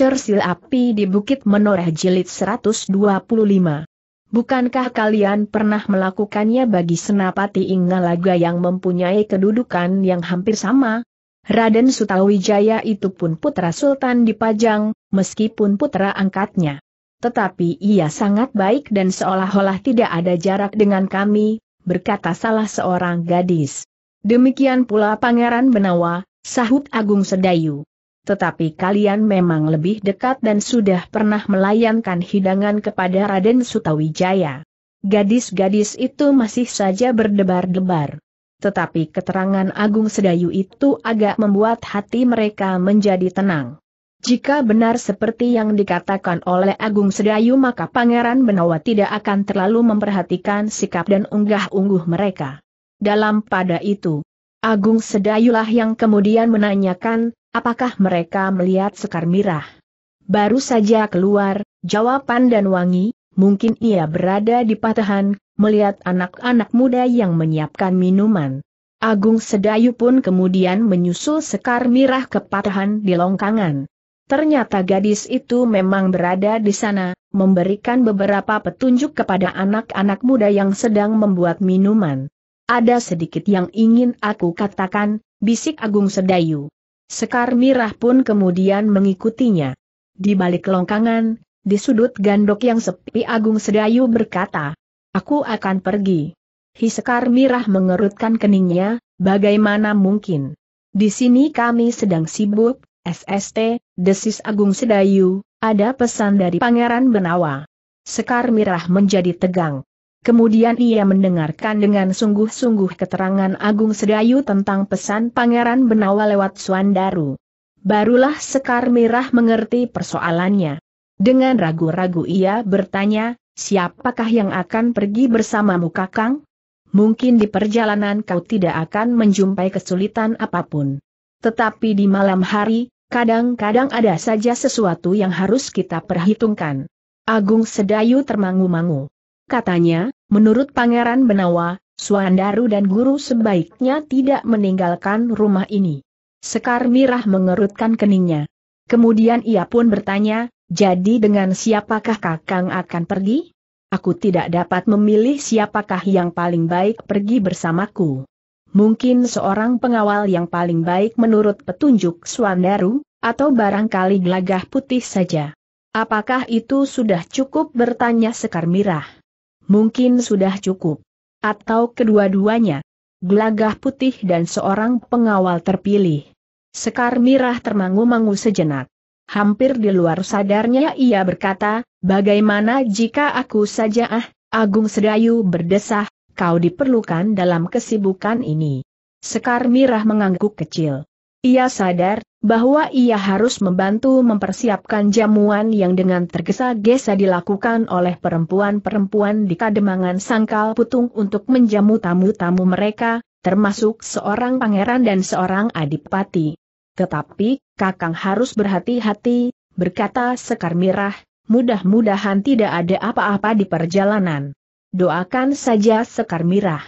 Cersil Api di Bukit Menoreh Jilid 125. Bukankah kalian pernah melakukannya bagi Senapati Ingalaga yang mempunyai kedudukan yang hampir sama? Raden Sutawijaya itu pun putra Sultan Dipajang, meskipun putra angkatnya. Tetapi ia sangat baik dan seolah-olah tidak ada jarak dengan kami, berkata salah seorang gadis. Demikian pula Pangeran Benawa, sahut Agung Sedayu tetapi kalian memang lebih dekat dan sudah pernah melayangkan hidangan kepada Raden Sutawijaya. Gadis-gadis itu masih saja berdebar-debar. Tetapi keterangan Agung Sedayu itu agak membuat hati mereka menjadi tenang. Jika benar seperti yang dikatakan oleh Agung Sedayu maka Pangeran Benawa tidak akan terlalu memperhatikan sikap dan unggah-ungguh mereka. Dalam pada itu, Agung Sedayulah yang kemudian menanyakan, Apakah mereka melihat Sekar Mirah? Baru saja keluar, jawaban dan wangi, mungkin ia berada di patahan, melihat anak-anak muda yang menyiapkan minuman. Agung Sedayu pun kemudian menyusul Sekar Mirah ke patahan di longkangan. Ternyata gadis itu memang berada di sana, memberikan beberapa petunjuk kepada anak-anak muda yang sedang membuat minuman. Ada sedikit yang ingin aku katakan, bisik Agung Sedayu. Sekar Mirah pun kemudian mengikutinya. Di balik longkangan, di sudut gandok yang sepi Agung Sedayu berkata, Aku akan pergi. Hi Sekar Mirah mengerutkan keningnya, bagaimana mungkin? Di sini kami sedang sibuk, SST, desis Agung Sedayu, ada pesan dari Pangeran Benawa. Sekar Mirah menjadi tegang. Kemudian ia mendengarkan dengan sungguh-sungguh keterangan Agung Sedayu tentang pesan Pangeran Benawa lewat Suandaru. Barulah Sekar Merah mengerti persoalannya. Dengan ragu-ragu ia bertanya, siapakah yang akan pergi bersamamu kakang? Mungkin di perjalanan kau tidak akan menjumpai kesulitan apapun. Tetapi di malam hari, kadang-kadang ada saja sesuatu yang harus kita perhitungkan. Agung Sedayu termangu-mangu. Katanya, menurut Pangeran Benawa, Suandaru dan guru sebaiknya tidak meninggalkan rumah ini. Sekar Mirah mengerutkan keningnya. Kemudian ia pun bertanya, jadi dengan siapakah kakang akan pergi? Aku tidak dapat memilih siapakah yang paling baik pergi bersamaku. Mungkin seorang pengawal yang paling baik menurut petunjuk Suandaru, atau barangkali gelagah putih saja. Apakah itu sudah cukup bertanya Sekar Mirah? Mungkin sudah cukup. Atau kedua-duanya. Gelagah putih dan seorang pengawal terpilih. Sekar Mirah termangu-mangu sejenak. Hampir di luar sadarnya ia berkata, bagaimana jika aku saja ah, Agung Sedayu berdesah, kau diperlukan dalam kesibukan ini. Sekar Mirah mengangguk kecil. Ia sadar bahwa ia harus membantu mempersiapkan jamuan yang dengan tergesa-gesa dilakukan oleh perempuan-perempuan di kademangan sangkal putung untuk menjamu tamu-tamu mereka, termasuk seorang pangeran dan seorang adipati. Tetapi, Kakang harus berhati-hati, berkata Sekar Mirah, mudah-mudahan tidak ada apa-apa di perjalanan. Doakan saja Sekar Mirah.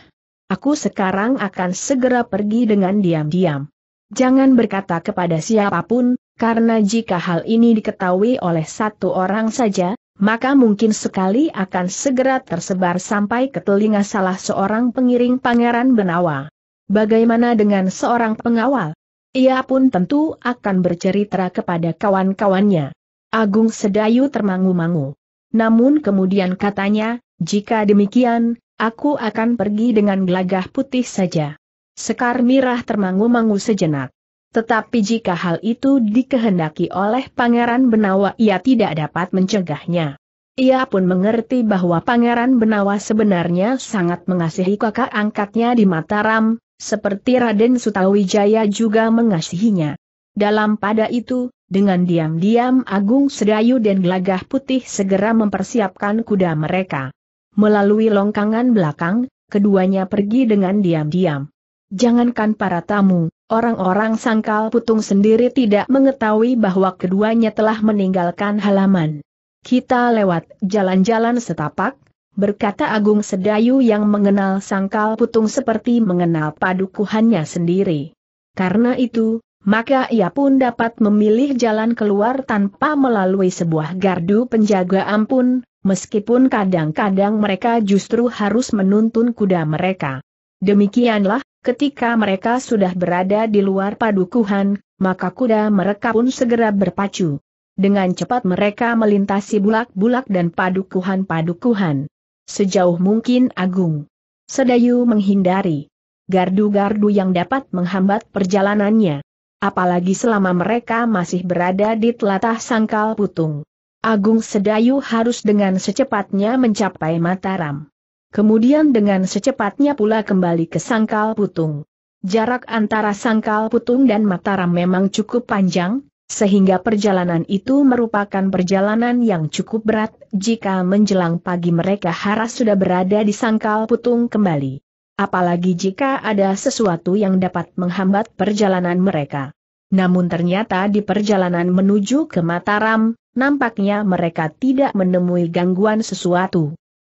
Aku sekarang akan segera pergi dengan diam-diam. Jangan berkata kepada siapapun, karena jika hal ini diketahui oleh satu orang saja, maka mungkin sekali akan segera tersebar sampai ke telinga salah seorang pengiring pangeran Benawa. Bagaimana dengan seorang pengawal? Ia pun tentu akan bercerita kepada kawan-kawannya. Agung Sedayu termangu-mangu. Namun kemudian katanya, jika demikian, aku akan pergi dengan gelagah putih saja. Sekar Mirah termangu-mangu sejenak. Tetapi jika hal itu dikehendaki oleh Pangeran Benawa ia tidak dapat mencegahnya. Ia pun mengerti bahwa Pangeran Benawa sebenarnya sangat mengasihi kakak angkatnya di Mataram, seperti Raden Sutawijaya juga mengasihinya. Dalam pada itu, dengan diam-diam Agung Sedayu dan Gelagah Putih segera mempersiapkan kuda mereka. Melalui longkangan belakang, keduanya pergi dengan diam-diam. Jangankan para tamu, orang-orang sangkal putung sendiri tidak mengetahui bahwa keduanya telah meninggalkan halaman. Kita lewat jalan-jalan setapak, berkata Agung Sedayu yang mengenal sangkal putung seperti mengenal padukuhannya sendiri. Karena itu, maka ia pun dapat memilih jalan keluar tanpa melalui sebuah gardu penjaga ampun, meskipun kadang-kadang mereka justru harus menuntun kuda mereka. Demikianlah, Ketika mereka sudah berada di luar padukuhan, maka kuda mereka pun segera berpacu. Dengan cepat mereka melintasi bulak-bulak dan padukuhan-padukuhan. Sejauh mungkin Agung Sedayu menghindari gardu-gardu yang dapat menghambat perjalanannya. Apalagi selama mereka masih berada di telatah sangkal putung. Agung Sedayu harus dengan secepatnya mencapai Mataram. Kemudian dengan secepatnya pula kembali ke sangkal putung. Jarak antara sangkal putung dan Mataram memang cukup panjang, sehingga perjalanan itu merupakan perjalanan yang cukup berat jika menjelang pagi mereka harus sudah berada di sangkal putung kembali. Apalagi jika ada sesuatu yang dapat menghambat perjalanan mereka. Namun ternyata di perjalanan menuju ke Mataram, nampaknya mereka tidak menemui gangguan sesuatu.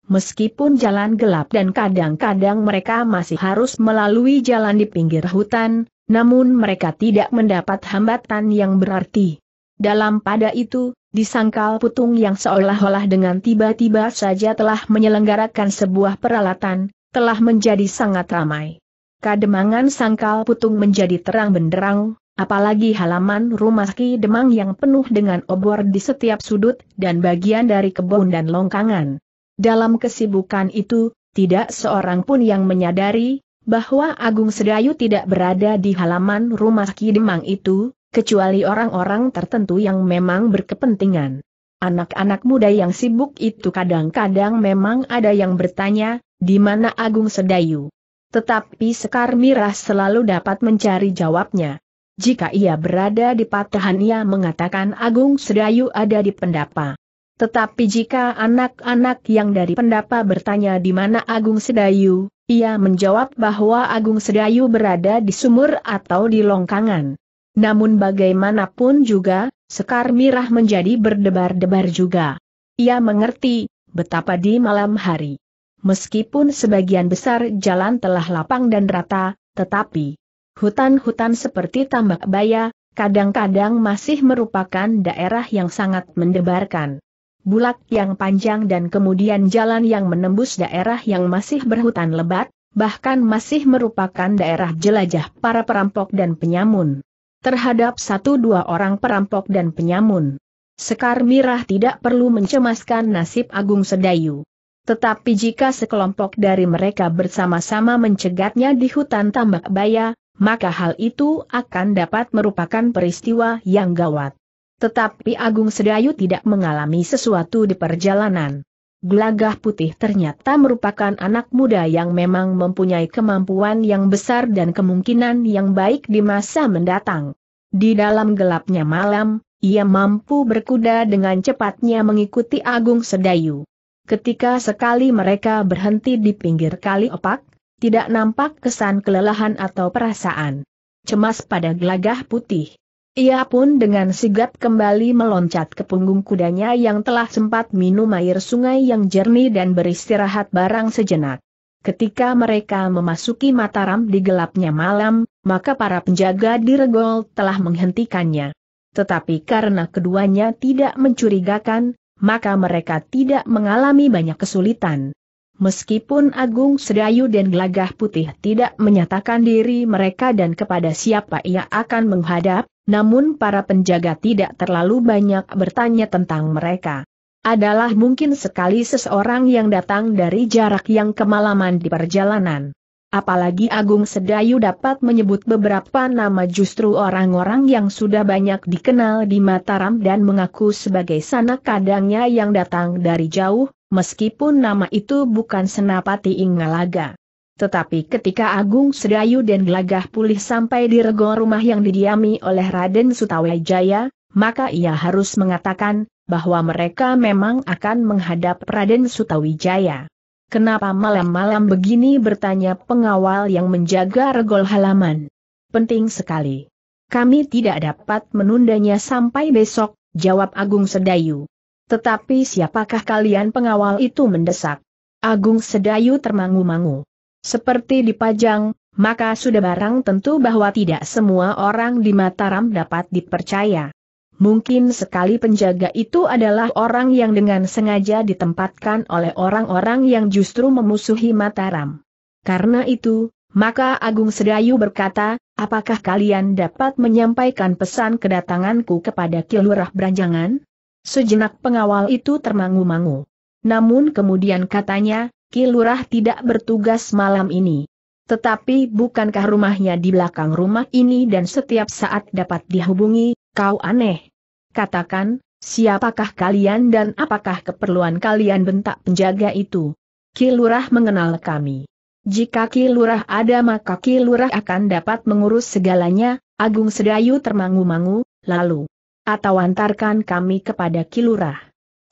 Meskipun jalan gelap dan kadang-kadang mereka masih harus melalui jalan di pinggir hutan, namun mereka tidak mendapat hambatan yang berarti. Dalam pada itu, disangkal putung yang seolah-olah dengan tiba-tiba saja telah menyelenggarakan sebuah peralatan, telah menjadi sangat ramai. Kademangan sangkal putung menjadi terang benderang, apalagi halaman rumah Ki Demang yang penuh dengan obor di setiap sudut dan bagian dari kebun dan longkangan. Dalam kesibukan itu, tidak seorang pun yang menyadari bahwa Agung Sedayu tidak berada di halaman rumah Kidemang itu, kecuali orang-orang tertentu yang memang berkepentingan. Anak-anak muda yang sibuk itu kadang-kadang memang ada yang bertanya, di mana Agung Sedayu? Tetapi Sekar Mirah selalu dapat mencari jawabnya. Jika ia berada di patahan ia mengatakan Agung Sedayu ada di pendapa. Tetapi jika anak-anak yang dari pendapa bertanya di mana Agung Sedayu, ia menjawab bahwa Agung Sedayu berada di sumur atau di longkangan. Namun bagaimanapun juga, Sekar Mirah menjadi berdebar-debar juga. Ia mengerti, betapa di malam hari. Meskipun sebagian besar jalan telah lapang dan rata, tetapi hutan-hutan seperti tambak baya, kadang-kadang masih merupakan daerah yang sangat mendebarkan bulak yang panjang dan kemudian jalan yang menembus daerah yang masih berhutan lebat, bahkan masih merupakan daerah jelajah para perampok dan penyamun. Terhadap satu dua orang perampok dan penyamun. Sekar Mirah tidak perlu mencemaskan nasib Agung Sedayu. Tetapi jika sekelompok dari mereka bersama-sama mencegatnya di hutan tambak baya, maka hal itu akan dapat merupakan peristiwa yang gawat. Tetapi Agung Sedayu tidak mengalami sesuatu di perjalanan. Gelagah putih ternyata merupakan anak muda yang memang mempunyai kemampuan yang besar dan kemungkinan yang baik di masa mendatang. Di dalam gelapnya malam, ia mampu berkuda dengan cepatnya mengikuti Agung Sedayu. Ketika sekali mereka berhenti di pinggir kali opak, tidak nampak kesan kelelahan atau perasaan cemas pada gelagah putih. Ia pun dengan sigap kembali meloncat ke punggung kudanya yang telah sempat minum air sungai yang jernih dan beristirahat barang sejenak. Ketika mereka memasuki Mataram di gelapnya malam, maka para penjaga di Regol telah menghentikannya. Tetapi karena keduanya tidak mencurigakan, maka mereka tidak mengalami banyak kesulitan. Meskipun Agung Sedayu dan Gelagah Putih tidak menyatakan diri mereka dan kepada siapa ia akan menghadap, namun para penjaga tidak terlalu banyak bertanya tentang mereka. Adalah mungkin sekali seseorang yang datang dari jarak yang kemalaman di perjalanan. Apalagi Agung Sedayu dapat menyebut beberapa nama justru orang-orang yang sudah banyak dikenal di Mataram dan mengaku sebagai sanak kadangnya yang datang dari jauh, meskipun nama itu bukan Senapati Ingalaga. Tetapi ketika Agung Sedayu dan Gelagah pulih sampai di rego rumah yang didiami oleh Raden Sutawijaya, maka ia harus mengatakan bahwa mereka memang akan menghadap Raden Sutawijaya. Kenapa malam-malam begini bertanya pengawal yang menjaga regol halaman. Penting sekali. Kami tidak dapat menundanya sampai besok, jawab Agung Sedayu. Tetapi siapakah kalian pengawal itu mendesak? Agung Sedayu termangu-mangu seperti dipajang, maka sudah barang tentu bahwa tidak semua orang di Mataram dapat dipercaya. Mungkin sekali penjaga itu adalah orang yang dengan sengaja ditempatkan oleh orang-orang yang justru memusuhi Mataram. Karena itu, maka Agung Sedayu berkata, apakah kalian dapat menyampaikan pesan kedatanganku kepada Kilurah Beranjangan? Sejenak pengawal itu termangu-mangu. Namun kemudian katanya, Kilurah tidak bertugas malam ini. Tetapi bukankah rumahnya di belakang rumah ini dan setiap saat dapat dihubungi, kau aneh. Katakan, siapakah kalian dan apakah keperluan kalian bentak penjaga itu? Kilurah mengenal kami. Jika Kilurah ada maka Kilurah akan dapat mengurus segalanya, Agung Sedayu termangu-mangu, lalu. Atau antarkan kami kepada Kilurah.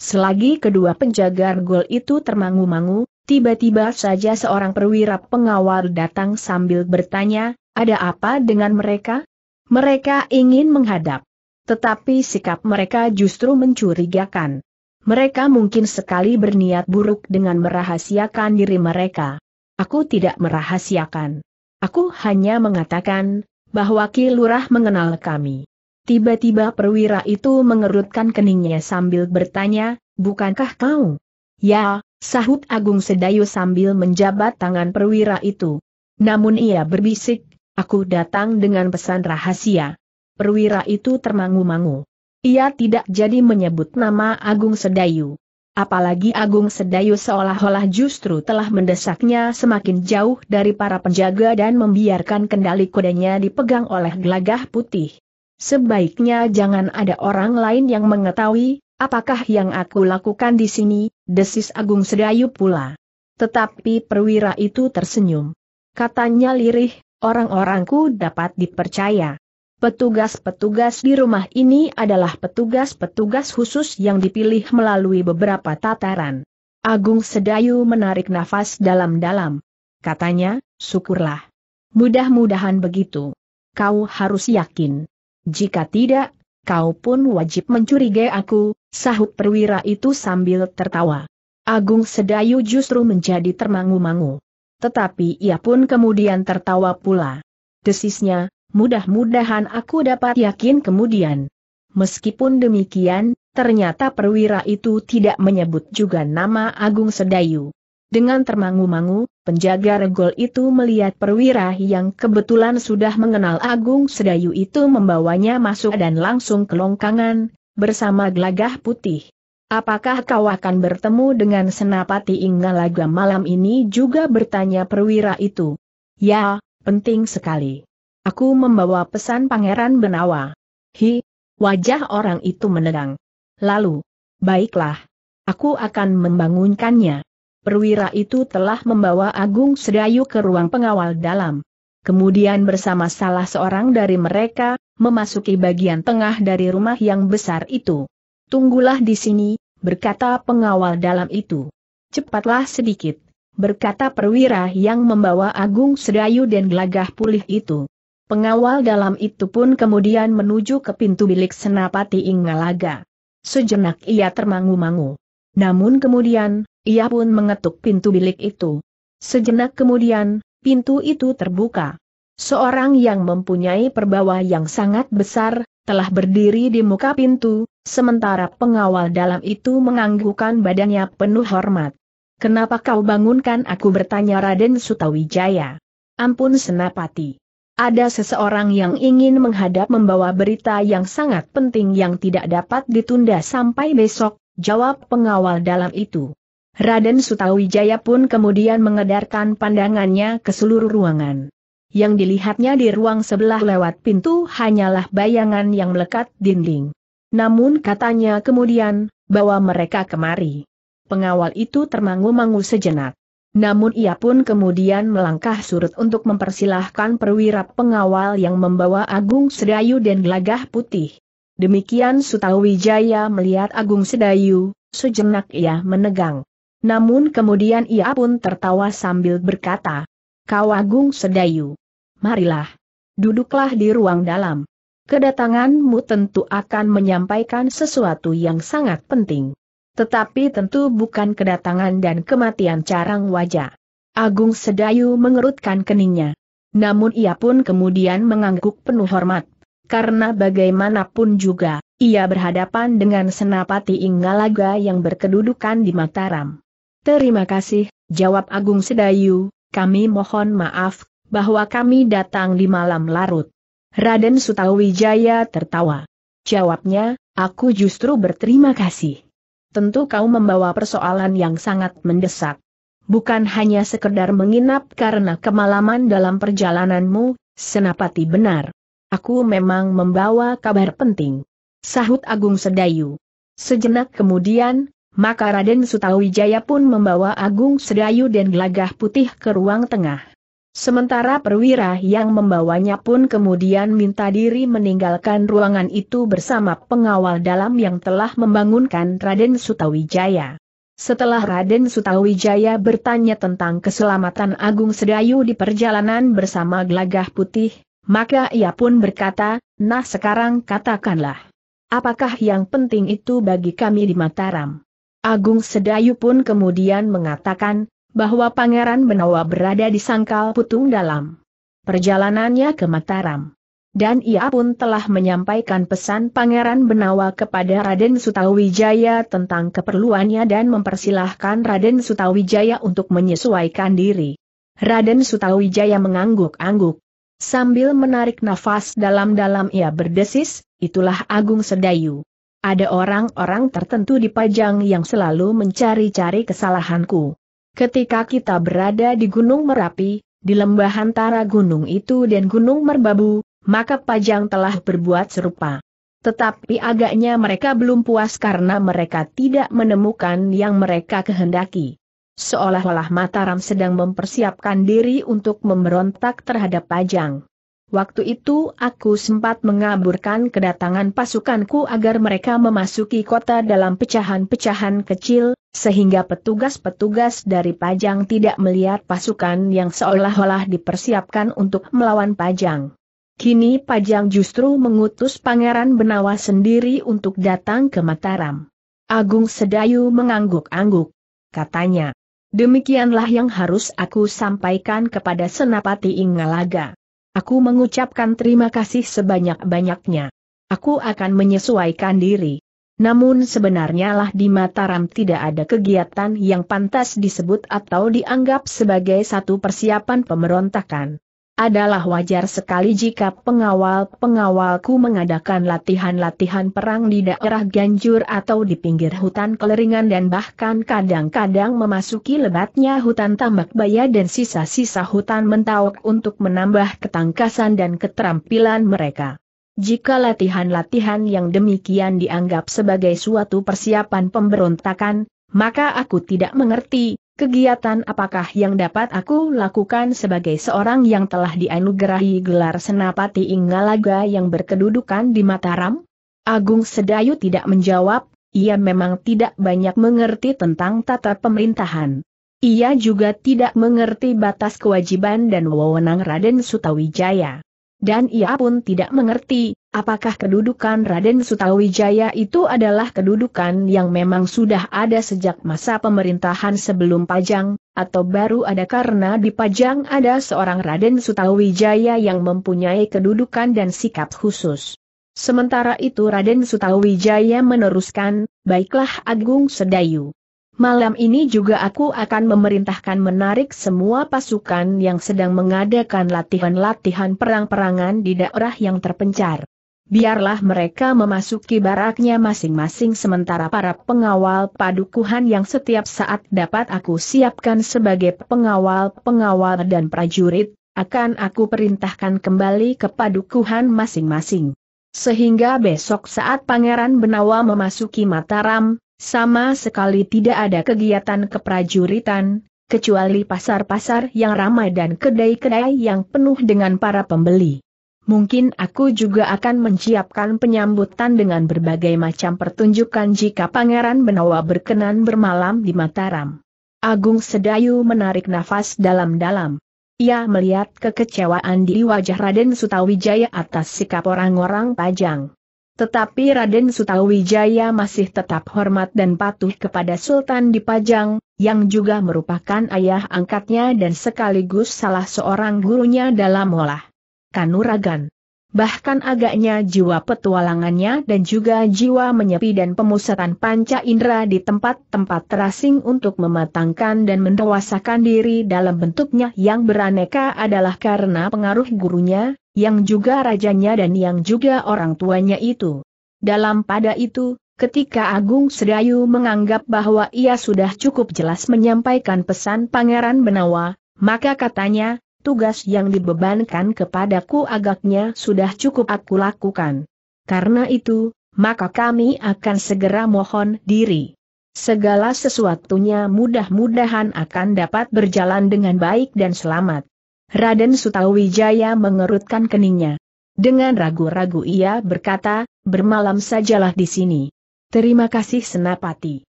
Selagi kedua penjaga gol itu termangu-mangu, Tiba-tiba saja seorang perwira pengawal datang sambil bertanya, ada apa dengan mereka? Mereka ingin menghadap. Tetapi sikap mereka justru mencurigakan. Mereka mungkin sekali berniat buruk dengan merahasiakan diri mereka. Aku tidak merahasiakan. Aku hanya mengatakan, bahwa Ki Lurah mengenal kami. Tiba-tiba perwira itu mengerutkan keningnya sambil bertanya, bukankah kau? Ya, Sahut Agung Sedayu sambil menjabat tangan perwira itu. Namun ia berbisik, aku datang dengan pesan rahasia. Perwira itu termangu-mangu. Ia tidak jadi menyebut nama Agung Sedayu. Apalagi Agung Sedayu seolah-olah justru telah mendesaknya semakin jauh dari para penjaga dan membiarkan kendali kudanya dipegang oleh gelagah putih. Sebaiknya jangan ada orang lain yang mengetahui, Apakah yang aku lakukan di sini, desis Agung Sedayu pula. Tetapi perwira itu tersenyum. Katanya lirih, orang-orangku dapat dipercaya. Petugas-petugas di rumah ini adalah petugas-petugas khusus yang dipilih melalui beberapa tataran. Agung Sedayu menarik nafas dalam-dalam. Katanya, syukurlah. Mudah-mudahan begitu. Kau harus yakin. Jika tidak, kau pun wajib mencurigai aku, sahut perwira itu sambil tertawa. Agung Sedayu justru menjadi termangu-mangu. Tetapi ia pun kemudian tertawa pula. Desisnya, mudah-mudahan aku dapat yakin kemudian. Meskipun demikian, ternyata perwira itu tidak menyebut juga nama Agung Sedayu. Dengan termangu-mangu, penjaga regol itu melihat perwira yang kebetulan sudah mengenal Agung Sedayu itu membawanya masuk dan langsung ke longkangan, bersama gelagah putih. Apakah kau akan bertemu dengan Senapati Inggalaga malam ini juga bertanya perwira itu? Ya, penting sekali. Aku membawa pesan Pangeran Benawa. Hi, wajah orang itu menerang. Lalu, baiklah. Aku akan membangunkannya perwira itu telah membawa Agung Sedayu ke ruang pengawal dalam. Kemudian bersama salah seorang dari mereka, memasuki bagian tengah dari rumah yang besar itu. Tunggulah di sini, berkata pengawal dalam itu. Cepatlah sedikit, berkata perwira yang membawa Agung Sedayu dan gelagah pulih itu. Pengawal dalam itu pun kemudian menuju ke pintu bilik senapati Ingalaga. Sejenak ia termangu-mangu. Namun kemudian, ia pun mengetuk pintu bilik itu. Sejenak kemudian, pintu itu terbuka. Seorang yang mempunyai perbawa yang sangat besar, telah berdiri di muka pintu, sementara pengawal dalam itu menganggukkan badannya penuh hormat. Kenapa kau bangunkan aku bertanya Raden Sutawijaya. Ampun Senapati. Ada seseorang yang ingin menghadap membawa berita yang sangat penting yang tidak dapat ditunda sampai besok, jawab pengawal dalam itu. Raden Sutawijaya pun kemudian mengedarkan pandangannya ke seluruh ruangan. Yang dilihatnya di ruang sebelah lewat pintu hanyalah bayangan yang melekat dinding. Namun katanya kemudian, bahwa mereka kemari. Pengawal itu termangu-mangu sejenak. Namun ia pun kemudian melangkah surut untuk mempersilahkan perwira pengawal yang membawa Agung Sedayu dan Gelagah Putih. Demikian Sutawijaya melihat Agung Sedayu, sejenak ia menegang. Namun kemudian ia pun tertawa sambil berkata, Kau Agung Sedayu, marilah, duduklah di ruang dalam. Kedatanganmu tentu akan menyampaikan sesuatu yang sangat penting. Tetapi tentu bukan kedatangan dan kematian carang wajah. Agung Sedayu mengerutkan keningnya. Namun ia pun kemudian mengangguk penuh hormat karena bagaimanapun juga, ia berhadapan dengan Senapati Inggalaga yang berkedudukan di Mataram. Terima kasih, jawab Agung Sedayu, kami mohon maaf, bahwa kami datang di malam larut. Raden Sutawijaya tertawa. Jawabnya, aku justru berterima kasih. Tentu kau membawa persoalan yang sangat mendesak. Bukan hanya sekedar menginap karena kemalaman dalam perjalananmu, Senapati benar. Aku memang membawa kabar penting. Sahut Agung Sedayu. Sejenak kemudian, maka Raden Sutawijaya pun membawa Agung Sedayu dan gelagah putih ke ruang tengah. Sementara perwira yang membawanya pun kemudian minta diri meninggalkan ruangan itu bersama pengawal dalam yang telah membangunkan Raden Sutawijaya. Setelah Raden Sutawijaya bertanya tentang keselamatan Agung Sedayu di perjalanan bersama Gelagah Putih, maka ia pun berkata, nah sekarang katakanlah. Apakah yang penting itu bagi kami di Mataram? Agung Sedayu pun kemudian mengatakan, bahwa Pangeran Benawa berada di sangkal putung dalam perjalanannya ke Mataram. Dan ia pun telah menyampaikan pesan Pangeran Benawa kepada Raden Sutawijaya tentang keperluannya dan mempersilahkan Raden Sutawijaya untuk menyesuaikan diri. Raden Sutawijaya mengangguk-angguk. Sambil menarik nafas dalam-dalam ia berdesis, itulah Agung Sedayu. Ada orang-orang tertentu di Pajang yang selalu mencari-cari kesalahanku. Ketika kita berada di Gunung Merapi, di lembah antara gunung itu dan Gunung Merbabu, maka Pajang telah berbuat serupa. Tetapi agaknya mereka belum puas karena mereka tidak menemukan yang mereka kehendaki. Seolah-olah Mataram sedang mempersiapkan diri untuk memberontak terhadap Pajang. Waktu itu aku sempat mengaburkan kedatangan pasukanku agar mereka memasuki kota dalam pecahan-pecahan kecil, sehingga petugas-petugas dari Pajang tidak melihat pasukan yang seolah-olah dipersiapkan untuk melawan Pajang. Kini Pajang justru mengutus Pangeran Benawa sendiri untuk datang ke Mataram. Agung Sedayu mengangguk-angguk. Katanya, Demikianlah yang harus aku sampaikan kepada Senapati Ingalaga. Aku mengucapkan terima kasih sebanyak-banyaknya. Aku akan menyesuaikan diri. Namun sebenarnya lah di Mataram tidak ada kegiatan yang pantas disebut atau dianggap sebagai satu persiapan pemberontakan adalah wajar sekali jika pengawal-pengawalku mengadakan latihan-latihan perang di daerah Ganjur atau di pinggir hutan keleringan dan bahkan kadang-kadang memasuki lebatnya hutan tambak baya dan sisa-sisa hutan mentauk untuk menambah ketangkasan dan keterampilan mereka. Jika latihan-latihan yang demikian dianggap sebagai suatu persiapan pemberontakan, maka aku tidak mengerti Kegiatan apakah yang dapat aku lakukan sebagai seorang yang telah dianugerahi gelar Senapati Inggalaga yang berkedudukan di Mataram? Agung Sedayu tidak menjawab, ia memang tidak banyak mengerti tentang tata pemerintahan. Ia juga tidak mengerti batas kewajiban dan wewenang Raden Sutawijaya. Dan ia pun tidak mengerti, apakah kedudukan Raden Sutawijaya itu adalah kedudukan yang memang sudah ada sejak masa pemerintahan sebelum Pajang, atau baru ada karena di Pajang ada seorang Raden Sutawijaya yang mempunyai kedudukan dan sikap khusus. Sementara itu Raden Sutawijaya meneruskan, baiklah Agung Sedayu. Malam ini juga aku akan memerintahkan menarik semua pasukan yang sedang mengadakan latihan-latihan perang-perangan di daerah yang terpencar. Biarlah mereka memasuki baraknya masing-masing sementara para pengawal padukuhan yang setiap saat dapat aku siapkan sebagai pengawal-pengawal dan prajurit, akan aku perintahkan kembali ke padukuhan masing-masing. Sehingga besok saat Pangeran Benawa memasuki Mataram, sama sekali tidak ada kegiatan keprajuritan, kecuali pasar-pasar yang ramai dan kedai-kedai yang penuh dengan para pembeli. Mungkin aku juga akan menyiapkan penyambutan dengan berbagai macam pertunjukan jika Pangeran Benawa berkenan bermalam di Mataram. Agung Sedayu menarik nafas dalam-dalam. Ia melihat kekecewaan di wajah Raden Sutawijaya atas sikap orang-orang Pajang. Tetapi Raden Sutawijaya masih tetap hormat dan patuh kepada Sultan Dipajang, yang juga merupakan ayah angkatnya dan sekaligus salah seorang gurunya dalam olah kanuragan bahkan agaknya jiwa petualangannya dan juga jiwa menyepi dan pemusatan panca indera di tempat-tempat terasing untuk mematangkan dan mendewasakan diri dalam bentuknya yang beraneka adalah karena pengaruh gurunya, yang juga rajanya dan yang juga orang tuanya itu. Dalam pada itu, Ketika Agung Sedayu menganggap bahwa ia sudah cukup jelas menyampaikan pesan Pangeran Benawa, maka katanya, tugas yang dibebankan kepadaku agaknya sudah cukup aku lakukan. Karena itu, maka kami akan segera mohon diri. Segala sesuatunya mudah-mudahan akan dapat berjalan dengan baik dan selamat. Raden Sutawijaya mengerutkan keningnya. Dengan ragu-ragu ia berkata, bermalam sajalah di sini. Terima kasih Senapati.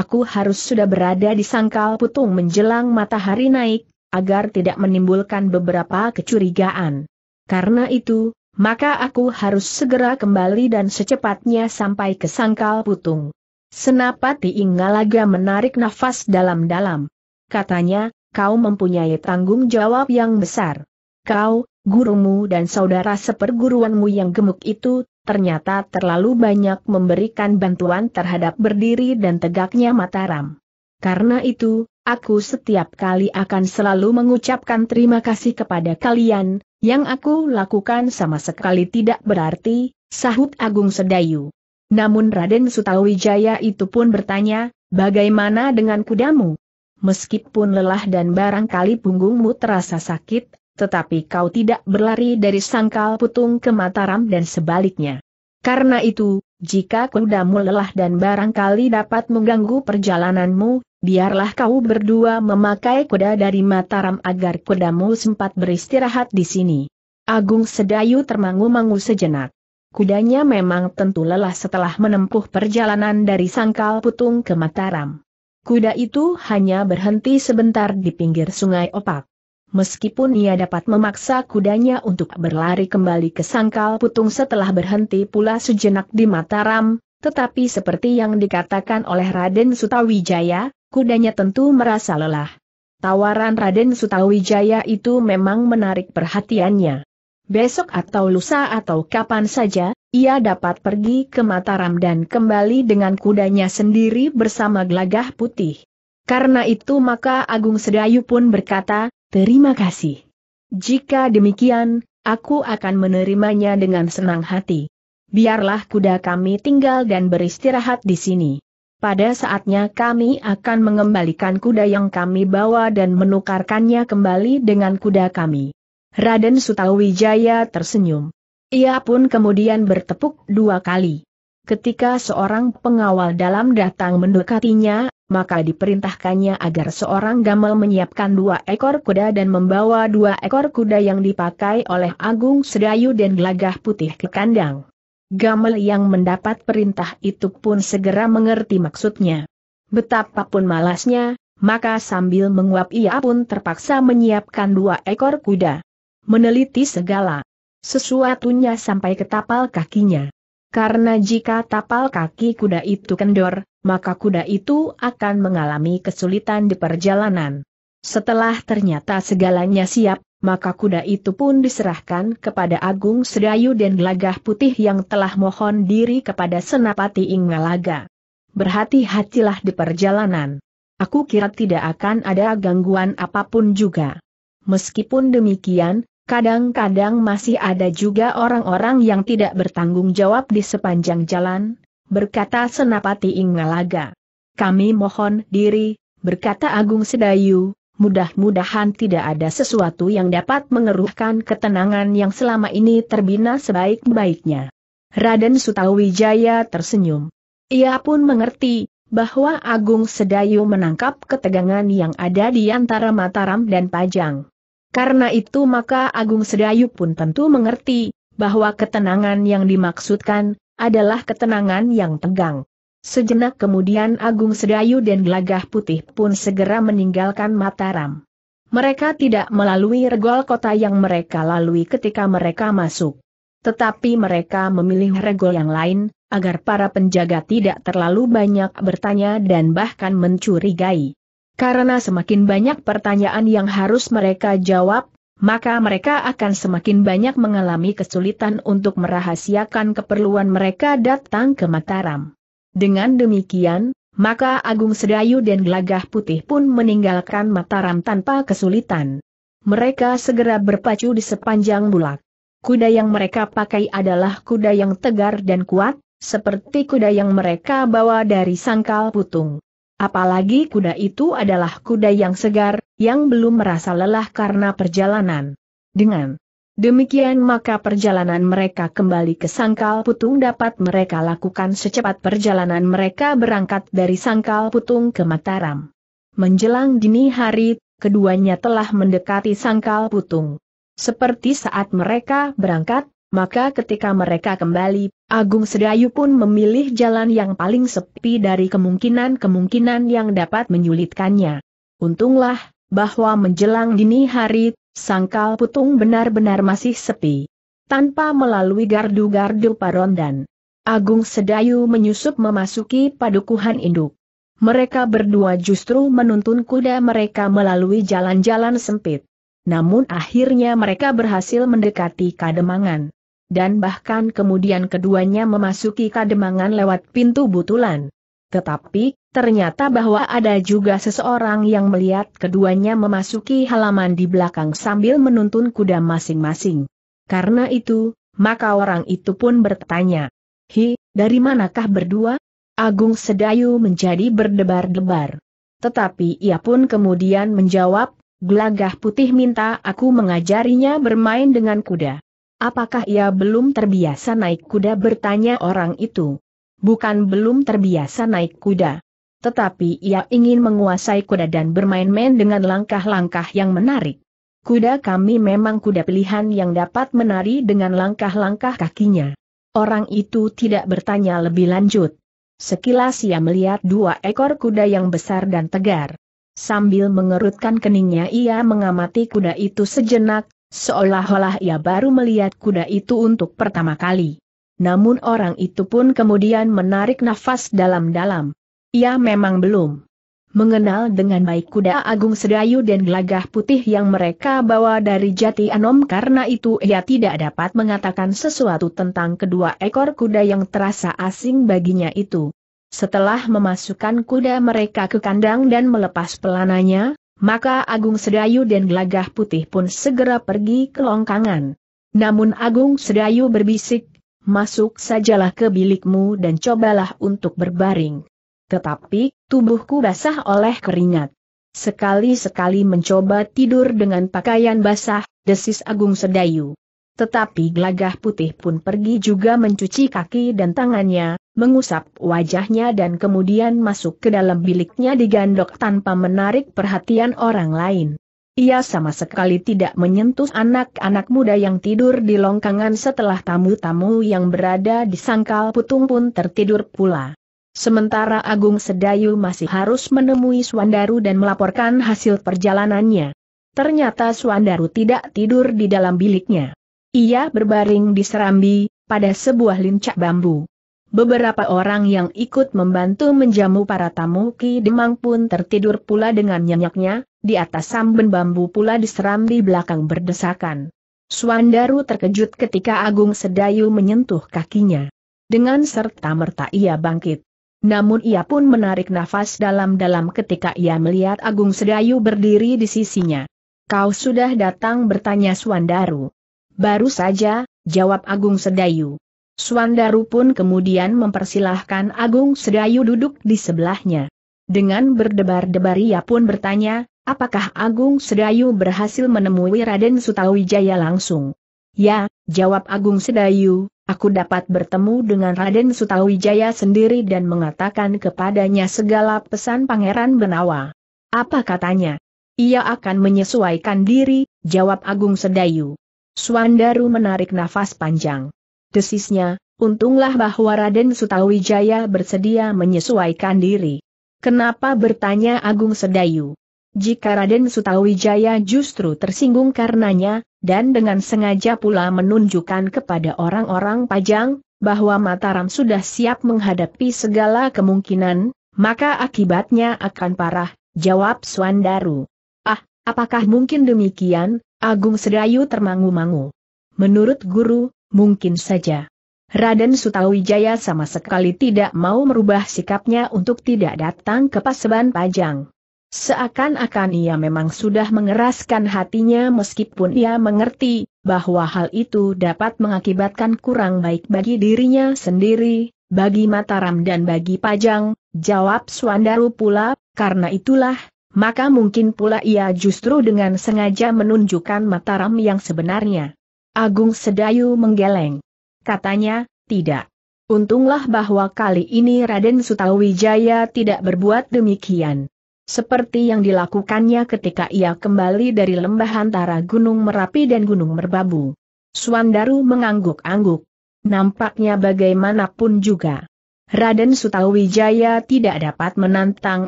Aku harus sudah berada di sangkal putung menjelang matahari naik, agar tidak menimbulkan beberapa kecurigaan. Karena itu, maka aku harus segera kembali dan secepatnya sampai ke sangkal putung. Senapati Inggalaga menarik nafas dalam-dalam. Katanya, kau mempunyai tanggung jawab yang besar. Kau, gurumu dan saudara seperguruanmu yang gemuk itu ternyata terlalu banyak memberikan bantuan terhadap berdiri dan tegaknya Mataram. Karena itu, Aku setiap kali akan selalu mengucapkan terima kasih kepada kalian, yang aku lakukan sama sekali tidak berarti, sahut Agung Sedayu. Namun Raden Sutawijaya itu pun bertanya, bagaimana dengan kudamu? Meskipun lelah dan barangkali punggungmu terasa sakit, tetapi kau tidak berlari dari sangkal putung ke Mataram dan sebaliknya. Karena itu, jika kudamu lelah dan barangkali dapat mengganggu perjalananmu, biarlah kau berdua memakai kuda dari Mataram agar kudamu sempat beristirahat di sini. Agung Sedayu termangu-mangu sejenak. Kudanya memang tentu lelah setelah menempuh perjalanan dari Sangkal Putung ke Mataram. Kuda itu hanya berhenti sebentar di pinggir sungai Opak. Meskipun ia dapat memaksa kudanya untuk berlari kembali ke sangkal putung setelah berhenti pula sejenak di Mataram, tetapi seperti yang dikatakan oleh Raden Sutawijaya, kudanya tentu merasa lelah. Tawaran Raden Sutawijaya itu memang menarik perhatiannya. Besok atau lusa atau kapan saja, ia dapat pergi ke Mataram dan kembali dengan kudanya sendiri bersama gelagah putih. Karena itu maka Agung Sedayu pun berkata, Terima kasih. Jika demikian, aku akan menerimanya dengan senang hati. Biarlah kuda kami tinggal dan beristirahat di sini. Pada saatnya kami akan mengembalikan kuda yang kami bawa dan menukarkannya kembali dengan kuda kami. Raden Sutawijaya tersenyum. Ia pun kemudian bertepuk dua kali. Ketika seorang pengawal dalam datang mendekatinya, maka diperintahkannya agar seorang gamel menyiapkan dua ekor kuda dan membawa dua ekor kuda yang dipakai oleh Agung Sedayu dan Gelagah Putih ke kandang. Gamel yang mendapat perintah itu pun segera mengerti maksudnya. Betapapun malasnya, maka sambil menguap ia pun terpaksa menyiapkan dua ekor kuda. Meneliti segala sesuatunya sampai ke tapal kakinya. Karena jika tapal kaki kuda itu kendor, maka kuda itu akan mengalami kesulitan di perjalanan. Setelah ternyata segalanya siap, maka kuda itu pun diserahkan kepada Agung Sedayu dan Lagah Putih yang telah mohon diri kepada Senapati Ingalaga. Berhati-hatilah di perjalanan. Aku kira tidak akan ada gangguan apapun juga. Meskipun demikian, Kadang-kadang masih ada juga orang-orang yang tidak bertanggung jawab di sepanjang jalan, berkata Senapati Ingalaga. Kami mohon diri, berkata Agung Sedayu, mudah-mudahan tidak ada sesuatu yang dapat mengeruhkan ketenangan yang selama ini terbina sebaik-baiknya. Raden Sutawijaya tersenyum. Ia pun mengerti, bahwa Agung Sedayu menangkap ketegangan yang ada di antara Mataram dan Pajang. Karena itu maka Agung Sedayu pun tentu mengerti, bahwa ketenangan yang dimaksudkan, adalah ketenangan yang tegang. Sejenak kemudian Agung Sedayu dan Gelagah Putih pun segera meninggalkan Mataram. Mereka tidak melalui regol kota yang mereka lalui ketika mereka masuk. Tetapi mereka memilih regol yang lain, agar para penjaga tidak terlalu banyak bertanya dan bahkan mencurigai. Karena semakin banyak pertanyaan yang harus mereka jawab, maka mereka akan semakin banyak mengalami kesulitan untuk merahasiakan keperluan mereka datang ke Mataram. Dengan demikian, maka Agung Sedayu dan Gelagah Putih pun meninggalkan Mataram tanpa kesulitan. Mereka segera berpacu di sepanjang bulak. Kuda yang mereka pakai adalah kuda yang tegar dan kuat, seperti kuda yang mereka bawa dari sangkal putung. Apalagi kuda itu adalah kuda yang segar, yang belum merasa lelah karena perjalanan. Dengan demikian maka perjalanan mereka kembali ke Sangkal Putung dapat mereka lakukan secepat perjalanan mereka berangkat dari Sangkal Putung ke Mataram. Menjelang dini hari, keduanya telah mendekati Sangkal Putung. Seperti saat mereka berangkat, maka ketika mereka kembali, Agung Sedayu pun memilih jalan yang paling sepi dari kemungkinan-kemungkinan yang dapat menyulitkannya. Untunglah, bahwa menjelang dini hari, sangkal putung benar-benar masih sepi. Tanpa melalui gardu-gardu parondan, Agung Sedayu menyusup memasuki padukuhan induk. Mereka berdua justru menuntun kuda mereka melalui jalan-jalan sempit. Namun akhirnya mereka berhasil mendekati kademangan dan bahkan kemudian keduanya memasuki kademangan lewat pintu butulan. Tetapi, ternyata bahwa ada juga seseorang yang melihat keduanya memasuki halaman di belakang sambil menuntun kuda masing-masing. Karena itu, maka orang itu pun bertanya, Hi, dari manakah berdua? Agung Sedayu menjadi berdebar-debar. Tetapi ia pun kemudian menjawab, Gelagah putih minta aku mengajarinya bermain dengan kuda. Apakah ia belum terbiasa naik kuda bertanya orang itu? Bukan belum terbiasa naik kuda. Tetapi ia ingin menguasai kuda dan bermain-main dengan langkah-langkah yang menarik. Kuda kami memang kuda pilihan yang dapat menari dengan langkah-langkah kakinya. Orang itu tidak bertanya lebih lanjut. Sekilas ia melihat dua ekor kuda yang besar dan tegar. Sambil mengerutkan keningnya ia mengamati kuda itu sejenak, Seolah-olah ia baru melihat kuda itu untuk pertama kali. Namun orang itu pun kemudian menarik nafas dalam-dalam. Ia memang belum mengenal dengan baik kuda Agung Sedayu dan gelagah putih yang mereka bawa dari Jati Anom karena itu ia tidak dapat mengatakan sesuatu tentang kedua ekor kuda yang terasa asing baginya itu. Setelah memasukkan kuda mereka ke kandang dan melepas pelananya, maka Agung Sedayu dan Gelagah Putih pun segera pergi ke longkangan. Namun Agung Sedayu berbisik, masuk sajalah ke bilikmu dan cobalah untuk berbaring. Tetapi, tubuhku basah oleh keringat. Sekali-sekali mencoba tidur dengan pakaian basah, desis Agung Sedayu. Tetapi gelagah putih pun pergi juga mencuci kaki dan tangannya, mengusap wajahnya dan kemudian masuk ke dalam biliknya digandok tanpa menarik perhatian orang lain. Ia sama sekali tidak menyentuh anak-anak muda yang tidur di longkangan setelah tamu-tamu yang berada di sangkal putung pun tertidur pula. Sementara Agung Sedayu masih harus menemui Swandaru dan melaporkan hasil perjalanannya. Ternyata Swandaru tidak tidur di dalam biliknya. Ia berbaring di serambi, pada sebuah lincak bambu. Beberapa orang yang ikut membantu menjamu para tamu Ki Demang pun tertidur pula dengan nyenyaknya, di atas samben bambu pula diseram di belakang berdesakan. Suandaru terkejut ketika Agung Sedayu menyentuh kakinya. Dengan serta-merta ia bangkit. Namun ia pun menarik nafas dalam-dalam ketika ia melihat Agung Sedayu berdiri di sisinya. Kau sudah datang bertanya Suandaru. Baru saja, jawab Agung Sedayu. Suandaru pun kemudian mempersilahkan Agung Sedayu duduk di sebelahnya. Dengan berdebar-debar ia pun bertanya, apakah Agung Sedayu berhasil menemui Raden Sutawijaya langsung? Ya, jawab Agung Sedayu, aku dapat bertemu dengan Raden Sutawijaya sendiri dan mengatakan kepadanya segala pesan Pangeran Benawa. Apa katanya? Ia akan menyesuaikan diri, jawab Agung Sedayu. Suandaru menarik nafas panjang. Desisnya, untunglah bahwa Raden Sutawijaya bersedia menyesuaikan diri. Kenapa bertanya Agung Sedayu? Jika Raden Sutawijaya justru tersinggung karenanya, dan dengan sengaja pula menunjukkan kepada orang-orang pajang, bahwa Mataram sudah siap menghadapi segala kemungkinan, maka akibatnya akan parah, jawab Suandaru. Ah, apakah mungkin demikian, Agung Sedayu termangu-mangu. Menurut guru, Mungkin saja. Raden Sutawijaya sama sekali tidak mau merubah sikapnya untuk tidak datang ke Paseban Pajang. Seakan-akan ia memang sudah mengeraskan hatinya meskipun ia mengerti bahwa hal itu dapat mengakibatkan kurang baik bagi dirinya sendiri, bagi Mataram dan bagi Pajang, jawab Swandaru pula, karena itulah, maka mungkin pula ia justru dengan sengaja menunjukkan Mataram yang sebenarnya. Agung Sedayu menggeleng. Katanya, tidak. Untunglah bahwa kali ini Raden Sutawijaya tidak berbuat demikian. Seperti yang dilakukannya ketika ia kembali dari lembah antara Gunung Merapi dan Gunung Merbabu. Suandaru mengangguk-angguk. Nampaknya bagaimanapun juga. Raden Sutawijaya tidak dapat menantang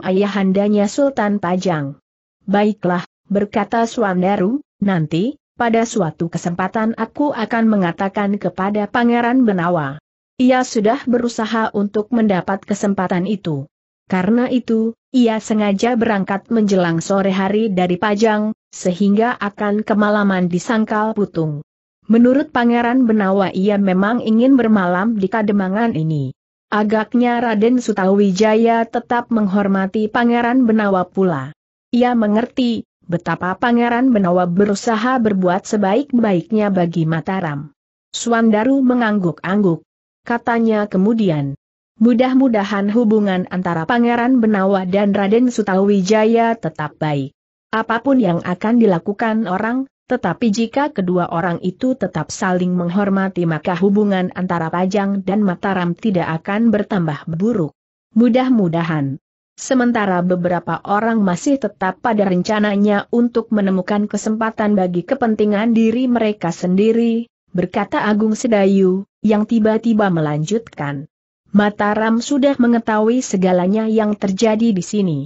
ayahandanya Sultan Pajang. Baiklah, berkata Suandaru, nanti, pada suatu kesempatan aku akan mengatakan kepada Pangeran Benawa. Ia sudah berusaha untuk mendapat kesempatan itu. Karena itu, ia sengaja berangkat menjelang sore hari dari Pajang, sehingga akan kemalaman di Sangkal Putung. Menurut Pangeran Benawa ia memang ingin bermalam di kademangan ini. Agaknya Raden Sutawijaya tetap menghormati Pangeran Benawa pula. Ia mengerti, Betapa Pangeran Benawa berusaha berbuat sebaik-baiknya bagi Mataram. Suandaru mengangguk-angguk. Katanya kemudian, mudah-mudahan hubungan antara Pangeran Benawa dan Raden Sutawijaya tetap baik. Apapun yang akan dilakukan orang, tetapi jika kedua orang itu tetap saling menghormati maka hubungan antara Pajang dan Mataram tidak akan bertambah buruk. Mudah-mudahan sementara beberapa orang masih tetap pada rencananya untuk menemukan kesempatan bagi kepentingan diri mereka sendiri, berkata Agung Sedayu, yang tiba-tiba melanjutkan. Mataram sudah mengetahui segalanya yang terjadi di sini.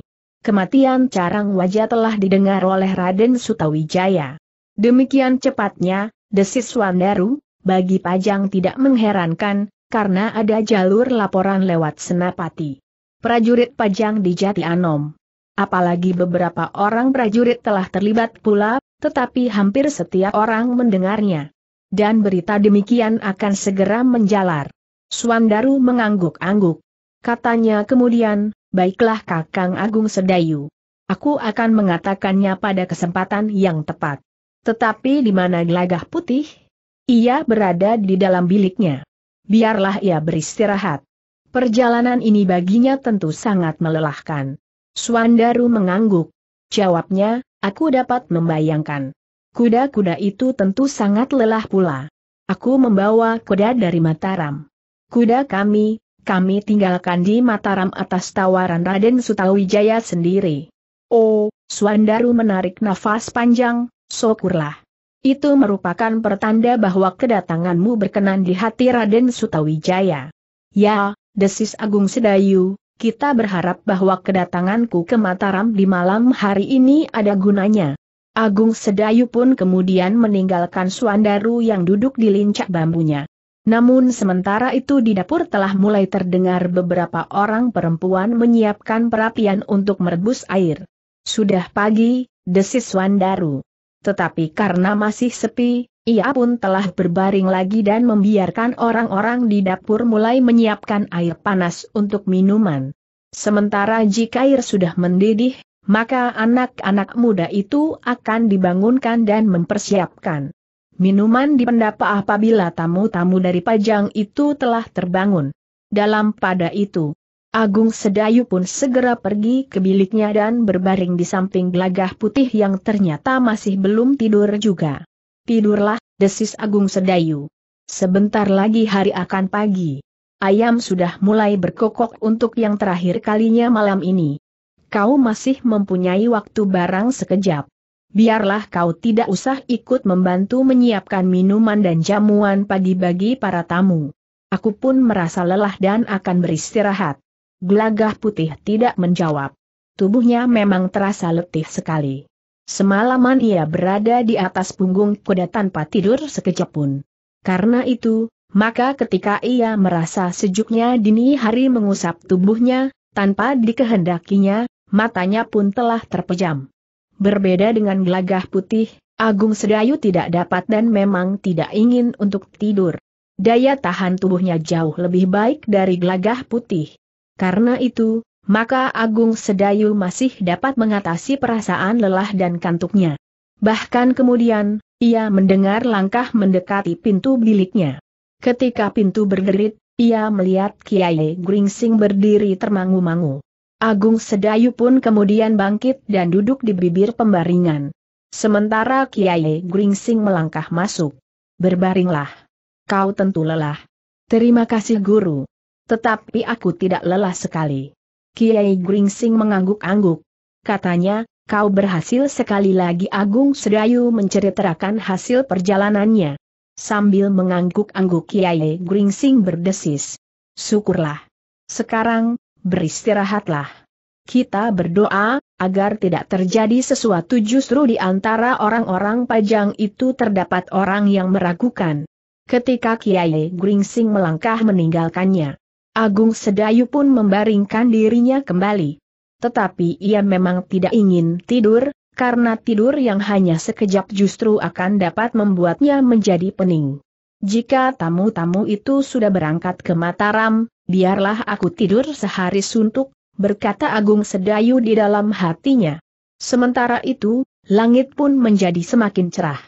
Kematian Carang Wajah telah didengar oleh Raden Sutawijaya. Demikian cepatnya, desis Wandaru, bagi Pajang tidak mengherankan, karena ada jalur laporan lewat Senapati prajurit pajang di Jati Anom. Apalagi beberapa orang prajurit telah terlibat pula, tetapi hampir setiap orang mendengarnya. Dan berita demikian akan segera menjalar. Suandaru mengangguk-angguk. Katanya kemudian, baiklah Kakang Agung Sedayu. Aku akan mengatakannya pada kesempatan yang tepat. Tetapi di mana gelagah putih? Ia berada di dalam biliknya. Biarlah ia beristirahat. Perjalanan ini baginya tentu sangat melelahkan. Suandaru mengangguk. Jawabnya, aku dapat membayangkan. Kuda-kuda itu tentu sangat lelah pula. Aku membawa kuda dari Mataram. Kuda kami, kami tinggalkan di Mataram atas tawaran Raden Sutawijaya sendiri. Oh, Suandaru menarik nafas panjang, syukurlah. Itu merupakan pertanda bahwa kedatanganmu berkenan di hati Raden Sutawijaya. Ya, desis Agung Sedayu, kita berharap bahwa kedatanganku ke Mataram di malam hari ini ada gunanya. Agung Sedayu pun kemudian meninggalkan Suandaru yang duduk di lincak bambunya. Namun sementara itu di dapur telah mulai terdengar beberapa orang perempuan menyiapkan perapian untuk merebus air. Sudah pagi, desis Suandaru. Tetapi karena masih sepi, ia pun telah berbaring lagi dan membiarkan orang-orang di dapur mulai menyiapkan air panas untuk minuman. Sementara jika air sudah mendidih, maka anak-anak muda itu akan dibangunkan dan mempersiapkan. Minuman di pendapa apabila tamu-tamu dari Pajang itu telah terbangun. Dalam pada itu, Agung Sedayu pun segera pergi ke biliknya dan berbaring di samping gelagah putih yang ternyata masih belum tidur juga tidurlah, desis Agung Sedayu. Sebentar lagi hari akan pagi. Ayam sudah mulai berkokok untuk yang terakhir kalinya malam ini. Kau masih mempunyai waktu barang sekejap. Biarlah kau tidak usah ikut membantu menyiapkan minuman dan jamuan pagi bagi para tamu. Aku pun merasa lelah dan akan beristirahat. Gelagah putih tidak menjawab. Tubuhnya memang terasa letih sekali. Semalaman ia berada di atas punggung kuda tanpa tidur sekejap pun. Karena itu, maka ketika ia merasa sejuknya dini hari mengusap tubuhnya, tanpa dikehendakinya, matanya pun telah terpejam. Berbeda dengan gelagah putih, Agung Sedayu tidak dapat dan memang tidak ingin untuk tidur. Daya tahan tubuhnya jauh lebih baik dari gelagah putih. Karena itu, maka Agung Sedayu masih dapat mengatasi perasaan lelah dan kantuknya. Bahkan kemudian, ia mendengar langkah mendekati pintu biliknya. Ketika pintu berderit, ia melihat Kiai Gringsing berdiri termangu-mangu. Agung Sedayu pun kemudian bangkit dan duduk di bibir pembaringan. Sementara Kiai Gringsing melangkah masuk. Berbaringlah. Kau tentu lelah. Terima kasih guru. Tetapi aku tidak lelah sekali. Kiai Gringsing mengangguk-angguk. Katanya, kau berhasil sekali lagi Agung Sedayu menceritakan hasil perjalanannya. Sambil mengangguk-angguk Kiai Gringsing berdesis. Syukurlah. Sekarang, beristirahatlah. Kita berdoa, agar tidak terjadi sesuatu justru di antara orang-orang pajang itu terdapat orang yang meragukan. Ketika Kiai Gringsing melangkah meninggalkannya. Agung Sedayu pun membaringkan dirinya kembali. Tetapi ia memang tidak ingin tidur, karena tidur yang hanya sekejap justru akan dapat membuatnya menjadi pening. Jika tamu-tamu itu sudah berangkat ke Mataram, biarlah aku tidur sehari suntuk, berkata Agung Sedayu di dalam hatinya. Sementara itu, langit pun menjadi semakin cerah.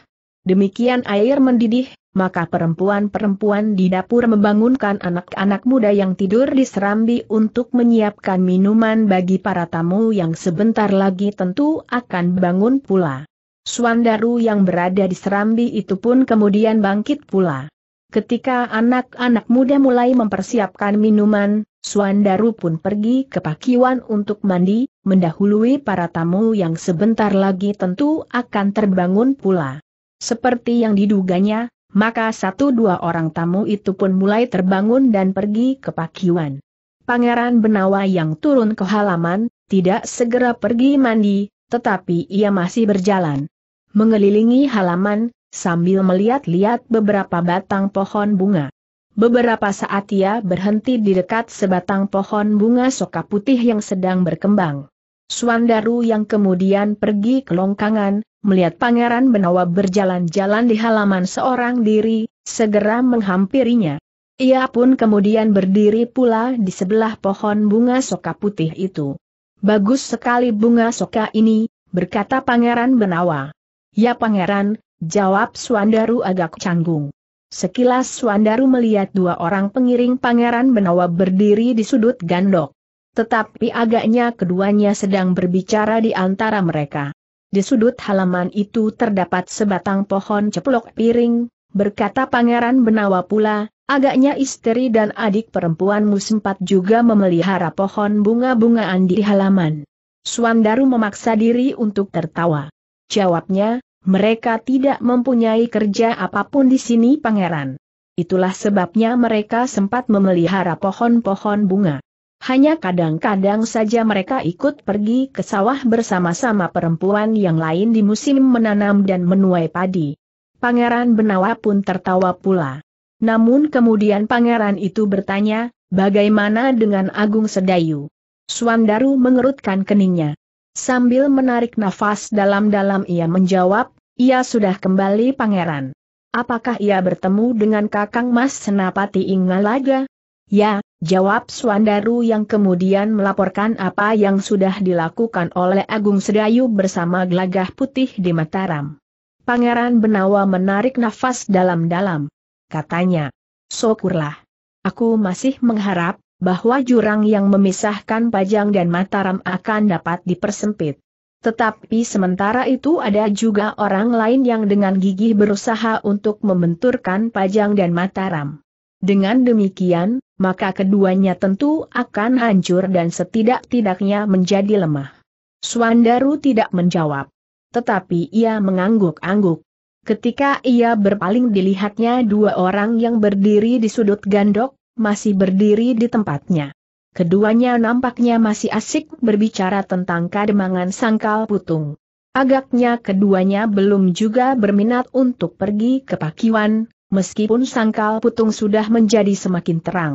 Demikian air mendidih, maka perempuan-perempuan di dapur membangunkan anak-anak muda yang tidur di serambi untuk menyiapkan minuman bagi para tamu yang sebentar lagi tentu akan bangun pula. Suandaru yang berada di serambi itu pun kemudian bangkit pula. Ketika anak-anak muda mulai mempersiapkan minuman, Suandaru pun pergi ke pakiwan untuk mandi, mendahului para tamu yang sebentar lagi tentu akan terbangun pula. Seperti yang diduganya, maka satu dua orang tamu itu pun mulai terbangun dan pergi ke pakiwan. Pangeran Benawa yang turun ke halaman, tidak segera pergi mandi, tetapi ia masih berjalan. Mengelilingi halaman, sambil melihat-lihat beberapa batang pohon bunga. Beberapa saat ia berhenti di dekat sebatang pohon bunga soka putih yang sedang berkembang. Suandaru yang kemudian pergi ke longkangan, melihat Pangeran Benawa berjalan-jalan di halaman seorang diri, segera menghampirinya. Ia pun kemudian berdiri pula di sebelah pohon bunga soka putih itu. Bagus sekali bunga soka ini, berkata Pangeran Benawa. Ya Pangeran, jawab Suandaru agak canggung. Sekilas Suandaru melihat dua orang pengiring Pangeran Benawa berdiri di sudut gandok. Tetapi agaknya keduanya sedang berbicara di antara mereka. Di sudut halaman itu terdapat sebatang pohon ceplok piring, berkata Pangeran Benawa pula, agaknya istri dan adik perempuanmu sempat juga memelihara pohon bunga-bungaan di halaman. Suandaru memaksa diri untuk tertawa. Jawabnya, mereka tidak mempunyai kerja apapun di sini Pangeran. Itulah sebabnya mereka sempat memelihara pohon-pohon bunga. Hanya kadang-kadang saja mereka ikut pergi ke sawah bersama-sama perempuan yang lain di musim menanam dan menuai padi. Pangeran Benawa pun tertawa pula. Namun kemudian pangeran itu bertanya, bagaimana dengan Agung Sedayu? Suandaru mengerutkan keningnya. Sambil menarik nafas dalam-dalam ia menjawab, ia sudah kembali pangeran. Apakah ia bertemu dengan kakang Mas Senapati Ingalaga? Ya, Jawab Swandaru yang kemudian melaporkan apa yang sudah dilakukan oleh Agung Sedayu bersama gelagah putih di Mataram. Pangeran Benawa menarik nafas dalam-dalam. Katanya, syukurlah. Aku masih mengharap bahwa jurang yang memisahkan Pajang dan Mataram akan dapat dipersempit. Tetapi sementara itu ada juga orang lain yang dengan gigih berusaha untuk membenturkan Pajang dan Mataram. Dengan demikian, maka keduanya tentu akan hancur dan setidak-tidaknya menjadi lemah. Suandaru tidak menjawab. Tetapi ia mengangguk-angguk. Ketika ia berpaling dilihatnya dua orang yang berdiri di sudut gandok, masih berdiri di tempatnya. Keduanya nampaknya masih asik berbicara tentang kademangan sangkal putung. Agaknya keduanya belum juga berminat untuk pergi ke Pakiwan, meskipun sangkal putung sudah menjadi semakin terang.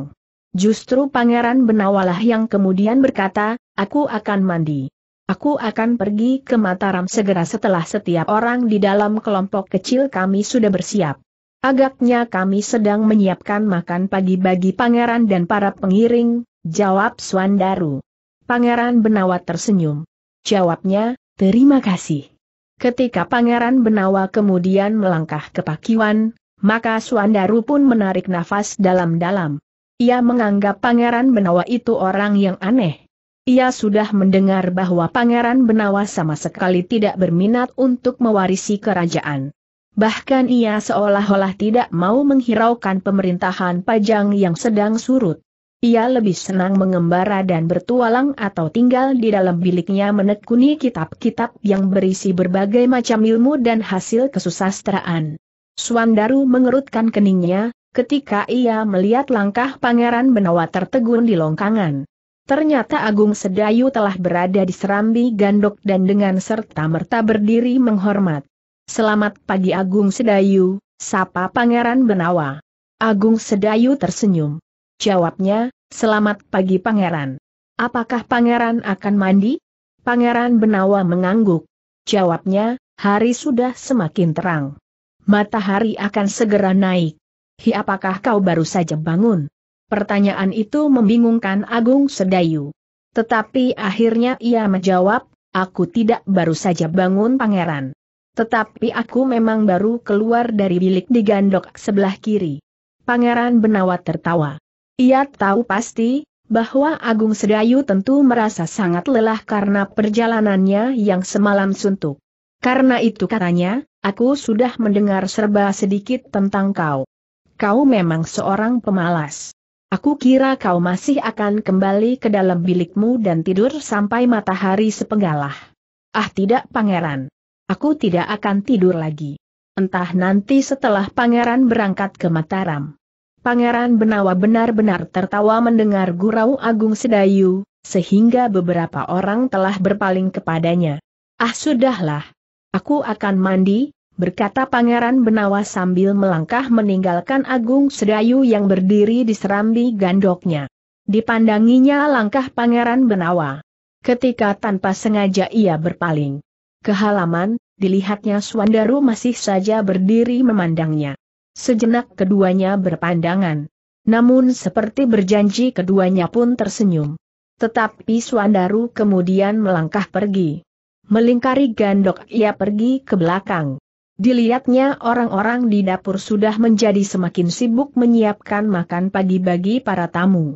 Justru Pangeran Benawalah yang kemudian berkata, aku akan mandi. Aku akan pergi ke Mataram segera setelah setiap orang di dalam kelompok kecil kami sudah bersiap. Agaknya kami sedang menyiapkan makan pagi bagi pangeran dan para pengiring, jawab Swandaru. Pangeran Benawa tersenyum. Jawabnya, terima kasih. Ketika Pangeran Benawa kemudian melangkah ke Pakiwan, maka Suandaru pun menarik nafas dalam-dalam. Ia menganggap Pangeran Benawa itu orang yang aneh. Ia sudah mendengar bahwa Pangeran Benawa sama sekali tidak berminat untuk mewarisi kerajaan. Bahkan ia seolah-olah tidak mau menghiraukan pemerintahan Pajang yang sedang surut. Ia lebih senang mengembara dan bertualang atau tinggal di dalam biliknya menekuni kitab-kitab yang berisi berbagai macam ilmu dan hasil kesusastraan. Suandaru mengerutkan keningnya, ketika ia melihat langkah Pangeran Benawa tertegun di longkangan. Ternyata Agung Sedayu telah berada di serambi gandok dan dengan serta-merta berdiri menghormat. Selamat pagi Agung Sedayu, sapa Pangeran Benawa. Agung Sedayu tersenyum. Jawabnya, selamat pagi Pangeran. Apakah Pangeran akan mandi? Pangeran Benawa mengangguk. Jawabnya, hari sudah semakin terang matahari akan segera naik. Hi apakah kau baru saja bangun? Pertanyaan itu membingungkan Agung Sedayu. Tetapi akhirnya ia menjawab, aku tidak baru saja bangun pangeran. Tetapi aku memang baru keluar dari bilik di gandok sebelah kiri. Pangeran Benawa tertawa. Ia tahu pasti, bahwa Agung Sedayu tentu merasa sangat lelah karena perjalanannya yang semalam suntuk. Karena itu katanya, Aku sudah mendengar serba sedikit tentang kau. Kau memang seorang pemalas. Aku kira kau masih akan kembali ke dalam bilikmu dan tidur sampai matahari sepenggalah. Ah tidak pangeran. Aku tidak akan tidur lagi. Entah nanti setelah pangeran berangkat ke Mataram. Pangeran Benawa benar-benar tertawa mendengar gurau Agung Sedayu, sehingga beberapa orang telah berpaling kepadanya. Ah sudahlah, Aku akan mandi, berkata Pangeran Benawa sambil melangkah meninggalkan Agung Sedayu yang berdiri di serambi gandoknya. Dipandanginya langkah Pangeran Benawa. Ketika tanpa sengaja ia berpaling ke halaman, dilihatnya Swandaru masih saja berdiri memandangnya. Sejenak keduanya berpandangan. Namun seperti berjanji keduanya pun tersenyum. Tetapi Swandaru kemudian melangkah pergi. Melingkari gandok ia pergi ke belakang. Dilihatnya orang-orang di dapur sudah menjadi semakin sibuk menyiapkan makan pagi bagi para tamu.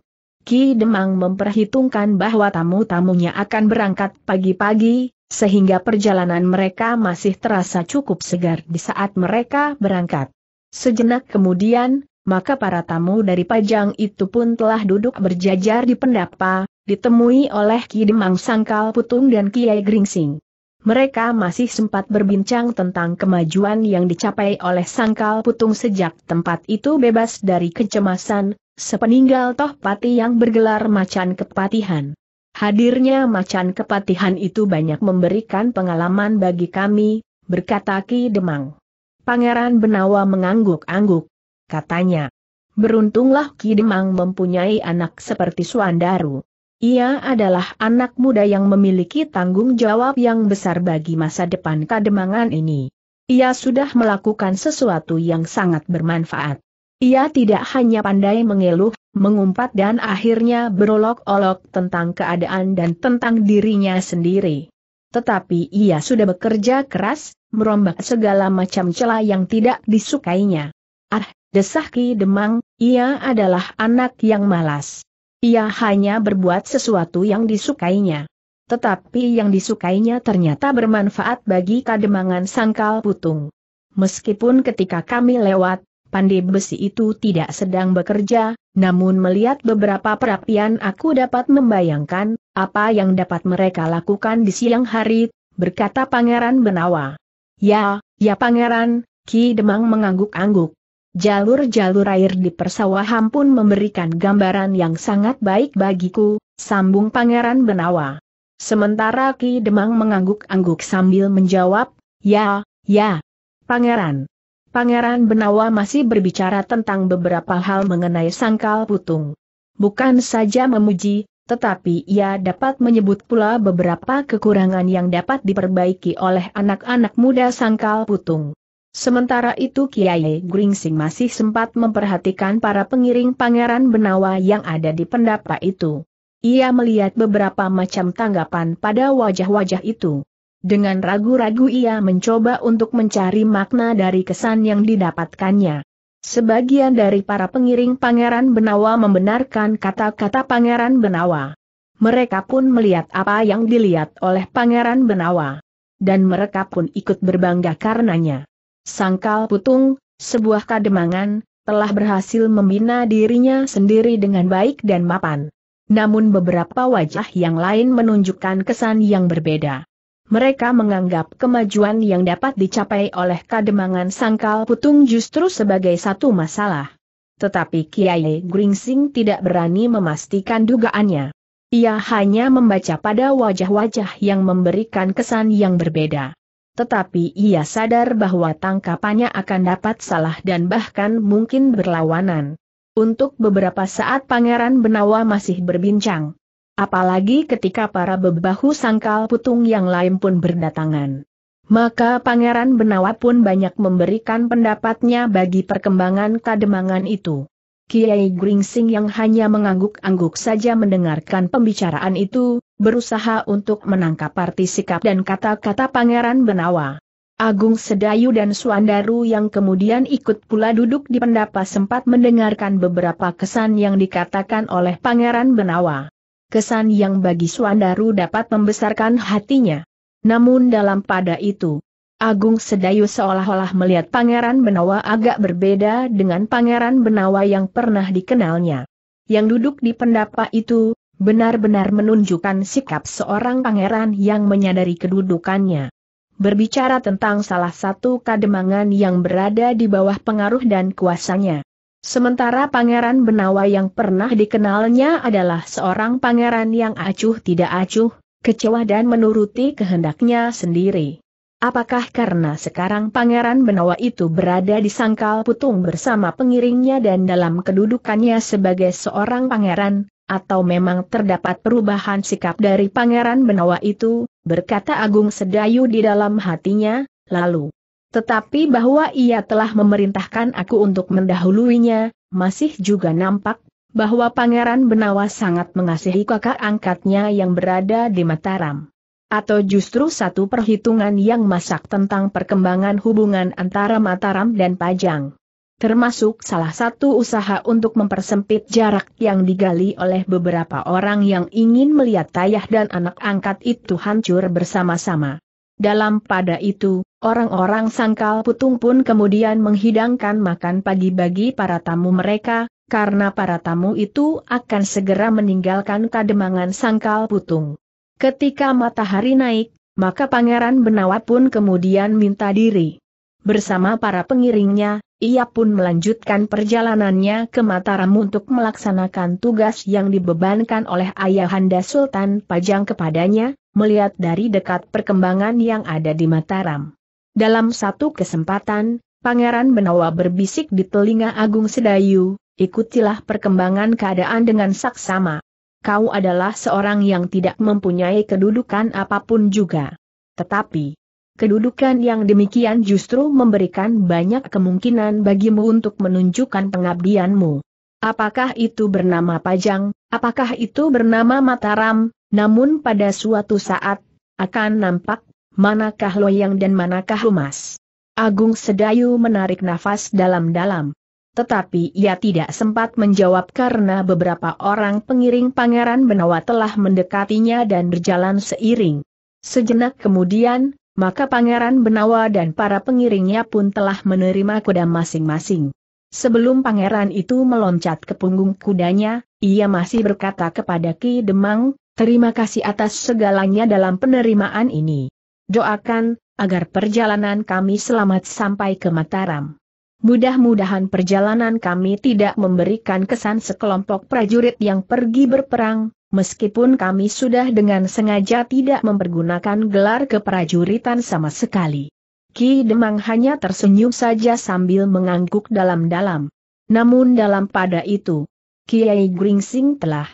Ki Demang memperhitungkan bahwa tamu-tamunya akan berangkat pagi-pagi, sehingga perjalanan mereka masih terasa cukup segar di saat mereka berangkat. Sejenak kemudian, maka para tamu dari Pajang itu pun telah duduk berjajar di pendapa, ditemui oleh Ki Demang Sangkal Putung dan Kiai Gringsing. Mereka masih sempat berbincang tentang kemajuan yang dicapai oleh Sangkal Putung sejak tempat itu bebas dari kecemasan, sepeninggal Toh Pati yang bergelar Macan Kepatihan. Hadirnya Macan Kepatihan itu banyak memberikan pengalaman bagi kami, berkata Ki Demang. Pangeran Benawa mengangguk-angguk. Katanya, beruntunglah Ki Demang mempunyai anak seperti Suandaru. Ia adalah anak muda yang memiliki tanggung jawab yang besar bagi masa depan Kademangan ini. Ia sudah melakukan sesuatu yang sangat bermanfaat. Ia tidak hanya pandai mengeluh, mengumpat dan akhirnya berolok-olok tentang keadaan dan tentang dirinya sendiri. Tetapi ia sudah bekerja keras, merombak segala macam celah yang tidak disukainya. Ah, desah Ki Demang, ia adalah anak yang malas. Ia hanya berbuat sesuatu yang disukainya. Tetapi yang disukainya ternyata bermanfaat bagi kademangan sangkal putung. Meskipun ketika kami lewat, pandai besi itu tidak sedang bekerja, namun melihat beberapa perapian aku dapat membayangkan, apa yang dapat mereka lakukan di siang hari, berkata Pangeran Benawa. Ya, ya Pangeran, Ki Demang mengangguk-angguk. Jalur-jalur air di persawahan pun memberikan gambaran yang sangat baik bagiku, sambung Pangeran Benawa. Sementara Ki Demang mengangguk-angguk sambil menjawab, ya, ya. Pangeran. Pangeran Benawa masih berbicara tentang beberapa hal mengenai sangkal putung. Bukan saja memuji, tetapi ia dapat menyebut pula beberapa kekurangan yang dapat diperbaiki oleh anak-anak muda sangkal putung. Sementara itu Kiai Gringsing masih sempat memperhatikan para pengiring Pangeran Benawa yang ada di pendapa itu. Ia melihat beberapa macam tanggapan pada wajah-wajah itu. Dengan ragu-ragu ia mencoba untuk mencari makna dari kesan yang didapatkannya. Sebagian dari para pengiring Pangeran Benawa membenarkan kata-kata Pangeran Benawa. Mereka pun melihat apa yang dilihat oleh Pangeran Benawa. Dan mereka pun ikut berbangga karenanya. Sangkal Putung, sebuah kademangan, telah berhasil membina dirinya sendiri dengan baik dan mapan. Namun beberapa wajah yang lain menunjukkan kesan yang berbeda. Mereka menganggap kemajuan yang dapat dicapai oleh kademangan Sangkal Putung justru sebagai satu masalah. Tetapi Kiai Gringsing tidak berani memastikan dugaannya. Ia hanya membaca pada wajah-wajah yang memberikan kesan yang berbeda tetapi ia sadar bahwa tangkapannya akan dapat salah dan bahkan mungkin berlawanan. Untuk beberapa saat Pangeran Benawa masih berbincang. Apalagi ketika para bebahu sangkal putung yang lain pun berdatangan. Maka Pangeran Benawa pun banyak memberikan pendapatnya bagi perkembangan kademangan itu. Kiai Gringsing yang hanya mengangguk-angguk saja mendengarkan pembicaraan itu, berusaha untuk menangkap arti sikap dan kata-kata Pangeran Benawa. Agung Sedayu dan Suandaru yang kemudian ikut pula duduk di pendapa sempat mendengarkan beberapa kesan yang dikatakan oleh Pangeran Benawa. Kesan yang bagi Suandaru dapat membesarkan hatinya. Namun dalam pada itu, Agung Sedayu seolah-olah melihat Pangeran Benawa agak berbeda dengan Pangeran Benawa yang pernah dikenalnya. Yang duduk di pendapa itu, Benar-benar menunjukkan sikap seorang pangeran yang menyadari kedudukannya. Berbicara tentang salah satu kademangan yang berada di bawah pengaruh dan kuasanya. Sementara Pangeran Benawa yang pernah dikenalnya adalah seorang pangeran yang acuh tidak acuh, kecewa dan menuruti kehendaknya sendiri. Apakah karena sekarang Pangeran Benawa itu berada di sangkal putung bersama pengiringnya dan dalam kedudukannya sebagai seorang pangeran, atau memang terdapat perubahan sikap dari Pangeran Benawa itu, berkata Agung Sedayu di dalam hatinya, lalu. Tetapi bahwa ia telah memerintahkan aku untuk mendahuluinya, masih juga nampak bahwa Pangeran Benawa sangat mengasihi kakak angkatnya yang berada di Mataram. Atau justru satu perhitungan yang masak tentang perkembangan hubungan antara Mataram dan Pajang termasuk salah satu usaha untuk mempersempit jarak yang digali oleh beberapa orang yang ingin melihat ayah dan anak angkat itu hancur bersama-sama. Dalam pada itu, orang-orang sangkal putung pun kemudian menghidangkan makan pagi bagi para tamu mereka, karena para tamu itu akan segera meninggalkan kademangan sangkal putung. Ketika matahari naik, maka Pangeran Benawa pun kemudian minta diri. Bersama para pengiringnya, ia pun melanjutkan perjalanannya ke Mataram untuk melaksanakan tugas yang dibebankan oleh ayahanda Sultan Pajang kepadanya, melihat dari dekat perkembangan yang ada di Mataram. Dalam satu kesempatan, Pangeran Benawa berbisik di telinga Agung Sedayu, ikutilah perkembangan keadaan dengan saksama. Kau adalah seorang yang tidak mempunyai kedudukan apapun juga. Tetapi, Kedudukan yang demikian justru memberikan banyak kemungkinan bagimu untuk menunjukkan pengabdianmu. Apakah itu bernama Pajang, apakah itu bernama Mataram, namun pada suatu saat, akan nampak, manakah loyang dan manakah lumas. Agung Sedayu menarik nafas dalam-dalam. Tetapi ia tidak sempat menjawab karena beberapa orang pengiring Pangeran Benawa telah mendekatinya dan berjalan seiring. Sejenak kemudian, maka Pangeran Benawa dan para pengiringnya pun telah menerima kuda masing-masing. Sebelum pangeran itu meloncat ke punggung kudanya, ia masih berkata kepada Ki Demang, terima kasih atas segalanya dalam penerimaan ini. Doakan, agar perjalanan kami selamat sampai ke Mataram. Mudah-mudahan perjalanan kami tidak memberikan kesan sekelompok prajurit yang pergi berperang, Meskipun kami sudah dengan sengaja tidak mempergunakan gelar keprajuritan sama sekali. Ki Demang hanya tersenyum saja sambil mengangguk dalam-dalam. Namun dalam pada itu, Kiai Gringsing telah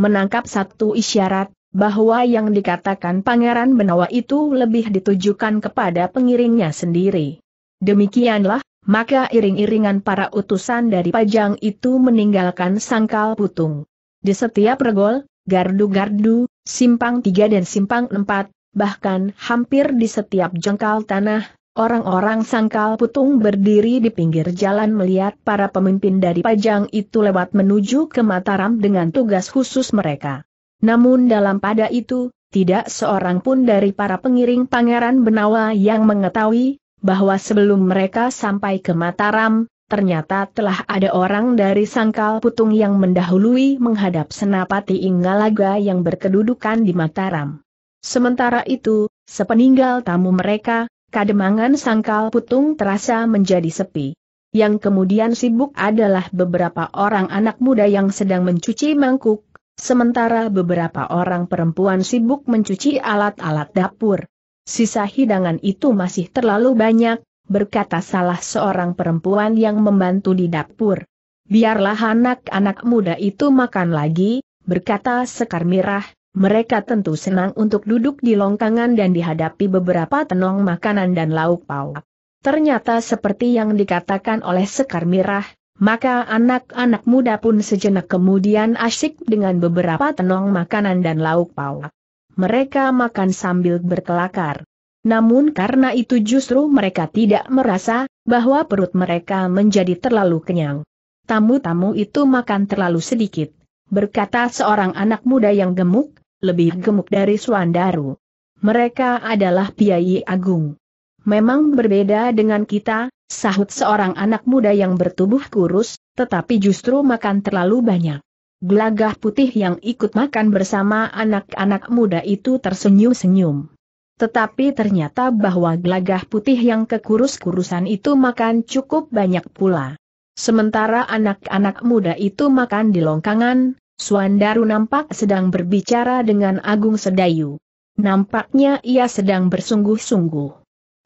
menangkap satu isyarat, bahwa yang dikatakan Pangeran Benawa itu lebih ditujukan kepada pengiringnya sendiri. Demikianlah, maka iring-iringan para utusan dari Pajang itu meninggalkan sangkal putung. Di setiap regol, gardu-gardu, simpang tiga dan simpang empat, bahkan hampir di setiap jengkal tanah, orang-orang sangkal putung berdiri di pinggir jalan melihat para pemimpin dari Pajang itu lewat menuju ke Mataram dengan tugas khusus mereka. Namun dalam pada itu, tidak seorang pun dari para pengiring Pangeran Benawa yang mengetahui bahwa sebelum mereka sampai ke Mataram, ternyata telah ada orang dari sangkal putung yang mendahului menghadap senapati Inggalaga yang berkedudukan di Mataram. Sementara itu, sepeninggal tamu mereka, kademangan sangkal putung terasa menjadi sepi. Yang kemudian sibuk adalah beberapa orang anak muda yang sedang mencuci mangkuk, sementara beberapa orang perempuan sibuk mencuci alat-alat dapur. Sisa hidangan itu masih terlalu banyak, berkata salah seorang perempuan yang membantu di dapur. Biarlah anak-anak muda itu makan lagi, berkata Sekar Mirah, mereka tentu senang untuk duduk di longkangan dan dihadapi beberapa tenong makanan dan lauk pauk. Ternyata seperti yang dikatakan oleh Sekar Mirah, maka anak-anak muda pun sejenak kemudian asyik dengan beberapa tenong makanan dan lauk pauk. Mereka makan sambil berkelakar. Namun karena itu justru mereka tidak merasa bahwa perut mereka menjadi terlalu kenyang. Tamu-tamu itu makan terlalu sedikit, berkata seorang anak muda yang gemuk, lebih gemuk dari Suandaru. Mereka adalah Piai Agung. Memang berbeda dengan kita, sahut seorang anak muda yang bertubuh kurus, tetapi justru makan terlalu banyak. Gelagah putih yang ikut makan bersama anak-anak muda itu tersenyum-senyum. Tetapi ternyata bahwa gelagah putih yang kekurus-kurusan itu makan cukup banyak pula. Sementara anak-anak muda itu makan di longkangan, Suandaru nampak sedang berbicara dengan Agung Sedayu. Nampaknya ia sedang bersungguh-sungguh.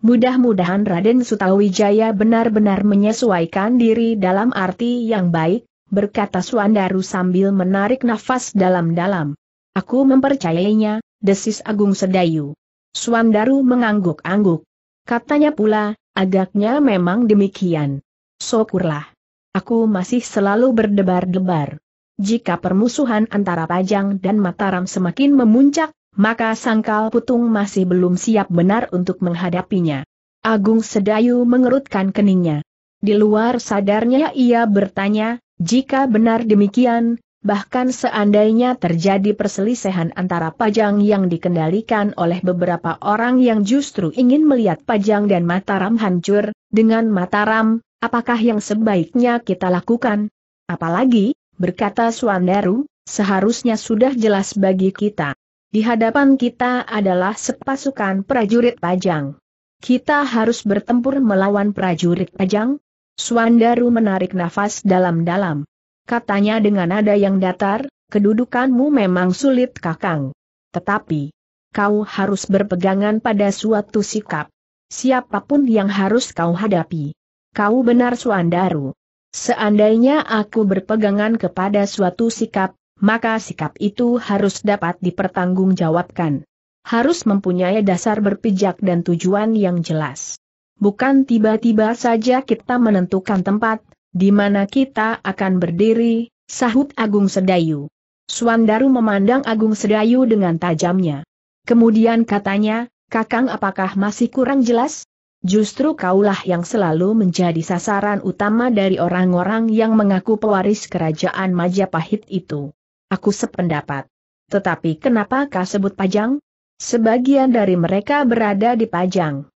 Mudah-mudahan Raden Sutawijaya benar-benar menyesuaikan diri dalam arti yang baik, berkata Suandaru sambil menarik nafas dalam-dalam. Aku mempercayainya, desis Agung Sedayu. Suandaru mengangguk-angguk. Katanya pula, agaknya memang demikian. Syukurlah. Aku masih selalu berdebar-debar. Jika permusuhan antara Pajang dan Mataram semakin memuncak, maka Sangkal Putung masih belum siap benar untuk menghadapinya. Agung Sedayu mengerutkan keningnya. Di luar sadarnya ia bertanya, jika benar demikian, Bahkan seandainya terjadi perselisihan antara Pajang yang dikendalikan oleh beberapa orang yang justru ingin melihat Pajang dan Mataram hancur, dengan Mataram, apakah yang sebaiknya kita lakukan? Apalagi, berkata Suandaru, seharusnya sudah jelas bagi kita. Di hadapan kita adalah sepasukan prajurit Pajang. Kita harus bertempur melawan prajurit Pajang? Suandaru menarik nafas dalam-dalam katanya dengan nada yang datar, kedudukanmu memang sulit kakang. Tetapi, kau harus berpegangan pada suatu sikap. Siapapun yang harus kau hadapi. Kau benar Suandaru. Seandainya aku berpegangan kepada suatu sikap, maka sikap itu harus dapat dipertanggungjawabkan. Harus mempunyai dasar berpijak dan tujuan yang jelas. Bukan tiba-tiba saja kita menentukan tempat, di mana kita akan berdiri, sahut Agung Sedayu. Swandaru memandang Agung Sedayu dengan tajamnya. Kemudian katanya, Kakang apakah masih kurang jelas? Justru kaulah yang selalu menjadi sasaran utama dari orang-orang yang mengaku pewaris kerajaan Majapahit itu. Aku sependapat. Tetapi kenapa kau sebut Pajang? Sebagian dari mereka berada di Pajang.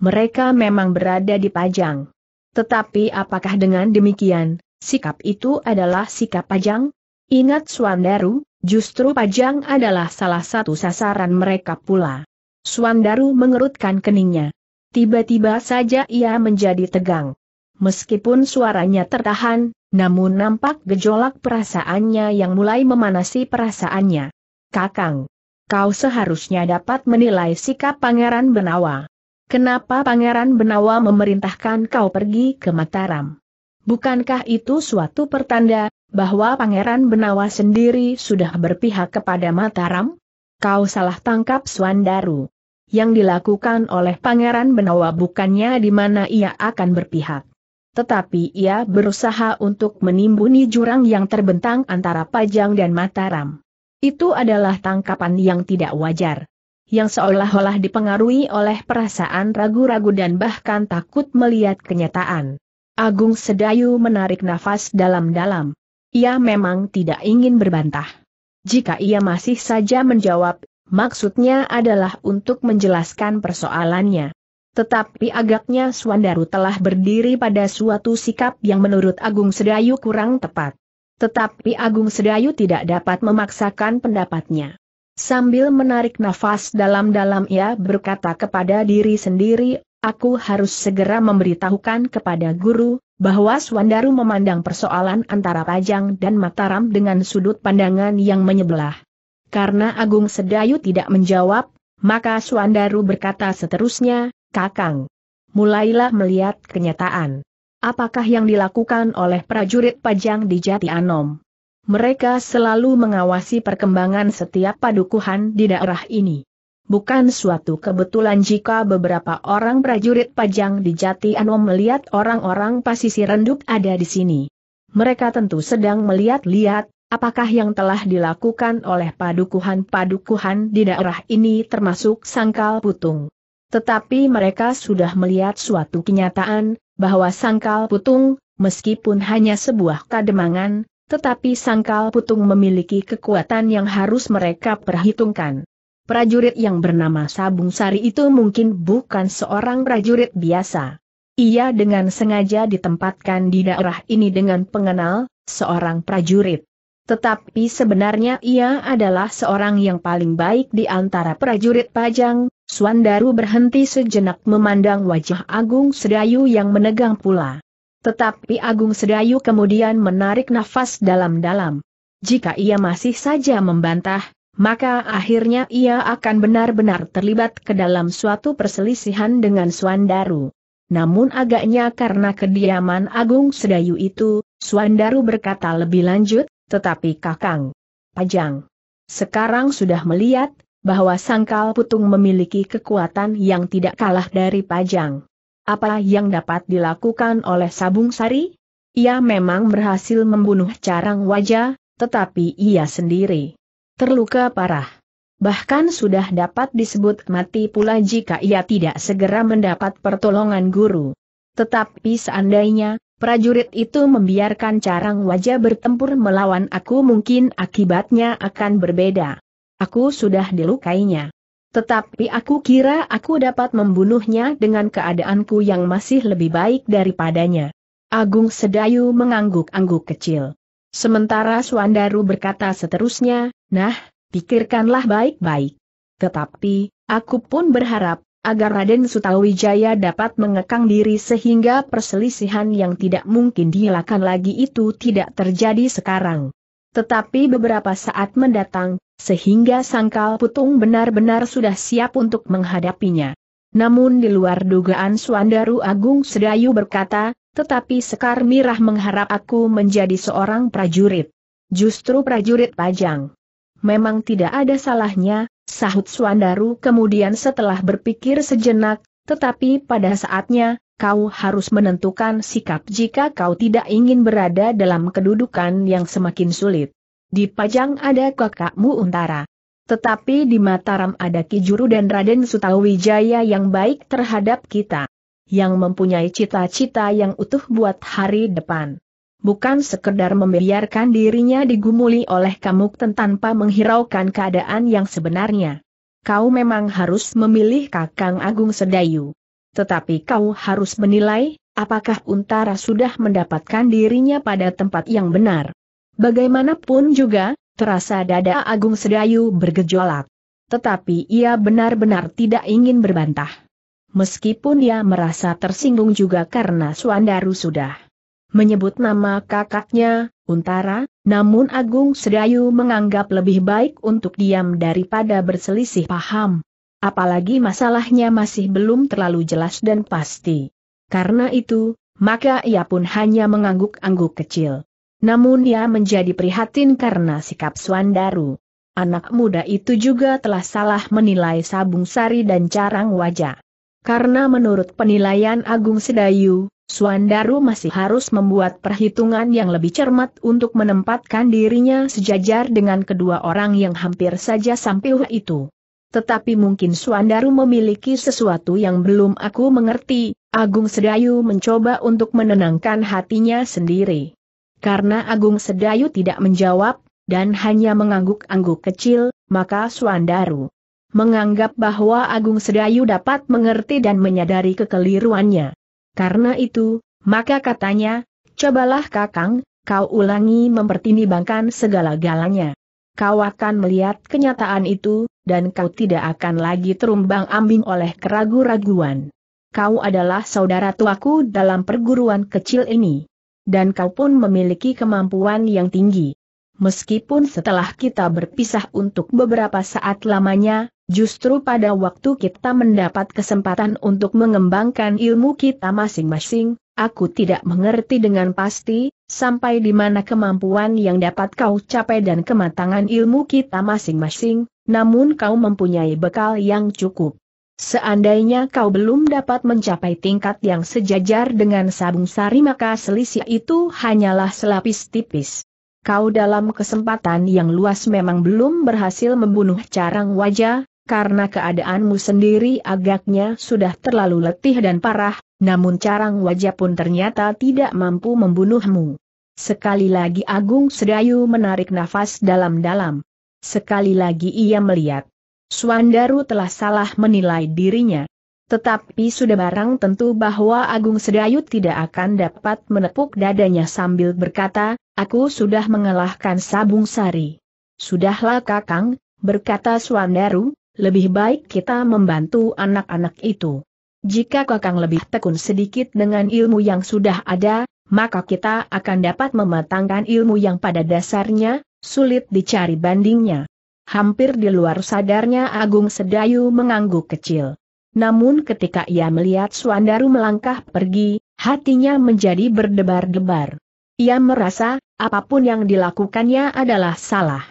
Mereka memang berada di Pajang. Tetapi apakah dengan demikian, sikap itu adalah sikap pajang? Ingat Suandaru, justru pajang adalah salah satu sasaran mereka pula. Suandaru mengerutkan keningnya. Tiba-tiba saja ia menjadi tegang. Meskipun suaranya tertahan, namun nampak gejolak perasaannya yang mulai memanasi perasaannya. Kakang, kau seharusnya dapat menilai sikap Pangeran Benawa. Kenapa Pangeran Benawa memerintahkan kau pergi ke Mataram? Bukankah itu suatu pertanda bahwa Pangeran Benawa sendiri sudah berpihak kepada Mataram? Kau salah tangkap Suandaru. Yang dilakukan oleh Pangeran Benawa bukannya di mana ia akan berpihak. Tetapi ia berusaha untuk menimbuni jurang yang terbentang antara Pajang dan Mataram. Itu adalah tangkapan yang tidak wajar yang seolah-olah dipengaruhi oleh perasaan ragu-ragu dan bahkan takut melihat kenyataan. Agung Sedayu menarik nafas dalam-dalam. Ia memang tidak ingin berbantah. Jika ia masih saja menjawab, maksudnya adalah untuk menjelaskan persoalannya. Tetapi agaknya Swandaru telah berdiri pada suatu sikap yang menurut Agung Sedayu kurang tepat. Tetapi Agung Sedayu tidak dapat memaksakan pendapatnya. Sambil menarik nafas dalam-dalam ia berkata kepada diri sendiri, aku harus segera memberitahukan kepada guru, bahwa Swandaru memandang persoalan antara Pajang dan Mataram dengan sudut pandangan yang menyebelah. Karena Agung Sedayu tidak menjawab, maka Swandaru berkata seterusnya, Kakang, mulailah melihat kenyataan. Apakah yang dilakukan oleh prajurit Pajang di Jati Anom? Mereka selalu mengawasi perkembangan setiap padukuhan di daerah ini. Bukan suatu kebetulan jika beberapa orang prajurit pajang di Jati Anom melihat orang-orang pasisir renduk ada di sini. Mereka tentu sedang melihat-lihat, apakah yang telah dilakukan oleh padukuhan-padukuhan di daerah ini termasuk sangkal putung. Tetapi mereka sudah melihat suatu kenyataan, bahwa sangkal putung, meskipun hanya sebuah kademangan, tetapi Sangkal Putung memiliki kekuatan yang harus mereka perhitungkan. Prajurit yang bernama Sabung Sari itu mungkin bukan seorang prajurit biasa. Ia dengan sengaja ditempatkan di daerah ini dengan pengenal, seorang prajurit. Tetapi sebenarnya ia adalah seorang yang paling baik di antara prajurit pajang, Suandaru berhenti sejenak memandang wajah Agung Sedayu yang menegang pula. Tetapi Agung Sedayu kemudian menarik nafas dalam-dalam. Jika ia masih saja membantah, maka akhirnya ia akan benar-benar terlibat ke dalam suatu perselisihan dengan Suandaru. Namun agaknya karena kediaman Agung Sedayu itu, Suandaru berkata lebih lanjut, tetapi Kakang Pajang sekarang sudah melihat bahwa Sangkal Putung memiliki kekuatan yang tidak kalah dari Pajang. Apa yang dapat dilakukan oleh Sabung Sari? Ia memang berhasil membunuh carang wajah, tetapi ia sendiri terluka parah. Bahkan sudah dapat disebut mati pula jika ia tidak segera mendapat pertolongan guru. Tetapi seandainya, prajurit itu membiarkan carang wajah bertempur melawan aku mungkin akibatnya akan berbeda. Aku sudah dilukainya. Tetapi aku kira aku dapat membunuhnya dengan keadaanku yang masih lebih baik daripadanya. Agung Sedayu mengangguk-angguk kecil. Sementara Suandaru berkata seterusnya, nah, pikirkanlah baik-baik. Tetapi, aku pun berharap, agar Raden Sutawijaya dapat mengekang diri sehingga perselisihan yang tidak mungkin dilakukan lagi itu tidak terjadi sekarang. Tetapi beberapa saat mendatang, sehingga sangkal putung benar-benar sudah siap untuk menghadapinya. Namun di luar dugaan Suandaru Agung Sedayu berkata, tetapi Sekar Mirah mengharap aku menjadi seorang prajurit. Justru prajurit pajang. Memang tidak ada salahnya, sahut Suandaru kemudian setelah berpikir sejenak, tetapi pada saatnya, kau harus menentukan sikap jika kau tidak ingin berada dalam kedudukan yang semakin sulit. Di Pajang ada kakakmu Untara. Tetapi di Mataram ada Kijuru dan Raden Sutawijaya yang baik terhadap kita. Yang mempunyai cita-cita yang utuh buat hari depan. Bukan sekedar membiarkan dirinya digumuli oleh Kamukten tanpa menghiraukan keadaan yang sebenarnya. Kau memang harus memilih Kakang Agung Sedayu. Tetapi kau harus menilai, apakah Untara sudah mendapatkan dirinya pada tempat yang benar. Bagaimanapun juga, terasa dada Agung Sedayu bergejolak. Tetapi ia benar-benar tidak ingin berbantah. Meskipun ia merasa tersinggung juga karena Suandaru sudah menyebut nama kakaknya, Untara, namun Agung Sedayu menganggap lebih baik untuk diam daripada berselisih paham. Apalagi masalahnya masih belum terlalu jelas dan pasti. Karena itu, maka ia pun hanya mengangguk-angguk kecil. Namun ia menjadi prihatin karena sikap Suandaru. Anak muda itu juga telah salah menilai Sabung Sari dan Carang Wajah. Karena menurut penilaian Agung Sedayu, Suandaru masih harus membuat perhitungan yang lebih cermat untuk menempatkan dirinya sejajar dengan kedua orang yang hampir saja sampiuh itu. Tetapi mungkin Suandaru memiliki sesuatu yang belum aku mengerti, Agung Sedayu mencoba untuk menenangkan hatinya sendiri. Karena Agung Sedayu tidak menjawab, dan hanya mengangguk-angguk kecil, maka Suandaru menganggap bahwa Agung Sedayu dapat mengerti dan menyadari kekeliruannya. Karena itu, maka katanya, cobalah Kakang, kau ulangi mempertimbangkan segala-galanya. Kau akan melihat kenyataan itu, dan kau tidak akan lagi terumbang ambing oleh keragu-raguan. Kau adalah saudara tuaku dalam perguruan kecil ini dan kau pun memiliki kemampuan yang tinggi. Meskipun setelah kita berpisah untuk beberapa saat lamanya, justru pada waktu kita mendapat kesempatan untuk mengembangkan ilmu kita masing-masing, aku tidak mengerti dengan pasti, sampai di mana kemampuan yang dapat kau capai dan kematangan ilmu kita masing-masing, namun kau mempunyai bekal yang cukup. Seandainya kau belum dapat mencapai tingkat yang sejajar dengan sabung sari maka selisih itu hanyalah selapis tipis. Kau dalam kesempatan yang luas memang belum berhasil membunuh carang wajah, karena keadaanmu sendiri agaknya sudah terlalu letih dan parah, namun carang wajah pun ternyata tidak mampu membunuhmu. Sekali lagi Agung Sedayu menarik nafas dalam-dalam. Sekali lagi ia melihat Suandaru telah salah menilai dirinya. Tetapi sudah barang tentu bahwa Agung Sedayu tidak akan dapat menepuk dadanya sambil berkata, aku sudah mengalahkan Sabung Sari. Sudahlah kakang, berkata Suandaru, lebih baik kita membantu anak-anak itu. Jika kakang lebih tekun sedikit dengan ilmu yang sudah ada, maka kita akan dapat mematangkan ilmu yang pada dasarnya, sulit dicari bandingnya. Hampir di luar sadarnya Agung Sedayu mengangguk kecil. Namun ketika ia melihat Suandaru melangkah pergi, hatinya menjadi berdebar-debar. Ia merasa, apapun yang dilakukannya adalah salah.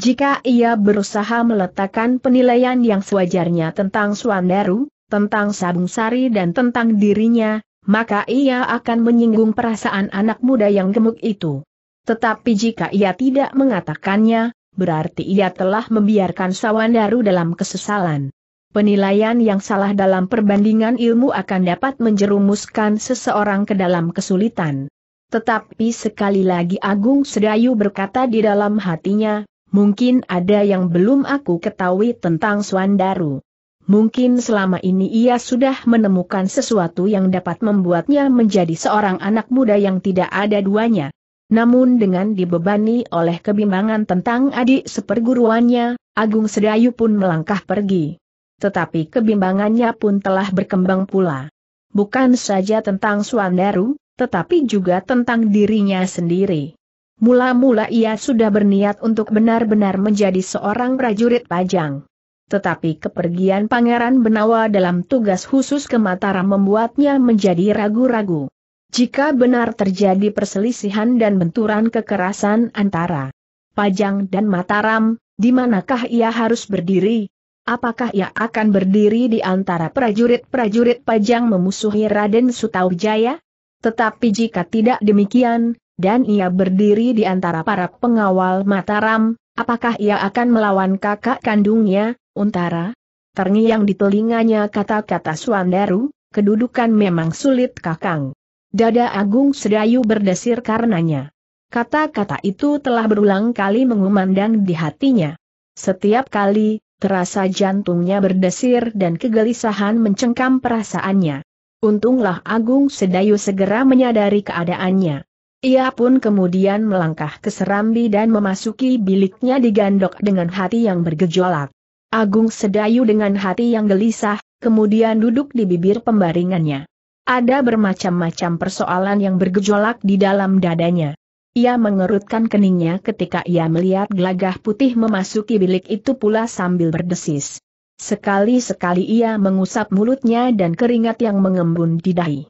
Jika ia berusaha meletakkan penilaian yang sewajarnya tentang Suandaru, tentang Sabung Sari dan tentang dirinya, maka ia akan menyinggung perasaan anak muda yang gemuk itu. Tetapi jika ia tidak mengatakannya, berarti ia telah membiarkan Sawandaru dalam kesesalan. Penilaian yang salah dalam perbandingan ilmu akan dapat menjerumuskan seseorang ke dalam kesulitan. Tetapi sekali lagi Agung Sedayu berkata di dalam hatinya, mungkin ada yang belum aku ketahui tentang Swandaru. Mungkin selama ini ia sudah menemukan sesuatu yang dapat membuatnya menjadi seorang anak muda yang tidak ada duanya. Namun dengan dibebani oleh kebimbangan tentang adik seperguruannya, Agung Sedayu pun melangkah pergi. Tetapi kebimbangannya pun telah berkembang pula. Bukan saja tentang Suandaru, tetapi juga tentang dirinya sendiri. Mula-mula ia sudah berniat untuk benar-benar menjadi seorang prajurit pajang. Tetapi kepergian Pangeran Benawa dalam tugas khusus ke Mataram membuatnya menjadi ragu-ragu. Jika benar terjadi perselisihan dan benturan kekerasan antara Pajang dan Mataram, di manakah ia harus berdiri? Apakah ia akan berdiri di antara prajurit-prajurit Pajang memusuhi Raden Sutawijaya? Tetapi jika tidak demikian, dan ia berdiri di antara para pengawal Mataram, apakah ia akan melawan kakak kandungnya, Untara? Terngiang di telinganya kata-kata Suandaru, kedudukan memang sulit kakang. Dada Agung Sedayu berdesir karenanya. Kata-kata itu telah berulang kali mengumandang di hatinya. Setiap kali, terasa jantungnya berdesir dan kegelisahan mencengkam perasaannya. Untunglah Agung Sedayu segera menyadari keadaannya. Ia pun kemudian melangkah ke Serambi dan memasuki biliknya digandok dengan hati yang bergejolak. Agung Sedayu dengan hati yang gelisah, kemudian duduk di bibir pembaringannya. Ada bermacam-macam persoalan yang bergejolak di dalam dadanya. Ia mengerutkan keningnya ketika ia melihat gelagah putih memasuki bilik itu pula sambil berdesis. Sekali-sekali ia mengusap mulutnya dan keringat yang mengembun di dahi.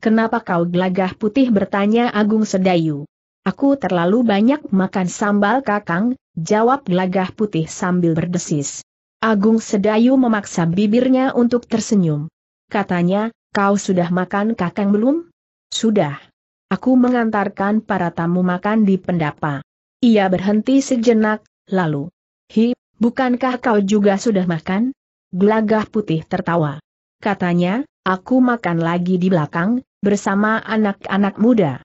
Kenapa kau gelagah putih bertanya Agung Sedayu. Aku terlalu banyak makan sambal kakang, jawab gelagah putih sambil berdesis. Agung Sedayu memaksa bibirnya untuk tersenyum. Katanya, Kau sudah makan kakang belum? Sudah. Aku mengantarkan para tamu makan di pendapa. Ia berhenti sejenak, lalu. Hi, bukankah kau juga sudah makan? Gelagah putih tertawa. Katanya, aku makan lagi di belakang, bersama anak-anak muda.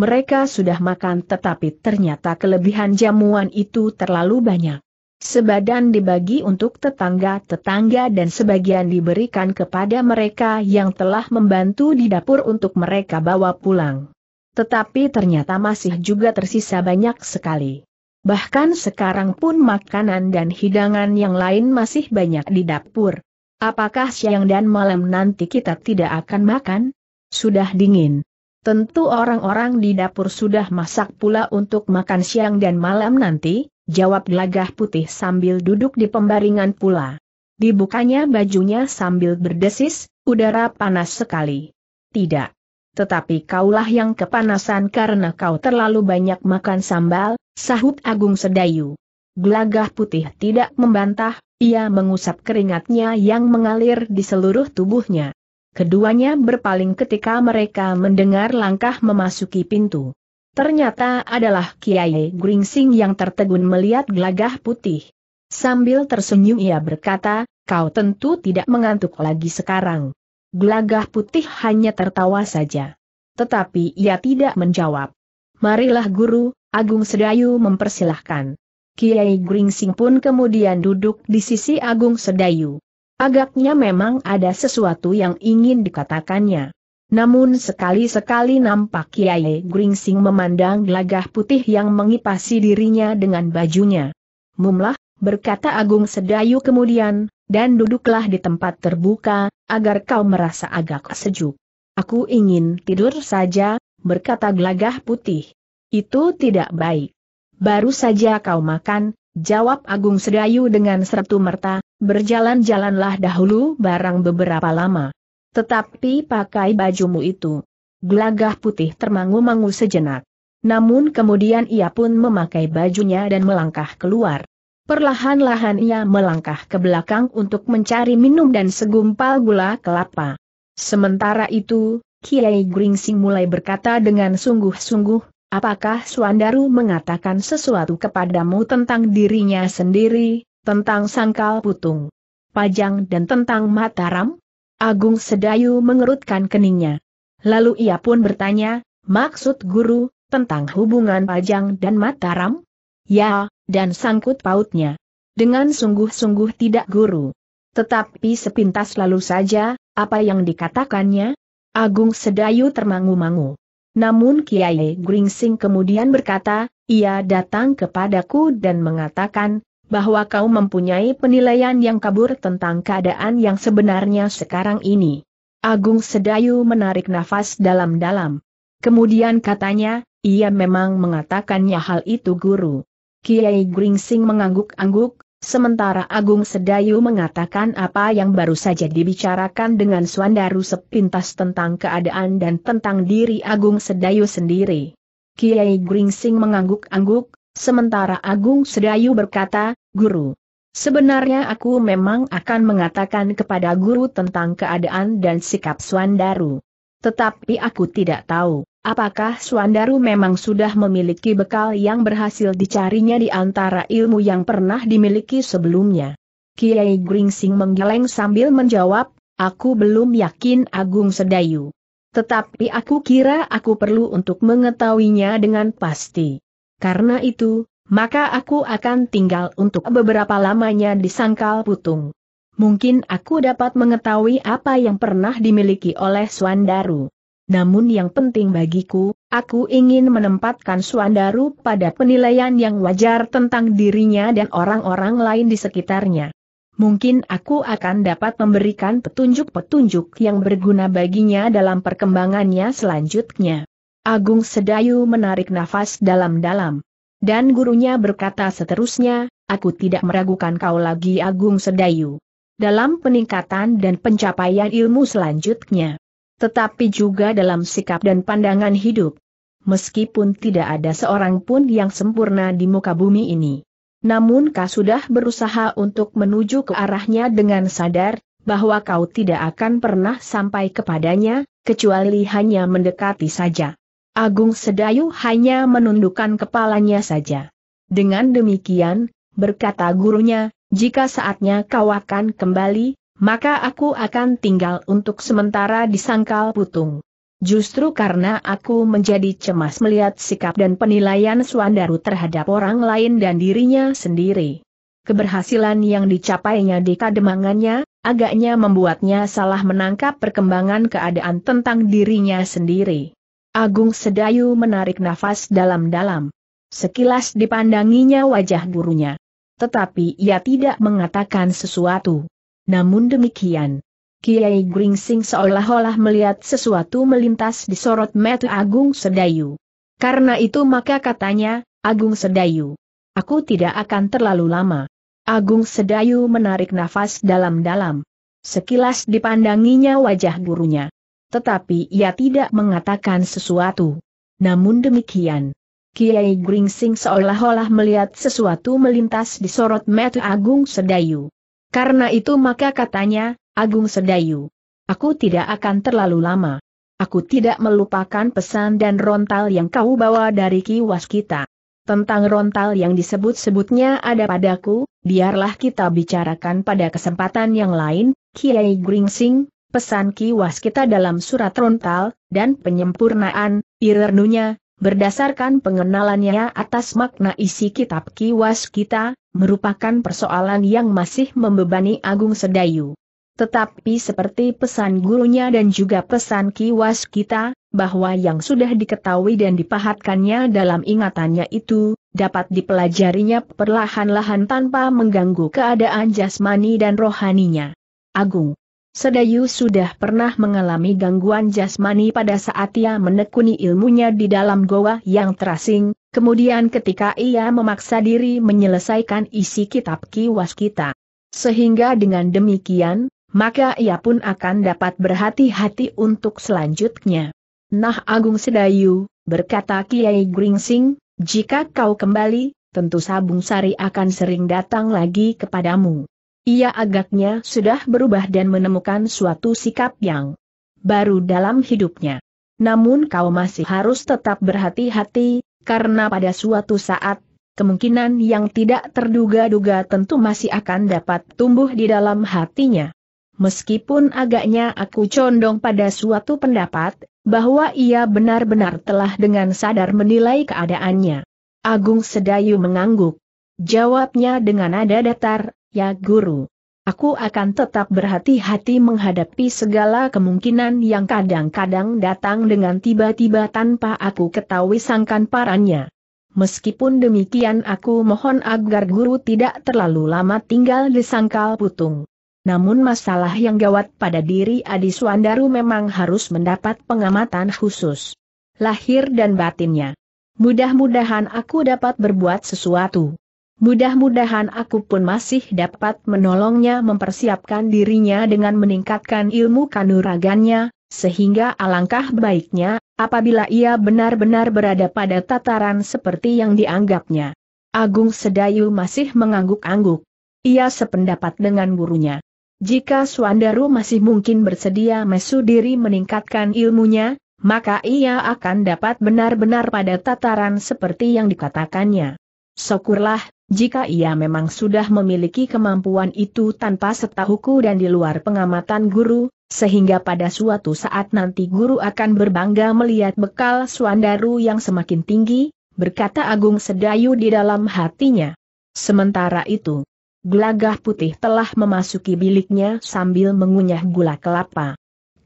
Mereka sudah makan tetapi ternyata kelebihan jamuan itu terlalu banyak. Sebadan dibagi untuk tetangga-tetangga dan sebagian diberikan kepada mereka yang telah membantu di dapur untuk mereka bawa pulang. Tetapi ternyata masih juga tersisa banyak sekali. Bahkan sekarang pun makanan dan hidangan yang lain masih banyak di dapur. Apakah siang dan malam nanti kita tidak akan makan? Sudah dingin. Tentu orang-orang di dapur sudah masak pula untuk makan siang dan malam nanti, jawab gelagah putih sambil duduk di pembaringan pula. Dibukanya bajunya sambil berdesis, udara panas sekali. Tidak. Tetapi kaulah yang kepanasan karena kau terlalu banyak makan sambal, sahut Agung Sedayu. Gelagah putih tidak membantah, ia mengusap keringatnya yang mengalir di seluruh tubuhnya. Keduanya berpaling ketika mereka mendengar langkah memasuki pintu. Ternyata adalah Kiai Gringsing yang tertegun melihat gelagah putih. Sambil tersenyum ia berkata, kau tentu tidak mengantuk lagi sekarang. Gelagah putih hanya tertawa saja. Tetapi ia tidak menjawab. Marilah guru, Agung Sedayu mempersilahkan. Kiai Gringsing pun kemudian duduk di sisi Agung Sedayu. Agaknya memang ada sesuatu yang ingin dikatakannya. Namun sekali-sekali nampak Kiai Gringsing memandang gelagah putih yang mengipasi dirinya dengan bajunya. Mumlah, berkata Agung Sedayu kemudian, dan duduklah di tempat terbuka, agar kau merasa agak sejuk. Aku ingin tidur saja, berkata gelagah putih. Itu tidak baik. Baru saja kau makan, jawab Agung Sedayu dengan sertu merta, berjalan-jalanlah dahulu barang beberapa lama. Tetapi pakai bajumu itu. Gelagah putih termangu-mangu sejenak. Namun kemudian ia pun memakai bajunya dan melangkah keluar. Perlahan-lahan ia melangkah ke belakang untuk mencari minum dan segumpal gula kelapa. Sementara itu, Kiai Gringsing mulai berkata dengan sungguh-sungguh, apakah Suandaru mengatakan sesuatu kepadamu tentang dirinya sendiri, tentang sangkal putung, pajang dan tentang Mataram? Agung Sedayu mengerutkan keningnya. Lalu ia pun bertanya, maksud guru, tentang hubungan Pajang dan Mataram? Ya, dan sangkut pautnya. Dengan sungguh-sungguh tidak guru. Tetapi sepintas lalu saja, apa yang dikatakannya? Agung Sedayu termangu-mangu. Namun Kiai Gringsing kemudian berkata, ia datang kepadaku dan mengatakan, bahwa kau mempunyai penilaian yang kabur tentang keadaan yang sebenarnya sekarang ini. Agung Sedayu menarik nafas dalam-dalam. Kemudian katanya, ia memang mengatakannya hal itu guru. Kiai Gringsing mengangguk-angguk, sementara Agung Sedayu mengatakan apa yang baru saja dibicarakan dengan Swandaru sepintas tentang keadaan dan tentang diri Agung Sedayu sendiri. Kiai Gringsing mengangguk-angguk, sementara Agung Sedayu berkata, Guru. Sebenarnya aku memang akan mengatakan kepada guru tentang keadaan dan sikap Swandaru. Tetapi aku tidak tahu, apakah Swandaru memang sudah memiliki bekal yang berhasil dicarinya di antara ilmu yang pernah dimiliki sebelumnya. Kiai Gringsing menggeleng sambil menjawab, aku belum yakin Agung Sedayu. Tetapi aku kira aku perlu untuk mengetahuinya dengan pasti. Karena itu, maka aku akan tinggal untuk beberapa lamanya di sangkal putung. Mungkin aku dapat mengetahui apa yang pernah dimiliki oleh Swandaru. Namun yang penting bagiku, aku ingin menempatkan Swandaru pada penilaian yang wajar tentang dirinya dan orang-orang lain di sekitarnya. Mungkin aku akan dapat memberikan petunjuk-petunjuk yang berguna baginya dalam perkembangannya selanjutnya. Agung Sedayu menarik nafas dalam-dalam. Dan gurunya berkata seterusnya, aku tidak meragukan kau lagi Agung Sedayu. Dalam peningkatan dan pencapaian ilmu selanjutnya. Tetapi juga dalam sikap dan pandangan hidup. Meskipun tidak ada seorang pun yang sempurna di muka bumi ini. Namun kau sudah berusaha untuk menuju ke arahnya dengan sadar, bahwa kau tidak akan pernah sampai kepadanya, kecuali hanya mendekati saja. Agung Sedayu hanya menundukkan kepalanya saja. Dengan demikian, berkata gurunya, jika saatnya kau akan kembali, maka aku akan tinggal untuk sementara di sangkal putung. Justru karena aku menjadi cemas melihat sikap dan penilaian Suandaru terhadap orang lain dan dirinya sendiri. Keberhasilan yang dicapainya di kademangannya, agaknya membuatnya salah menangkap perkembangan keadaan tentang dirinya sendiri. Agung Sedayu menarik nafas dalam-dalam. Sekilas dipandanginya wajah gurunya. Tetapi ia tidak mengatakan sesuatu. Namun demikian, Kiai Gringsing seolah-olah melihat sesuatu melintas di sorot mata Agung Sedayu. Karena itu maka katanya, Agung Sedayu, aku tidak akan terlalu lama. Agung Sedayu menarik nafas dalam-dalam. Sekilas dipandanginya wajah gurunya tetapi ia tidak mengatakan sesuatu. Namun demikian, Kiai Gringsing seolah-olah melihat sesuatu melintas di sorot mata Agung Sedayu. Karena itu maka katanya, Agung Sedayu, aku tidak akan terlalu lama. Aku tidak melupakan pesan dan rontal yang kau bawa dari kiwas kita. Tentang rontal yang disebut-sebutnya ada padaku, biarlah kita bicarakan pada kesempatan yang lain, Kiai Gringsing, pesan Ki Waskita dalam surat rontal, dan penyempurnaan, irernunya, berdasarkan pengenalannya atas makna isi kitab Ki Waskita, merupakan persoalan yang masih membebani Agung Sedayu. Tetapi seperti pesan gurunya dan juga pesan Ki Waskita, bahwa yang sudah diketahui dan dipahatkannya dalam ingatannya itu, dapat dipelajarinya perlahan-lahan tanpa mengganggu keadaan jasmani dan rohaninya. Agung Sedayu sudah pernah mengalami gangguan jasmani pada saat ia menekuni ilmunya di dalam goa yang terasing, kemudian ketika ia memaksa diri menyelesaikan isi kitab kiwas kita. Sehingga dengan demikian, maka ia pun akan dapat berhati-hati untuk selanjutnya. Nah Agung Sedayu, berkata Kiai Gringsing, jika kau kembali, tentu Sabung Sari akan sering datang lagi kepadamu. Ia agaknya sudah berubah dan menemukan suatu sikap yang baru dalam hidupnya. Namun kau masih harus tetap berhati-hati, karena pada suatu saat, kemungkinan yang tidak terduga-duga tentu masih akan dapat tumbuh di dalam hatinya. Meskipun agaknya aku condong pada suatu pendapat, bahwa ia benar-benar telah dengan sadar menilai keadaannya. Agung Sedayu mengangguk. Jawabnya dengan nada datar, Ya guru. Aku akan tetap berhati-hati menghadapi segala kemungkinan yang kadang-kadang datang dengan tiba-tiba tanpa aku ketahui sangkan parannya. Meskipun demikian aku mohon agar guru tidak terlalu lama tinggal di sangkal putung. Namun masalah yang gawat pada diri Adi Swandaru memang harus mendapat pengamatan khusus. Lahir dan batinnya. Mudah-mudahan aku dapat berbuat sesuatu. Mudah-mudahan aku pun masih dapat menolongnya mempersiapkan dirinya dengan meningkatkan ilmu kanuragannya, sehingga alangkah baiknya, apabila ia benar-benar berada pada tataran seperti yang dianggapnya. Agung Sedayu masih mengangguk-angguk. Ia sependapat dengan gurunya. Jika Suandaru masih mungkin bersedia mesu diri meningkatkan ilmunya, maka ia akan dapat benar-benar pada tataran seperti yang dikatakannya. Syukurlah, jika ia memang sudah memiliki kemampuan itu tanpa setahuku dan di luar pengamatan guru, sehingga pada suatu saat nanti guru akan berbangga melihat bekal Suandaru yang semakin tinggi, berkata Agung Sedayu di dalam hatinya. Sementara itu, gelagah putih telah memasuki biliknya sambil mengunyah gula kelapa.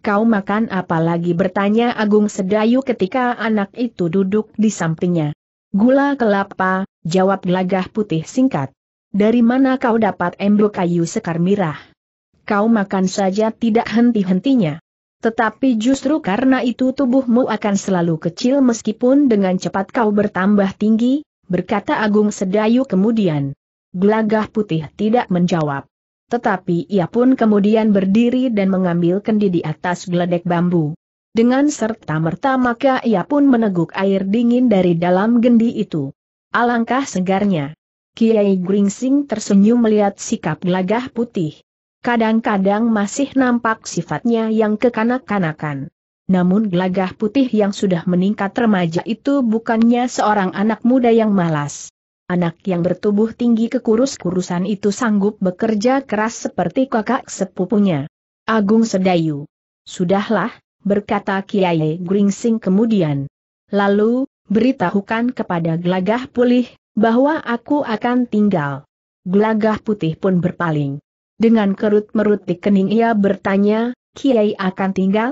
Kau makan apa lagi bertanya Agung Sedayu ketika anak itu duduk di sampingnya. Gula kelapa, jawab gelagah putih singkat. Dari mana kau dapat embo kayu sekar mirah? Kau makan saja tidak henti-hentinya. Tetapi justru karena itu tubuhmu akan selalu kecil meskipun dengan cepat kau bertambah tinggi, berkata Agung Sedayu kemudian. Gelagah putih tidak menjawab. Tetapi ia pun kemudian berdiri dan mengambil kendi di atas geledek bambu. Dengan serta merta maka ia pun meneguk air dingin dari dalam gendi itu. Alangkah segarnya. Kiai Gringsing tersenyum melihat sikap gelagah putih. Kadang-kadang masih nampak sifatnya yang kekanak-kanakan. Namun gelagah putih yang sudah meningkat remaja itu bukannya seorang anak muda yang malas. Anak yang bertubuh tinggi kekurus-kurusan itu sanggup bekerja keras seperti kakak sepupunya. Agung Sedayu. Sudahlah, berkata Kiai Gringsing kemudian. Lalu, beritahukan kepada Glagah pulih, bahwa aku akan tinggal. Glagah putih pun berpaling. Dengan kerut merut di kening ia bertanya, Kiai akan tinggal?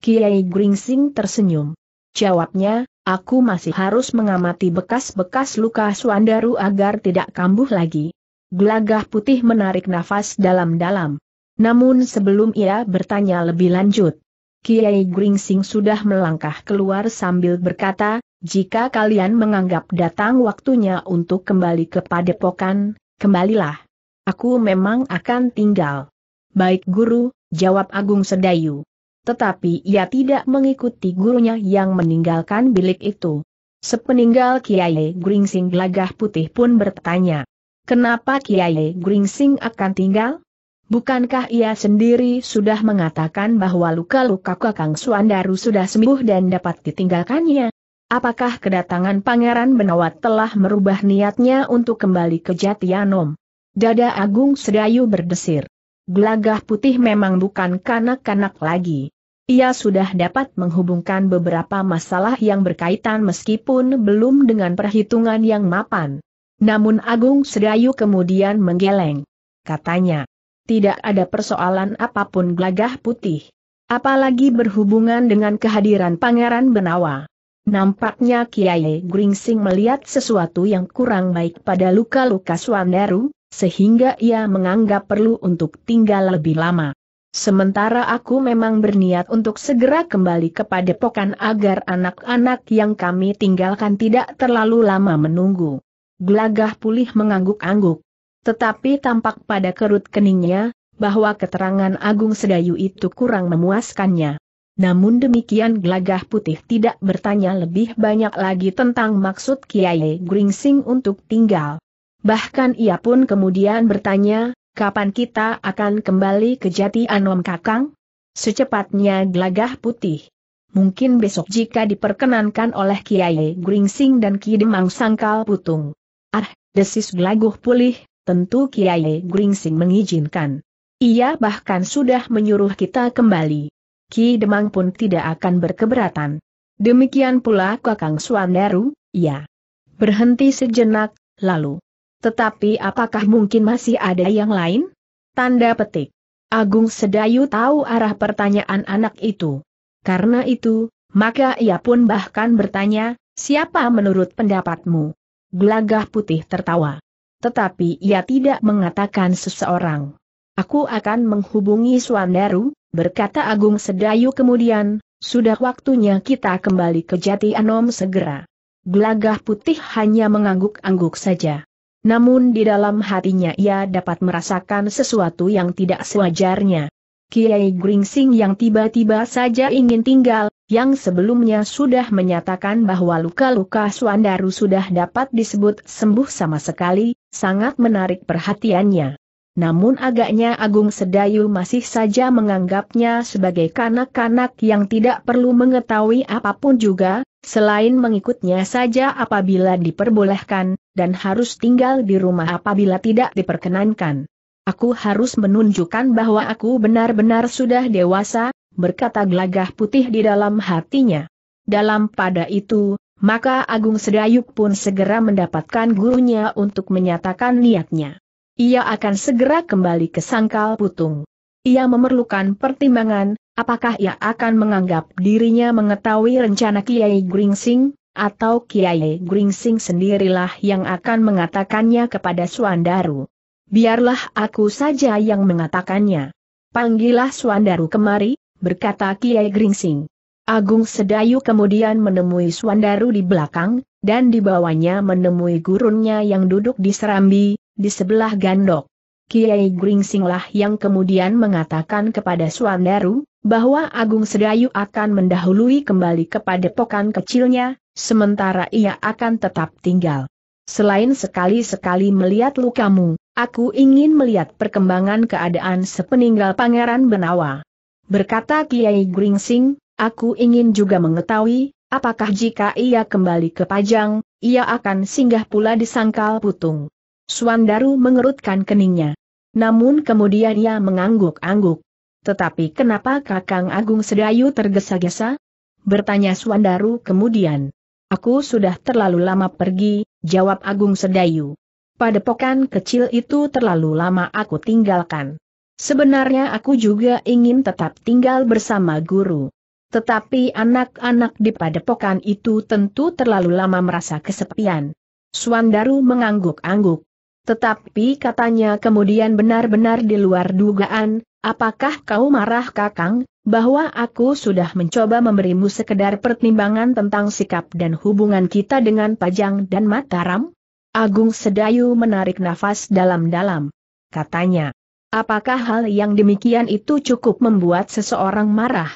Kiai Gringsing tersenyum. Jawabnya, aku masih harus mengamati bekas-bekas luka Suandaru agar tidak kambuh lagi. Glagah putih menarik nafas dalam-dalam. Namun sebelum ia bertanya lebih lanjut, Kiai Gringsing sudah melangkah keluar sambil berkata, jika kalian menganggap datang waktunya untuk kembali ke padepokan, kembalilah. Aku memang akan tinggal. Baik guru, jawab Agung Sedayu. Tetapi ia tidak mengikuti gurunya yang meninggalkan bilik itu. Sepeninggal Kiai Gringsing gelagah putih pun bertanya. Kenapa Kiai Gringsing akan tinggal? Bukankah ia sendiri sudah mengatakan bahwa luka-luka Kakang Suandaru sudah sembuh dan dapat ditinggalkannya? Apakah kedatangan Pangeran Benawat telah merubah niatnya untuk kembali ke Jatianom? Dada Agung Sedayu berdesir. Gelagah putih memang bukan kanak-kanak lagi. Ia sudah dapat menghubungkan beberapa masalah yang berkaitan meskipun belum dengan perhitungan yang mapan. Namun Agung Sedayu kemudian menggeleng. Katanya, tidak ada persoalan apapun Glagah putih. Apalagi berhubungan dengan kehadiran Pangeran Benawa. Nampaknya Kiai Gringsing melihat sesuatu yang kurang baik pada luka-luka Swandaru, sehingga ia menganggap perlu untuk tinggal lebih lama. Sementara aku memang berniat untuk segera kembali kepada pokan agar anak-anak yang kami tinggalkan tidak terlalu lama menunggu. Glagah pulih mengangguk-angguk. Tetapi tampak pada kerut keningnya, bahwa keterangan Agung Sedayu itu kurang memuaskannya. Namun demikian gelagah putih tidak bertanya lebih banyak lagi tentang maksud Kiai Gringsing untuk tinggal. Bahkan ia pun kemudian bertanya, kapan kita akan kembali ke jati Anom Kakang? Secepatnya gelagah putih. Mungkin besok jika diperkenankan oleh Kiai Gringsing dan Ki Demang Sangkal Putung. Ah, desis gelaguh pulih, tentu Kiai Gringsing mengizinkan. Ia bahkan sudah menyuruh kita kembali. Ki Demang pun tidak akan berkeberatan. Demikian pula Kakang Suandaru, ya. Berhenti sejenak, lalu. Tetapi apakah mungkin masih ada yang lain? Tanda petik. Agung Sedayu tahu arah pertanyaan anak itu. Karena itu, maka ia pun bahkan bertanya, siapa menurut pendapatmu? Gelagah putih tertawa. Tetapi ia tidak mengatakan seseorang. Aku akan menghubungi Suandaru, berkata Agung Sedayu kemudian, sudah waktunya kita kembali ke Jati Anom segera. Gelagah putih hanya mengangguk-angguk saja. Namun di dalam hatinya ia dapat merasakan sesuatu yang tidak sewajarnya. Kiai Gringsing yang tiba-tiba saja ingin tinggal, yang sebelumnya sudah menyatakan bahwa luka-luka Suandaru sudah dapat disebut sembuh sama sekali, sangat menarik perhatiannya. Namun agaknya Agung Sedayu masih saja menganggapnya sebagai kanak-kanak yang tidak perlu mengetahui apapun juga, selain mengikutnya saja apabila diperbolehkan, dan harus tinggal di rumah apabila tidak diperkenankan. Aku harus menunjukkan bahwa aku benar-benar sudah dewasa, berkata gelagah putih di dalam hatinya. Dalam pada itu, maka Agung Sedayuk pun segera mendapatkan gurunya untuk menyatakan niatnya. Ia akan segera kembali ke Sangkal Putung. Ia memerlukan pertimbangan, apakah ia akan menganggap dirinya mengetahui rencana Kiai Gringsing, atau Kiai Gringsing sendirilah yang akan mengatakannya kepada Suandaru. Biarlah aku saja yang mengatakannya. Panggillah Suandaru kemari, berkata Kiai Gringsing. Agung Sedayu kemudian menemui Swandaru di belakang, dan dibawanya menemui gurunnya yang duduk di serambi, di sebelah gandok. Kiai Gringsinglah yang kemudian mengatakan kepada Swandaru, bahwa Agung Sedayu akan mendahului kembali kepada pokan kecilnya, sementara ia akan tetap tinggal. Selain sekali-sekali melihat lukamu, aku ingin melihat perkembangan keadaan sepeninggal Pangeran Benawa. Berkata Kiai Gringsing, Aku ingin juga mengetahui, apakah jika ia kembali ke Pajang, ia akan singgah pula di Sangkal Putung. Suandaru mengerutkan keningnya. Namun kemudian ia mengangguk-angguk. Tetapi kenapa Kakang Agung Sedayu tergesa-gesa? Bertanya Suandaru kemudian. Aku sudah terlalu lama pergi, jawab Agung Sedayu. Padepokan kecil itu terlalu lama aku tinggalkan. Sebenarnya aku juga ingin tetap tinggal bersama guru. Tetapi anak-anak di padepokan itu tentu terlalu lama merasa kesepian. Suandaru mengangguk-angguk. Tetapi katanya kemudian benar-benar di luar dugaan, apakah kau marah kakang, bahwa aku sudah mencoba memberimu sekedar pertimbangan tentang sikap dan hubungan kita dengan Pajang dan Mataram? Agung Sedayu menarik nafas dalam-dalam. Katanya, apakah hal yang demikian itu cukup membuat seseorang marah?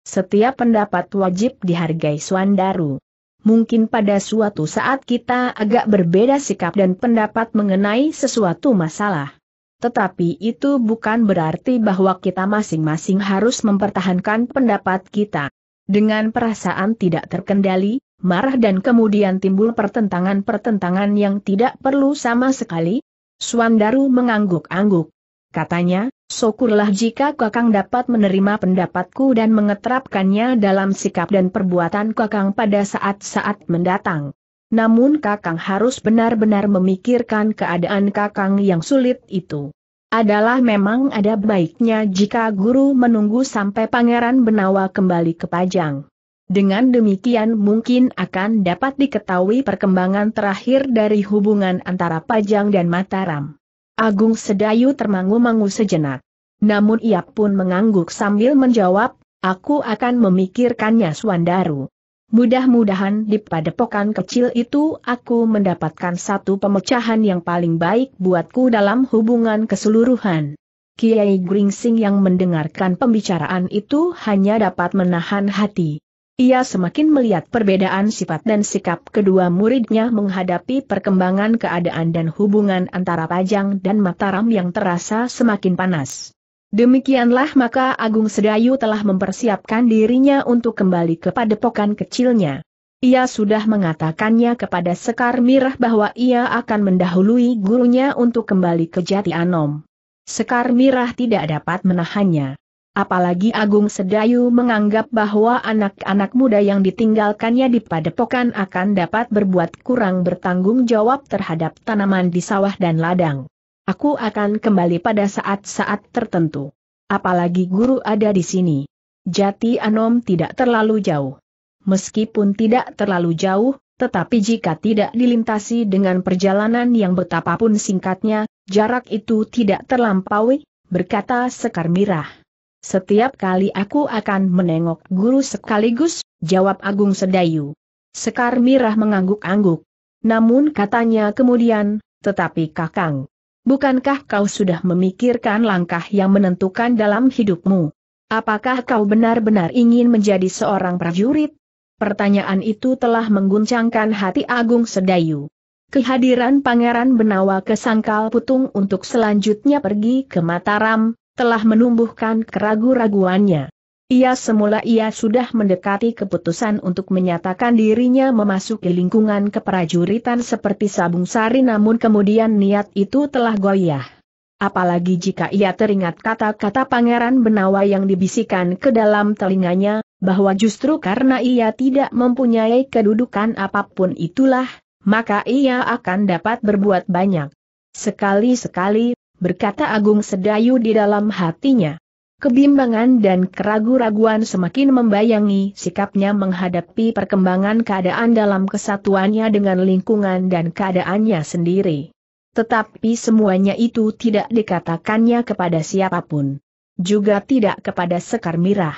Setiap pendapat wajib dihargai Suandaru. Mungkin pada suatu saat kita agak berbeda sikap dan pendapat mengenai sesuatu masalah. Tetapi itu bukan berarti bahwa kita masing-masing harus mempertahankan pendapat kita. Dengan perasaan tidak terkendali, marah dan kemudian timbul pertentangan-pertentangan yang tidak perlu sama sekali, Suandaru mengangguk-angguk. Katanya, syukurlah jika Kakang dapat menerima pendapatku dan mengeterapkannya dalam sikap dan perbuatan Kakang pada saat-saat mendatang. Namun Kakang harus benar-benar memikirkan keadaan Kakang yang sulit itu. Adalah memang ada baiknya jika guru menunggu sampai Pangeran Benawa kembali ke Pajang. Dengan demikian mungkin akan dapat diketahui perkembangan terakhir dari hubungan antara Pajang dan Mataram. Agung Sedayu termangu-mangu sejenak. Namun ia pun mengangguk sambil menjawab, aku akan memikirkannya Suandaru. Mudah-mudahan di padepokan kecil itu aku mendapatkan satu pemecahan yang paling baik buatku dalam hubungan keseluruhan. Kiai Gringsing yang mendengarkan pembicaraan itu hanya dapat menahan hati. Ia semakin melihat perbedaan sifat dan sikap kedua muridnya menghadapi perkembangan keadaan dan hubungan antara Pajang dan Mataram yang terasa semakin panas. Demikianlah maka Agung Sedayu telah mempersiapkan dirinya untuk kembali ke padepokan kecilnya. Ia sudah mengatakannya kepada Sekar Mirah bahwa ia akan mendahului gurunya untuk kembali ke Jati Anom. Sekar Mirah tidak dapat menahannya apalagi Agung Sedayu menganggap bahwa anak-anak muda yang ditinggalkannya di padepokan akan dapat berbuat kurang bertanggung jawab terhadap tanaman di sawah dan ladang. Aku akan kembali pada saat-saat tertentu. Apalagi guru ada di sini. Jati Anom tidak terlalu jauh. Meskipun tidak terlalu jauh, tetapi jika tidak dilintasi dengan perjalanan yang betapapun singkatnya, jarak itu tidak terlampaui, berkata Sekar Mirah. Setiap kali aku akan menengok guru sekaligus, jawab Agung Sedayu. Sekar Mirah mengangguk-angguk. Namun katanya kemudian, tetapi kakang, bukankah kau sudah memikirkan langkah yang menentukan dalam hidupmu? Apakah kau benar-benar ingin menjadi seorang prajurit? Pertanyaan itu telah mengguncangkan hati Agung Sedayu. Kehadiran Pangeran Benawa ke Sangkal Putung untuk selanjutnya pergi ke Mataram, telah menumbuhkan keragu-raguannya. Ia semula ia sudah mendekati keputusan untuk menyatakan dirinya memasuki lingkungan keprajuritan seperti Sabung Sari namun kemudian niat itu telah goyah. Apalagi jika ia teringat kata-kata Pangeran Benawa yang dibisikan ke dalam telinganya, bahwa justru karena ia tidak mempunyai kedudukan apapun itulah, maka ia akan dapat berbuat banyak. Sekali-sekali, berkata Agung Sedayu di dalam hatinya. Kebimbangan dan keragu-raguan semakin membayangi sikapnya menghadapi perkembangan keadaan dalam kesatuannya dengan lingkungan dan keadaannya sendiri. Tetapi semuanya itu tidak dikatakannya kepada siapapun. Juga tidak kepada Sekar Mirah.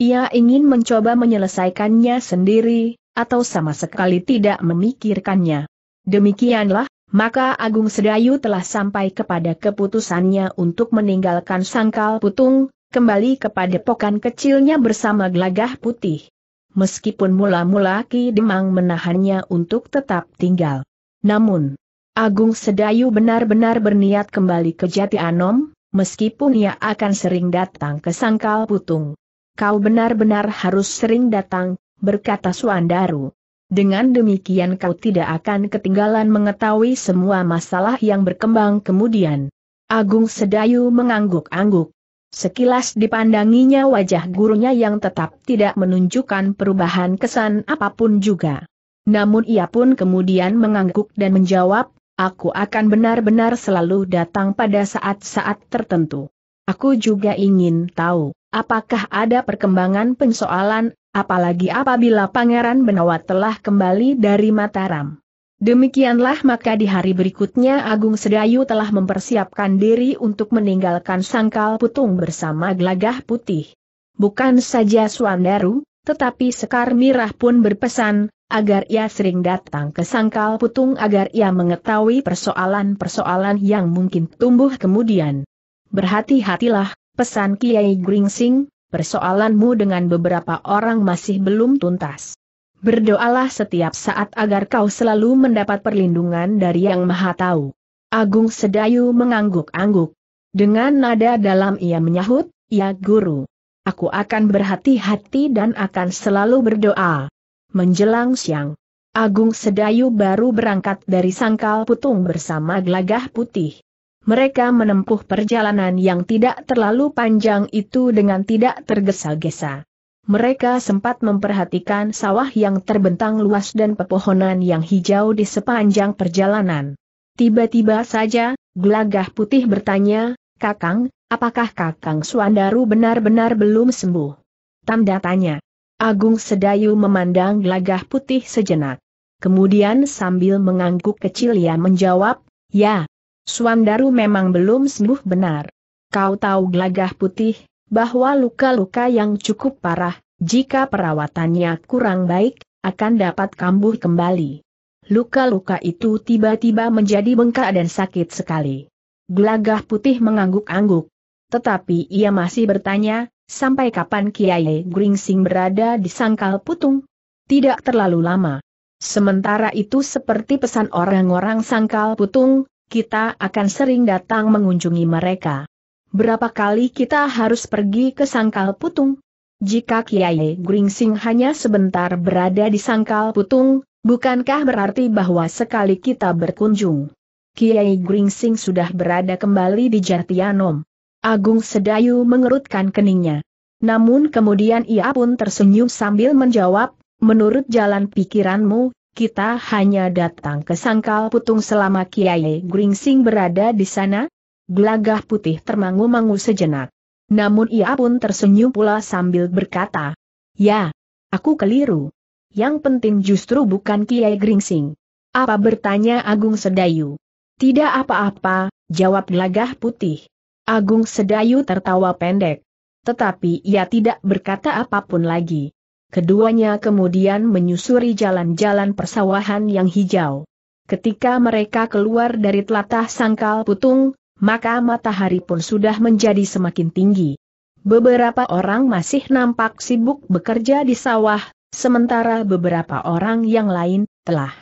Ia ingin mencoba menyelesaikannya sendiri, atau sama sekali tidak memikirkannya. Demikianlah maka Agung Sedayu telah sampai kepada keputusannya untuk meninggalkan Sangkal Putung, kembali kepada pokan kecilnya bersama gelagah putih. Meskipun mula-mula Ki Demang menahannya untuk tetap tinggal. Namun, Agung Sedayu benar-benar berniat kembali ke Jati Anom, meskipun ia akan sering datang ke Sangkal Putung. Kau benar-benar harus sering datang, berkata Suandaru. Dengan demikian kau tidak akan ketinggalan mengetahui semua masalah yang berkembang kemudian. Agung Sedayu mengangguk-angguk. Sekilas dipandanginya wajah gurunya yang tetap tidak menunjukkan perubahan kesan apapun juga. Namun ia pun kemudian mengangguk dan menjawab, aku akan benar-benar selalu datang pada saat-saat tertentu. Aku juga ingin tahu, apakah ada perkembangan pensoalan apalagi apabila Pangeran Benawa telah kembali dari Mataram. Demikianlah maka di hari berikutnya Agung Sedayu telah mempersiapkan diri untuk meninggalkan sangkal putung bersama gelagah putih. Bukan saja Swandaru, tetapi Sekar Mirah pun berpesan, agar ia sering datang ke sangkal putung agar ia mengetahui persoalan-persoalan yang mungkin tumbuh kemudian. Berhati-hatilah, pesan Kiai Gringsing, persoalanmu dengan beberapa orang masih belum tuntas. Berdoalah setiap saat agar kau selalu mendapat perlindungan dari Yang Maha Tahu. Agung Sedayu mengangguk-angguk. Dengan nada dalam ia menyahut, Ya Guru. Aku akan berhati-hati dan akan selalu berdoa. Menjelang siang, Agung Sedayu baru berangkat dari sangkal putung bersama gelagah putih mereka menempuh perjalanan yang tidak terlalu panjang itu dengan tidak tergesa-gesa. Mereka sempat memperhatikan sawah yang terbentang luas dan pepohonan yang hijau di sepanjang perjalanan. Tiba-tiba saja, gelagah putih bertanya, Kakang, apakah Kakang Suandaru benar-benar belum sembuh? Tanda tanya. Agung Sedayu memandang gelagah putih sejenak. Kemudian sambil mengangguk kecil ia menjawab, Ya, Suandaru memang belum sembuh benar. Kau tahu gelagah putih, bahwa luka-luka yang cukup parah, jika perawatannya kurang baik, akan dapat kambuh kembali. Luka-luka itu tiba-tiba menjadi bengkak dan sakit sekali. Gelagah putih mengangguk-angguk. Tetapi ia masih bertanya, sampai kapan Kiai Gringsing berada di sangkal putung? Tidak terlalu lama. Sementara itu seperti pesan orang-orang sangkal putung, kita akan sering datang mengunjungi mereka. Berapa kali kita harus pergi ke Sangkal Putung? Jika Kiai Gringsing hanya sebentar berada di Sangkal Putung, bukankah berarti bahwa sekali kita berkunjung? Kiai Gringsing sudah berada kembali di Jatianom. Agung Sedayu mengerutkan keningnya. Namun kemudian ia pun tersenyum sambil menjawab, menurut jalan pikiranmu, kita hanya datang ke sangkal putung selama Kiai Gringsing berada di sana? Gelagah putih termangu-mangu sejenak. Namun ia pun tersenyum pula sambil berkata, Ya, aku keliru. Yang penting justru bukan Kiai Gringsing. Apa bertanya Agung Sedayu? Tidak apa-apa, jawab gelagah putih. Agung Sedayu tertawa pendek. Tetapi ia tidak berkata apapun lagi. Keduanya kemudian menyusuri jalan-jalan persawahan yang hijau. Ketika mereka keluar dari telatah sangkal putung, maka matahari pun sudah menjadi semakin tinggi. Beberapa orang masih nampak sibuk bekerja di sawah, sementara beberapa orang yang lain telah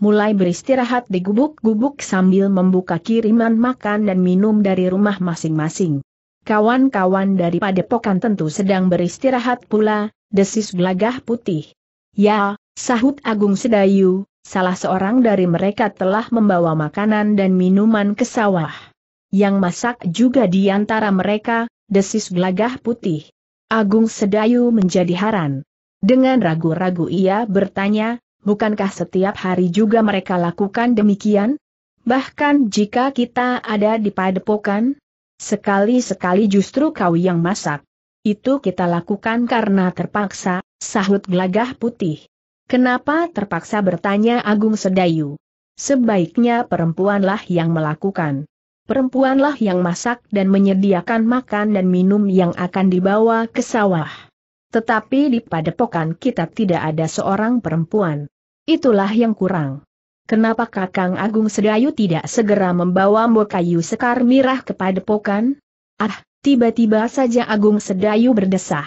mulai beristirahat di gubuk-gubuk sambil membuka kiriman makan dan minum dari rumah masing-masing. Kawan-kawan dari padepokan tentu sedang beristirahat pula, desis gelagah putih. Ya, sahut Agung Sedayu, salah seorang dari mereka telah membawa makanan dan minuman ke sawah. Yang masak juga di antara mereka, desis gelagah putih. Agung Sedayu menjadi haran. Dengan ragu-ragu ia bertanya, bukankah setiap hari juga mereka lakukan demikian? Bahkan jika kita ada di padepokan, sekali-sekali justru kau yang masak. Itu kita lakukan karena terpaksa, sahut gelagah putih. Kenapa terpaksa bertanya Agung Sedayu? Sebaiknya perempuanlah yang melakukan. Perempuanlah yang masak dan menyediakan makan dan minum yang akan dibawa ke sawah. Tetapi di padepokan kita tidak ada seorang perempuan. Itulah yang kurang. Kenapa Kakang Agung Sedayu tidak segera membawa Mbokayu Sekar Mirah ke padepokan? Ah, tiba-tiba saja Agung Sedayu berdesah.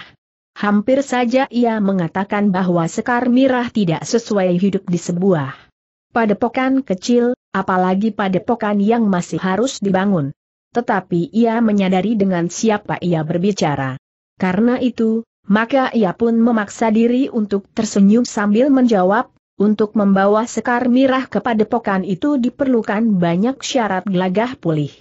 Hampir saja ia mengatakan bahwa Sekar Mirah tidak sesuai hidup di sebuah padepokan kecil, apalagi padepokan yang masih harus dibangun. Tetapi ia menyadari dengan siapa ia berbicara. Karena itu, maka ia pun memaksa diri untuk tersenyum sambil menjawab, untuk membawa Sekar Mirah ke padepokan itu diperlukan banyak syarat gelagah pulih.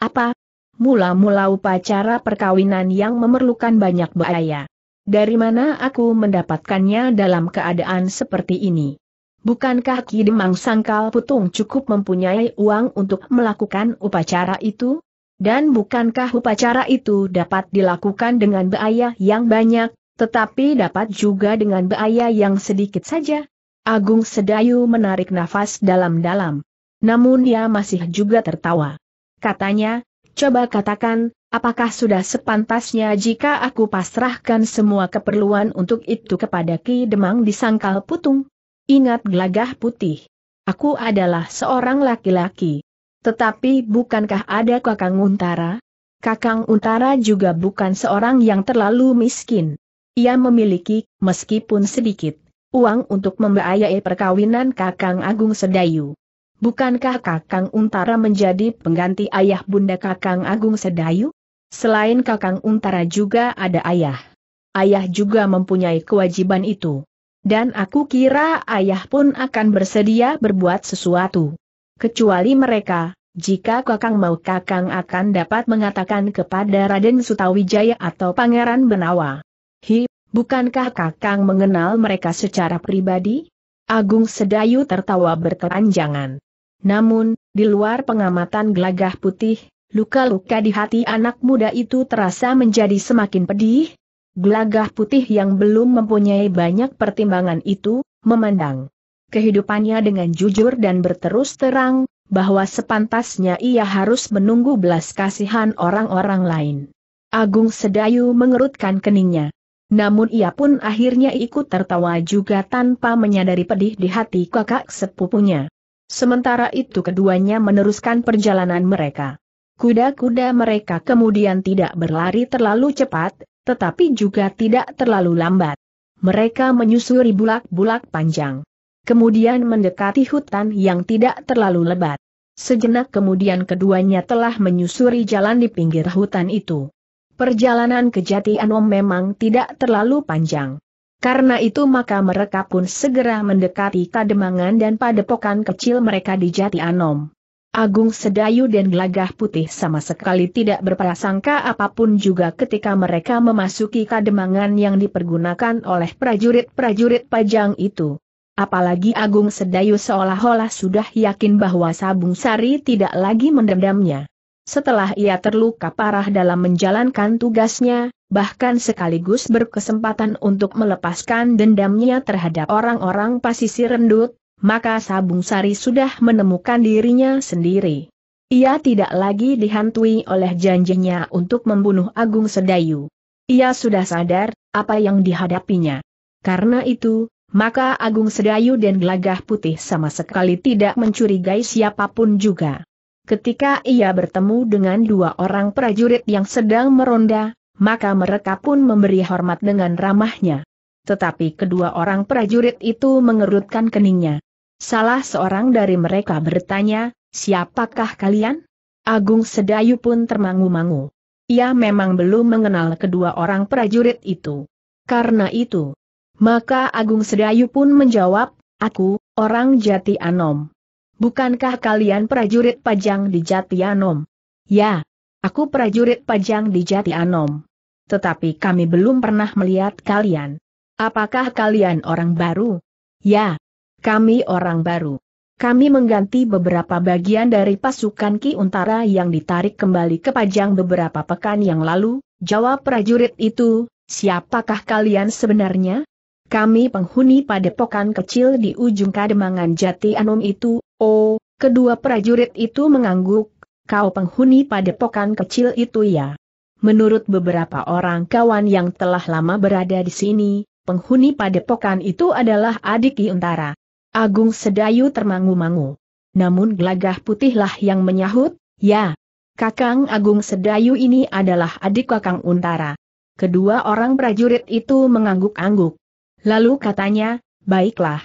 Apa mula-mula upacara perkawinan yang memerlukan banyak biaya. Dari mana aku mendapatkannya dalam keadaan seperti ini? Bukankah Ki Demang Sangkal Putung cukup mempunyai uang untuk melakukan upacara itu? Dan bukankah upacara itu dapat dilakukan dengan biaya yang banyak, tetapi dapat juga dengan biaya yang sedikit saja? Agung Sedayu menarik nafas dalam-dalam. Namun ia masih juga tertawa. Katanya, Coba katakan, apakah sudah sepantasnya jika aku pasrahkan semua keperluan untuk itu kepada Ki Demang di Sangkal Putung? Ingat gelagah putih. Aku adalah seorang laki-laki. Tetapi bukankah ada Kakang Untara? Kakang Untara juga bukan seorang yang terlalu miskin. Ia memiliki, meskipun sedikit, uang untuk membiayai perkawinan Kakang Agung Sedayu. Bukankah Kakang Untara menjadi pengganti ayah Bunda Kakang Agung Sedayu? Selain Kakang Untara juga ada ayah. Ayah juga mempunyai kewajiban itu. Dan aku kira ayah pun akan bersedia berbuat sesuatu. Kecuali mereka, jika Kakang mau Kakang akan dapat mengatakan kepada Raden Sutawijaya atau Pangeran Benawa. Hi, bukankah Kakang mengenal mereka secara pribadi? Agung Sedayu tertawa berkelanjangan. Namun, di luar pengamatan gelagah putih, luka-luka di hati anak muda itu terasa menjadi semakin pedih. Gelagah putih yang belum mempunyai banyak pertimbangan itu, memandang kehidupannya dengan jujur dan berterus terang, bahwa sepantasnya ia harus menunggu belas kasihan orang-orang lain. Agung Sedayu mengerutkan keningnya. Namun ia pun akhirnya ikut tertawa juga tanpa menyadari pedih di hati kakak sepupunya. Sementara itu keduanya meneruskan perjalanan mereka. Kuda-kuda mereka kemudian tidak berlari terlalu cepat, tetapi juga tidak terlalu lambat. Mereka menyusuri bulak-bulak panjang. Kemudian mendekati hutan yang tidak terlalu lebat. Sejenak kemudian keduanya telah menyusuri jalan di pinggir hutan itu. Perjalanan ke Jati Anom memang tidak terlalu panjang. Karena itu maka mereka pun segera mendekati Kademangan dan padepokan kecil mereka di Jati Anom. Agung Sedayu dan Gelagah Putih sama sekali tidak berprasangka apapun juga ketika mereka memasuki Kademangan yang dipergunakan oleh prajurit-prajurit pajang itu. Apalagi Agung Sedayu seolah-olah sudah yakin bahwa Sabung Sari tidak lagi mendendamnya. Setelah ia terluka parah dalam menjalankan tugasnya, bahkan sekaligus berkesempatan untuk melepaskan dendamnya terhadap orang-orang pasisir rendut, maka Sabung Sari sudah menemukan dirinya sendiri. Ia tidak lagi dihantui oleh janjinya untuk membunuh Agung Sedayu. Ia sudah sadar apa yang dihadapinya. Karena itu, maka Agung Sedayu dan Gelagah Putih sama sekali tidak mencurigai siapapun juga. Ketika ia bertemu dengan dua orang prajurit yang sedang meronda, maka mereka pun memberi hormat dengan ramahnya. Tetapi kedua orang prajurit itu mengerutkan keningnya. Salah seorang dari mereka bertanya, siapakah kalian? Agung Sedayu pun termangu-mangu. Ia memang belum mengenal kedua orang prajurit itu. Karena itu, maka Agung Sedayu pun menjawab, aku, orang jati anom bukankah kalian prajurit pajang di Jatianom? Ya, aku prajurit pajang di Jatianom. Tetapi kami belum pernah melihat kalian. Apakah kalian orang baru? Ya, kami orang baru. Kami mengganti beberapa bagian dari pasukan Ki Untara yang ditarik kembali ke Pajang beberapa pekan yang lalu, jawab prajurit itu, siapakah kalian sebenarnya? kami penghuni padepokan kecil di ujung kademangan jati anum itu, oh, kedua prajurit itu mengangguk, kau penghuni padepokan kecil itu ya. Menurut beberapa orang kawan yang telah lama berada di sini, penghuni padepokan itu adalah adik Untara. Agung Sedayu termangu-mangu. Namun gelagah putihlah yang menyahut, ya, Kakang Agung Sedayu ini adalah adik Kakang Untara. Kedua orang prajurit itu mengangguk-angguk. Lalu katanya, baiklah.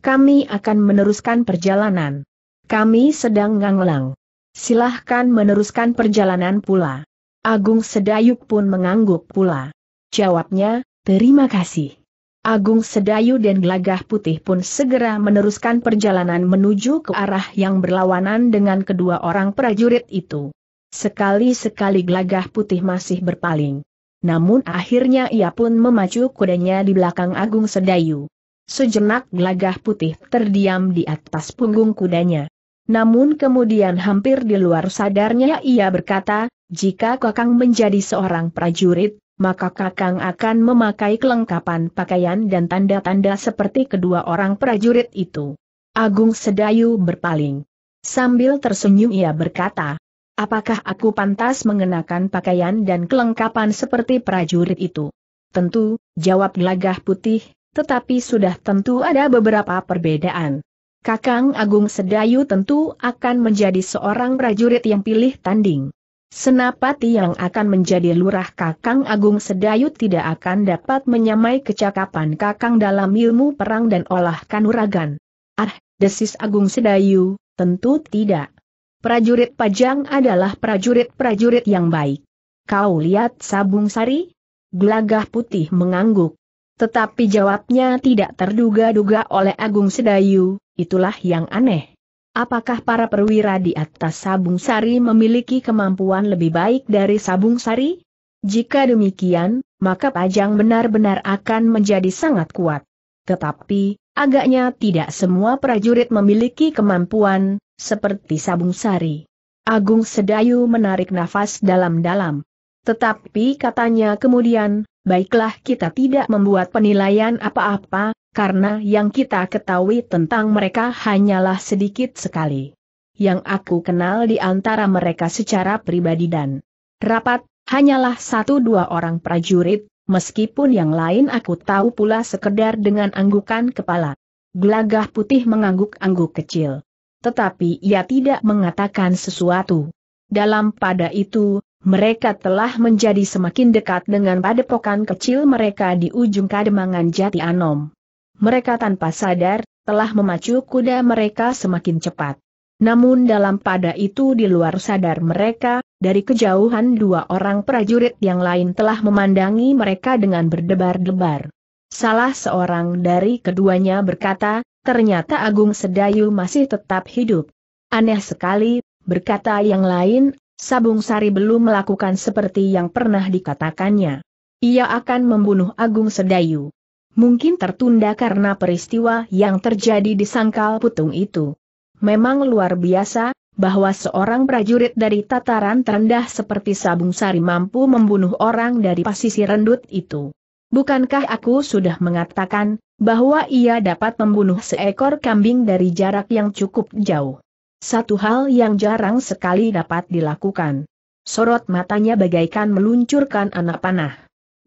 Kami akan meneruskan perjalanan. Kami sedang nganglang. Silahkan meneruskan perjalanan pula. Agung Sedayu pun mengangguk pula. Jawabnya, terima kasih. Agung Sedayu dan Gelagah Putih pun segera meneruskan perjalanan menuju ke arah yang berlawanan dengan kedua orang prajurit itu. Sekali-sekali Gelagah Putih masih berpaling namun akhirnya ia pun memacu kudanya di belakang Agung Sedayu. Sejenak gelagah putih terdiam di atas punggung kudanya. Namun kemudian hampir di luar sadarnya ia berkata, jika Kakang menjadi seorang prajurit, maka Kakang akan memakai kelengkapan pakaian dan tanda-tanda seperti kedua orang prajurit itu. Agung Sedayu berpaling. Sambil tersenyum ia berkata, Apakah aku pantas mengenakan pakaian dan kelengkapan seperti prajurit itu? Tentu, jawab gelagah putih, tetapi sudah tentu ada beberapa perbedaan. Kakang Agung Sedayu tentu akan menjadi seorang prajurit yang pilih tanding. Senapati yang akan menjadi lurah Kakang Agung Sedayu tidak akan dapat menyamai kecakapan Kakang dalam ilmu perang dan olah kanuragan. Ah, desis Agung Sedayu, tentu tidak. Prajurit Pajang adalah prajurit-prajurit yang baik. Kau lihat Sabung Sari? Gelagah putih mengangguk. Tetapi jawabnya tidak terduga-duga oleh Agung Sedayu, itulah yang aneh. Apakah para perwira di atas Sabung Sari memiliki kemampuan lebih baik dari Sabung Sari? Jika demikian, maka Pajang benar-benar akan menjadi sangat kuat. Tetapi, agaknya tidak semua prajurit memiliki kemampuan, seperti sabung sari. Agung Sedayu menarik nafas dalam-dalam. Tetapi katanya kemudian, baiklah kita tidak membuat penilaian apa-apa, karena yang kita ketahui tentang mereka hanyalah sedikit sekali. Yang aku kenal di antara mereka secara pribadi dan rapat, hanyalah satu dua orang prajurit, meskipun yang lain aku tahu pula sekedar dengan anggukan kepala. Gelagah putih mengangguk-angguk kecil. Tetapi ia tidak mengatakan sesuatu. Dalam pada itu, mereka telah menjadi semakin dekat dengan padepokan kecil mereka di ujung kademangan Jati Anom. Mereka tanpa sadar, telah memacu kuda mereka semakin cepat. Namun dalam pada itu di luar sadar mereka, dari kejauhan dua orang prajurit yang lain telah memandangi mereka dengan berdebar-debar. Salah seorang dari keduanya berkata, ternyata Agung Sedayu masih tetap hidup. Aneh sekali, berkata yang lain, Sabung Sari belum melakukan seperti yang pernah dikatakannya. Ia akan membunuh Agung Sedayu. Mungkin tertunda karena peristiwa yang terjadi di sangkal putung itu. Memang luar biasa, bahwa seorang prajurit dari tataran terendah seperti Sabung Sari mampu membunuh orang dari pasisi rendut itu. Bukankah aku sudah mengatakan, bahwa ia dapat membunuh seekor kambing dari jarak yang cukup jauh. Satu hal yang jarang sekali dapat dilakukan. Sorot matanya bagaikan meluncurkan anak panah.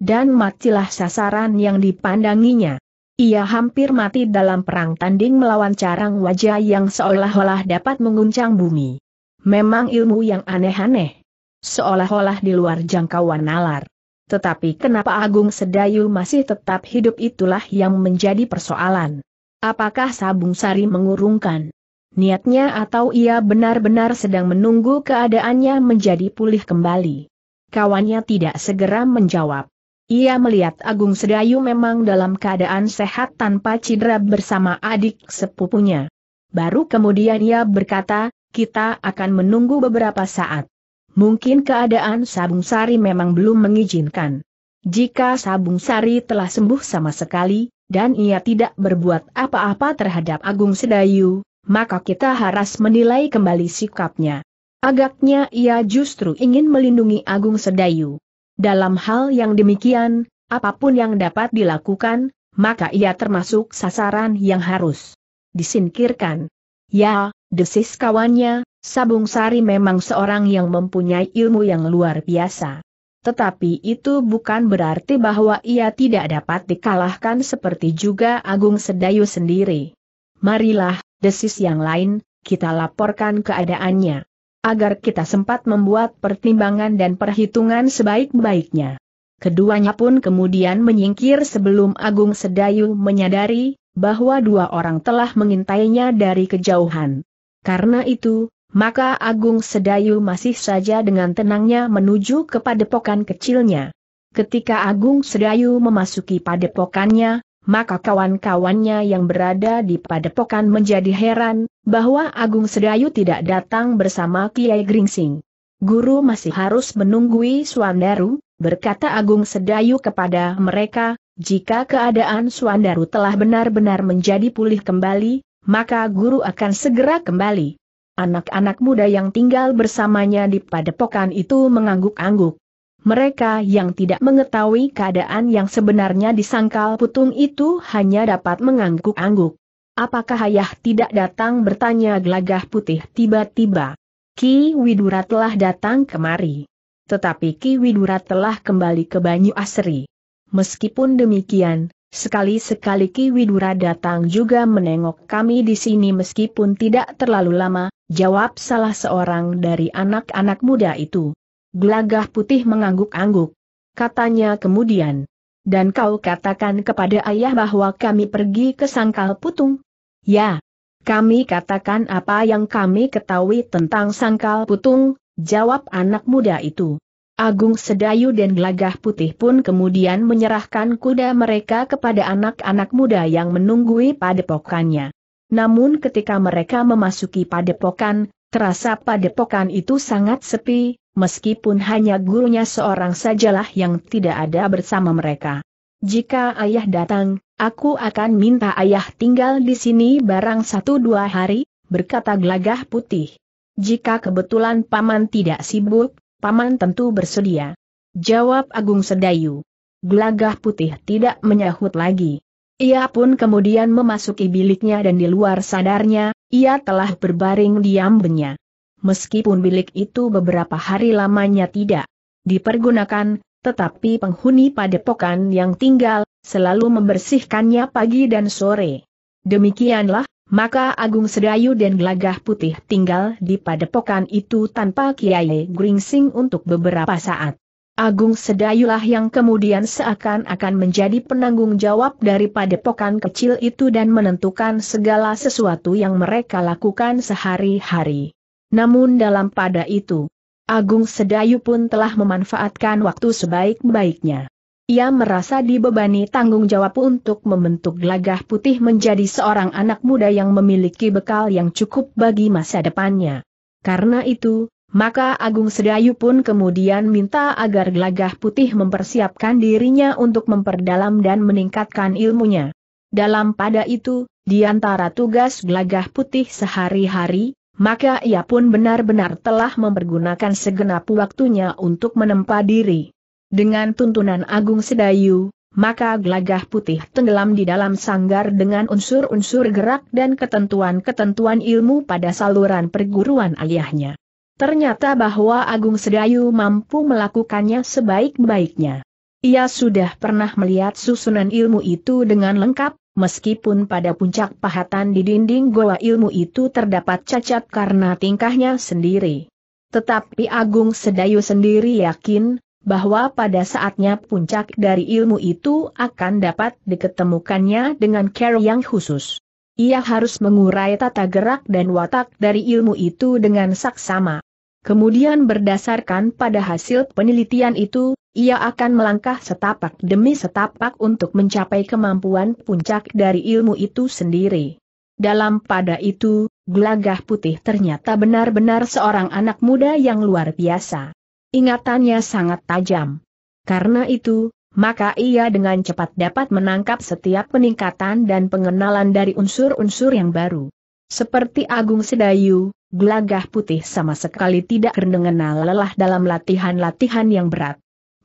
Dan matilah sasaran yang dipandanginya. Ia hampir mati dalam perang tanding melawan carang wajah yang seolah-olah dapat menguncang bumi. Memang ilmu yang aneh-aneh. Seolah-olah di luar jangkauan nalar. Tetapi kenapa Agung Sedayu masih tetap hidup itulah yang menjadi persoalan. Apakah Sabung Sari mengurungkan niatnya atau ia benar-benar sedang menunggu keadaannya menjadi pulih kembali? Kawannya tidak segera menjawab. Ia melihat Agung Sedayu memang dalam keadaan sehat tanpa cedera bersama adik sepupunya. Baru kemudian ia berkata, kita akan menunggu beberapa saat mungkin keadaan Sabung Sari memang belum mengizinkan. Jika Sabung Sari telah sembuh sama sekali, dan ia tidak berbuat apa-apa terhadap Agung Sedayu, maka kita harus menilai kembali sikapnya. Agaknya ia justru ingin melindungi Agung Sedayu. Dalam hal yang demikian, apapun yang dapat dilakukan, maka ia termasuk sasaran yang harus disingkirkan. Ya, desis kawannya, Sabung Sari memang seorang yang mempunyai ilmu yang luar biasa. Tetapi itu bukan berarti bahwa ia tidak dapat dikalahkan seperti juga Agung Sedayu sendiri. Marilah, desis yang lain, kita laporkan keadaannya. Agar kita sempat membuat pertimbangan dan perhitungan sebaik-baiknya. Keduanya pun kemudian menyingkir sebelum Agung Sedayu menyadari bahwa dua orang telah mengintainya dari kejauhan. Karena itu, maka Agung Sedayu masih saja dengan tenangnya menuju ke padepokan kecilnya. Ketika Agung Sedayu memasuki padepokannya, maka kawan-kawannya yang berada di padepokan menjadi heran, bahwa Agung Sedayu tidak datang bersama Kiai Gringsing. Guru masih harus menunggui Suandaru, berkata Agung Sedayu kepada mereka, jika keadaan Suandaru telah benar-benar menjadi pulih kembali, maka guru akan segera kembali. Anak-anak muda yang tinggal bersamanya di padepokan itu mengangguk-angguk. Mereka yang tidak mengetahui keadaan yang sebenarnya disangkal putung itu hanya dapat mengangguk-angguk. Apakah ayah tidak datang bertanya gelagah putih tiba-tiba? Ki Widura telah datang kemari. Tetapi Ki Widura telah kembali ke Banyu Asri. Meskipun demikian, Sekali-sekali Ki Widura datang juga menengok kami di sini meskipun tidak terlalu lama, jawab salah seorang dari anak-anak muda itu. Gelagah putih mengangguk-angguk. Katanya kemudian. Dan kau katakan kepada ayah bahwa kami pergi ke Sangkal Putung? Ya. Kami katakan apa yang kami ketahui tentang Sangkal Putung, jawab anak muda itu. Agung Sedayu dan Glagah Putih pun kemudian menyerahkan kuda mereka kepada anak-anak muda yang menunggui padepokannya. Namun ketika mereka memasuki padepokan, terasa padepokan itu sangat sepi, meskipun hanya gurunya seorang sajalah yang tidak ada bersama mereka. Jika ayah datang, aku akan minta ayah tinggal di sini barang satu dua hari, berkata Glagah Putih. Jika kebetulan paman tidak sibuk, Paman tentu bersedia. Jawab Agung Sedayu. Gelagah putih tidak menyahut lagi. Ia pun kemudian memasuki biliknya dan di luar sadarnya, ia telah berbaring diamnya. Meskipun bilik itu beberapa hari lamanya tidak dipergunakan, tetapi penghuni padepokan yang tinggal, selalu membersihkannya pagi dan sore. Demikianlah, maka Agung Sedayu dan Gelagah Putih tinggal di padepokan itu tanpa Kiai Gringsing untuk beberapa saat. Agung Sedayulah yang kemudian seakan-akan menjadi penanggung jawab dari padepokan kecil itu dan menentukan segala sesuatu yang mereka lakukan sehari-hari. Namun dalam pada itu, Agung Sedayu pun telah memanfaatkan waktu sebaik-baiknya. Ia merasa dibebani tanggung jawab untuk membentuk gelagah putih menjadi seorang anak muda yang memiliki bekal yang cukup bagi masa depannya. Karena itu, maka Agung Sedayu pun kemudian minta agar gelagah putih mempersiapkan dirinya untuk memperdalam dan meningkatkan ilmunya. Dalam pada itu, di antara tugas gelagah putih sehari-hari, maka ia pun benar-benar telah mempergunakan segenap waktunya untuk menempa diri. Dengan tuntunan Agung Sedayu, maka gelagah putih tenggelam di dalam sanggar dengan unsur-unsur gerak dan ketentuan-ketentuan ilmu pada saluran perguruan ayahnya. Ternyata bahwa Agung Sedayu mampu melakukannya sebaik-baiknya. Ia sudah pernah melihat susunan ilmu itu dengan lengkap, meskipun pada puncak pahatan di dinding goa ilmu itu terdapat cacat karena tingkahnya sendiri. Tetapi Agung Sedayu sendiri yakin, bahwa pada saatnya puncak dari ilmu itu akan dapat diketemukannya dengan care yang khusus. Ia harus mengurai tata gerak dan watak dari ilmu itu dengan saksama. Kemudian berdasarkan pada hasil penelitian itu, ia akan melangkah setapak demi setapak untuk mencapai kemampuan puncak dari ilmu itu sendiri. Dalam pada itu, Gelagah Putih ternyata benar-benar seorang anak muda yang luar biasa. Ingatannya sangat tajam. Karena itu, maka ia dengan cepat dapat menangkap setiap peningkatan dan pengenalan dari unsur-unsur yang baru. Seperti Agung Sedayu, gelagah putih sama sekali tidak kenal lelah dalam latihan-latihan yang berat.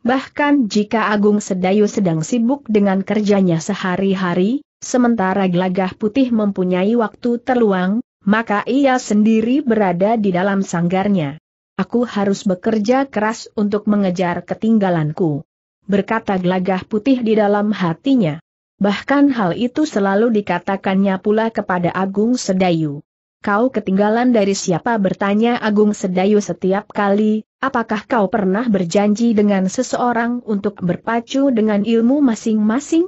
Bahkan jika Agung Sedayu sedang sibuk dengan kerjanya sehari-hari, sementara gelagah putih mempunyai waktu terluang, maka ia sendiri berada di dalam sanggarnya. Aku harus bekerja keras untuk mengejar ketinggalanku. Berkata gelagah putih di dalam hatinya. Bahkan hal itu selalu dikatakannya pula kepada Agung Sedayu. Kau ketinggalan dari siapa bertanya Agung Sedayu setiap kali, apakah kau pernah berjanji dengan seseorang untuk berpacu dengan ilmu masing-masing?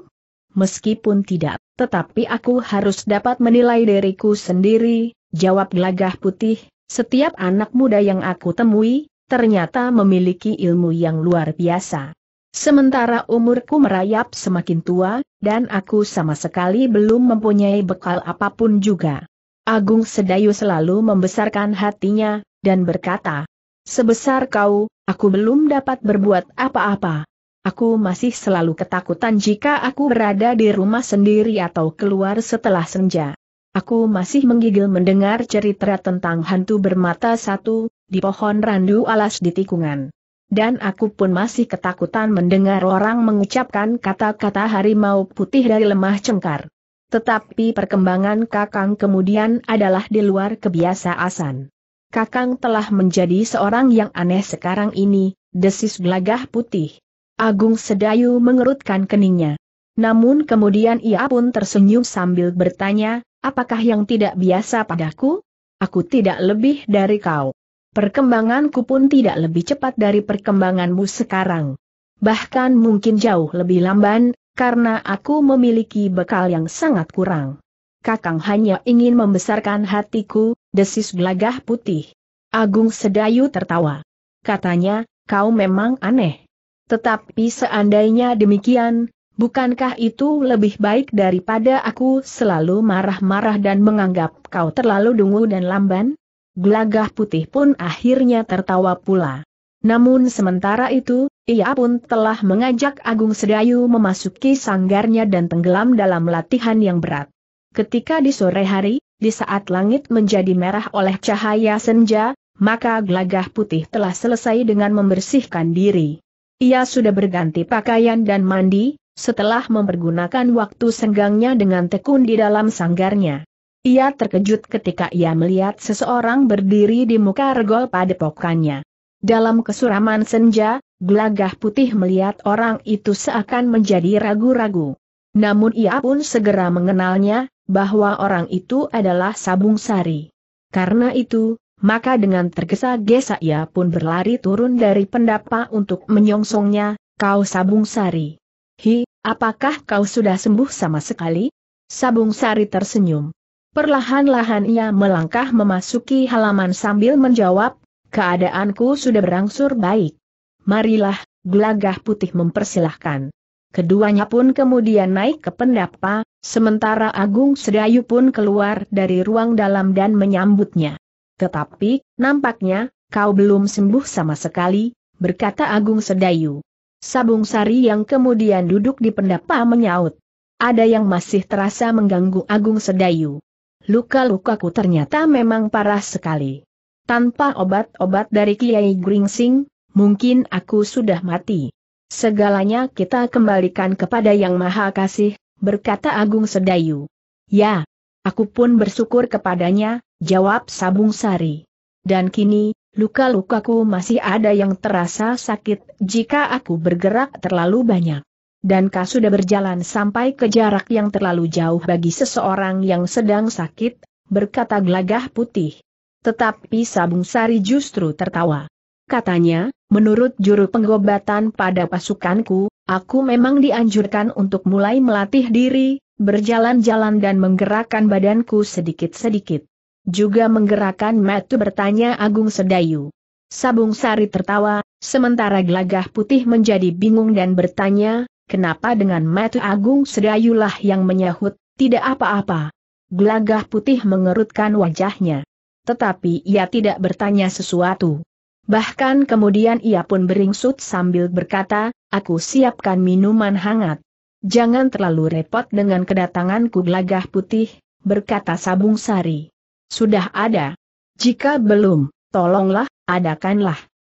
Meskipun tidak, tetapi aku harus dapat menilai diriku sendiri, jawab gelagah putih, setiap anak muda yang aku temui, ternyata memiliki ilmu yang luar biasa. Sementara umurku merayap semakin tua, dan aku sama sekali belum mempunyai bekal apapun juga. Agung Sedayu selalu membesarkan hatinya, dan berkata, Sebesar kau, aku belum dapat berbuat apa-apa. Aku masih selalu ketakutan jika aku berada di rumah sendiri atau keluar setelah senja. Aku masih menggigil mendengar cerita tentang hantu bermata satu, di pohon randu alas di tikungan. Dan aku pun masih ketakutan mendengar orang mengucapkan kata-kata harimau putih dari lemah cengkar. Tetapi perkembangan Kakang kemudian adalah di luar kebiasaan. Kakang telah menjadi seorang yang aneh sekarang ini, desis gelagah putih. Agung Sedayu mengerutkan keningnya. Namun kemudian ia pun tersenyum sambil bertanya, Apakah yang tidak biasa padaku? Aku tidak lebih dari kau. Perkembanganku pun tidak lebih cepat dari perkembanganmu sekarang. Bahkan mungkin jauh lebih lamban, karena aku memiliki bekal yang sangat kurang. Kakang hanya ingin membesarkan hatiku, desis gelagah putih. Agung Sedayu tertawa. Katanya, kau memang aneh. Tetapi seandainya demikian, Bukankah itu lebih baik daripada aku selalu marah-marah dan menganggap kau terlalu dungu dan lamban? Gelagah putih pun akhirnya tertawa pula. Namun sementara itu, ia pun telah mengajak Agung Sedayu memasuki sanggarnya dan tenggelam dalam latihan yang berat. Ketika di sore hari, di saat langit menjadi merah oleh cahaya senja, maka gelagah putih telah selesai dengan membersihkan diri. Ia sudah berganti pakaian dan mandi, setelah mempergunakan waktu senggangnya dengan tekun di dalam sanggarnya. Ia terkejut ketika ia melihat seseorang berdiri di muka regol pada padepokannya. Dalam kesuraman senja, gelagah putih melihat orang itu seakan menjadi ragu-ragu. Namun ia pun segera mengenalnya, bahwa orang itu adalah Sabung Sari. Karena itu, maka dengan tergesa-gesa ia pun berlari turun dari pendapa untuk menyongsongnya, kau Sabung Sari. Hi, Apakah kau sudah sembuh sama sekali? Sabung Sari tersenyum. Perlahan-lahan ia melangkah memasuki halaman sambil menjawab, keadaanku sudah berangsur baik. Marilah, gelagah putih mempersilahkan. Keduanya pun kemudian naik ke pendapa, sementara Agung Sedayu pun keluar dari ruang dalam dan menyambutnya. Tetapi, nampaknya, kau belum sembuh sama sekali, berkata Agung Sedayu. Sabung Sari yang kemudian duduk di pendapa menyaut. Ada yang masih terasa mengganggu Agung Sedayu. Luka-lukaku ternyata memang parah sekali. Tanpa obat-obat dari Kiai Gringsing, mungkin aku sudah mati. Segalanya kita kembalikan kepada Yang Maha Kasih, berkata Agung Sedayu. Ya, aku pun bersyukur kepadanya, jawab Sabung Sari. Dan kini, Luka-lukaku masih ada yang terasa sakit jika aku bergerak terlalu banyak. Dan kau sudah berjalan sampai ke jarak yang terlalu jauh bagi seseorang yang sedang sakit, berkata gelagah putih. Tetapi Sabung Sari justru tertawa. Katanya, menurut juru pengobatan pada pasukanku, aku memang dianjurkan untuk mulai melatih diri, berjalan-jalan dan menggerakkan badanku sedikit-sedikit juga menggerakkan metu bertanya Agung Sedayu. Sabung Sari tertawa, sementara Glagah putih menjadi bingung dan bertanya, kenapa dengan metu Agung Sedayulah yang menyahut, tidak apa-apa. Glagah putih mengerutkan wajahnya. Tetapi ia tidak bertanya sesuatu. Bahkan kemudian ia pun beringsut sambil berkata, aku siapkan minuman hangat. Jangan terlalu repot dengan kedatanganku Glagah putih, berkata Sabung Sari. Sudah ada. Jika belum, tolonglah, adakanlah.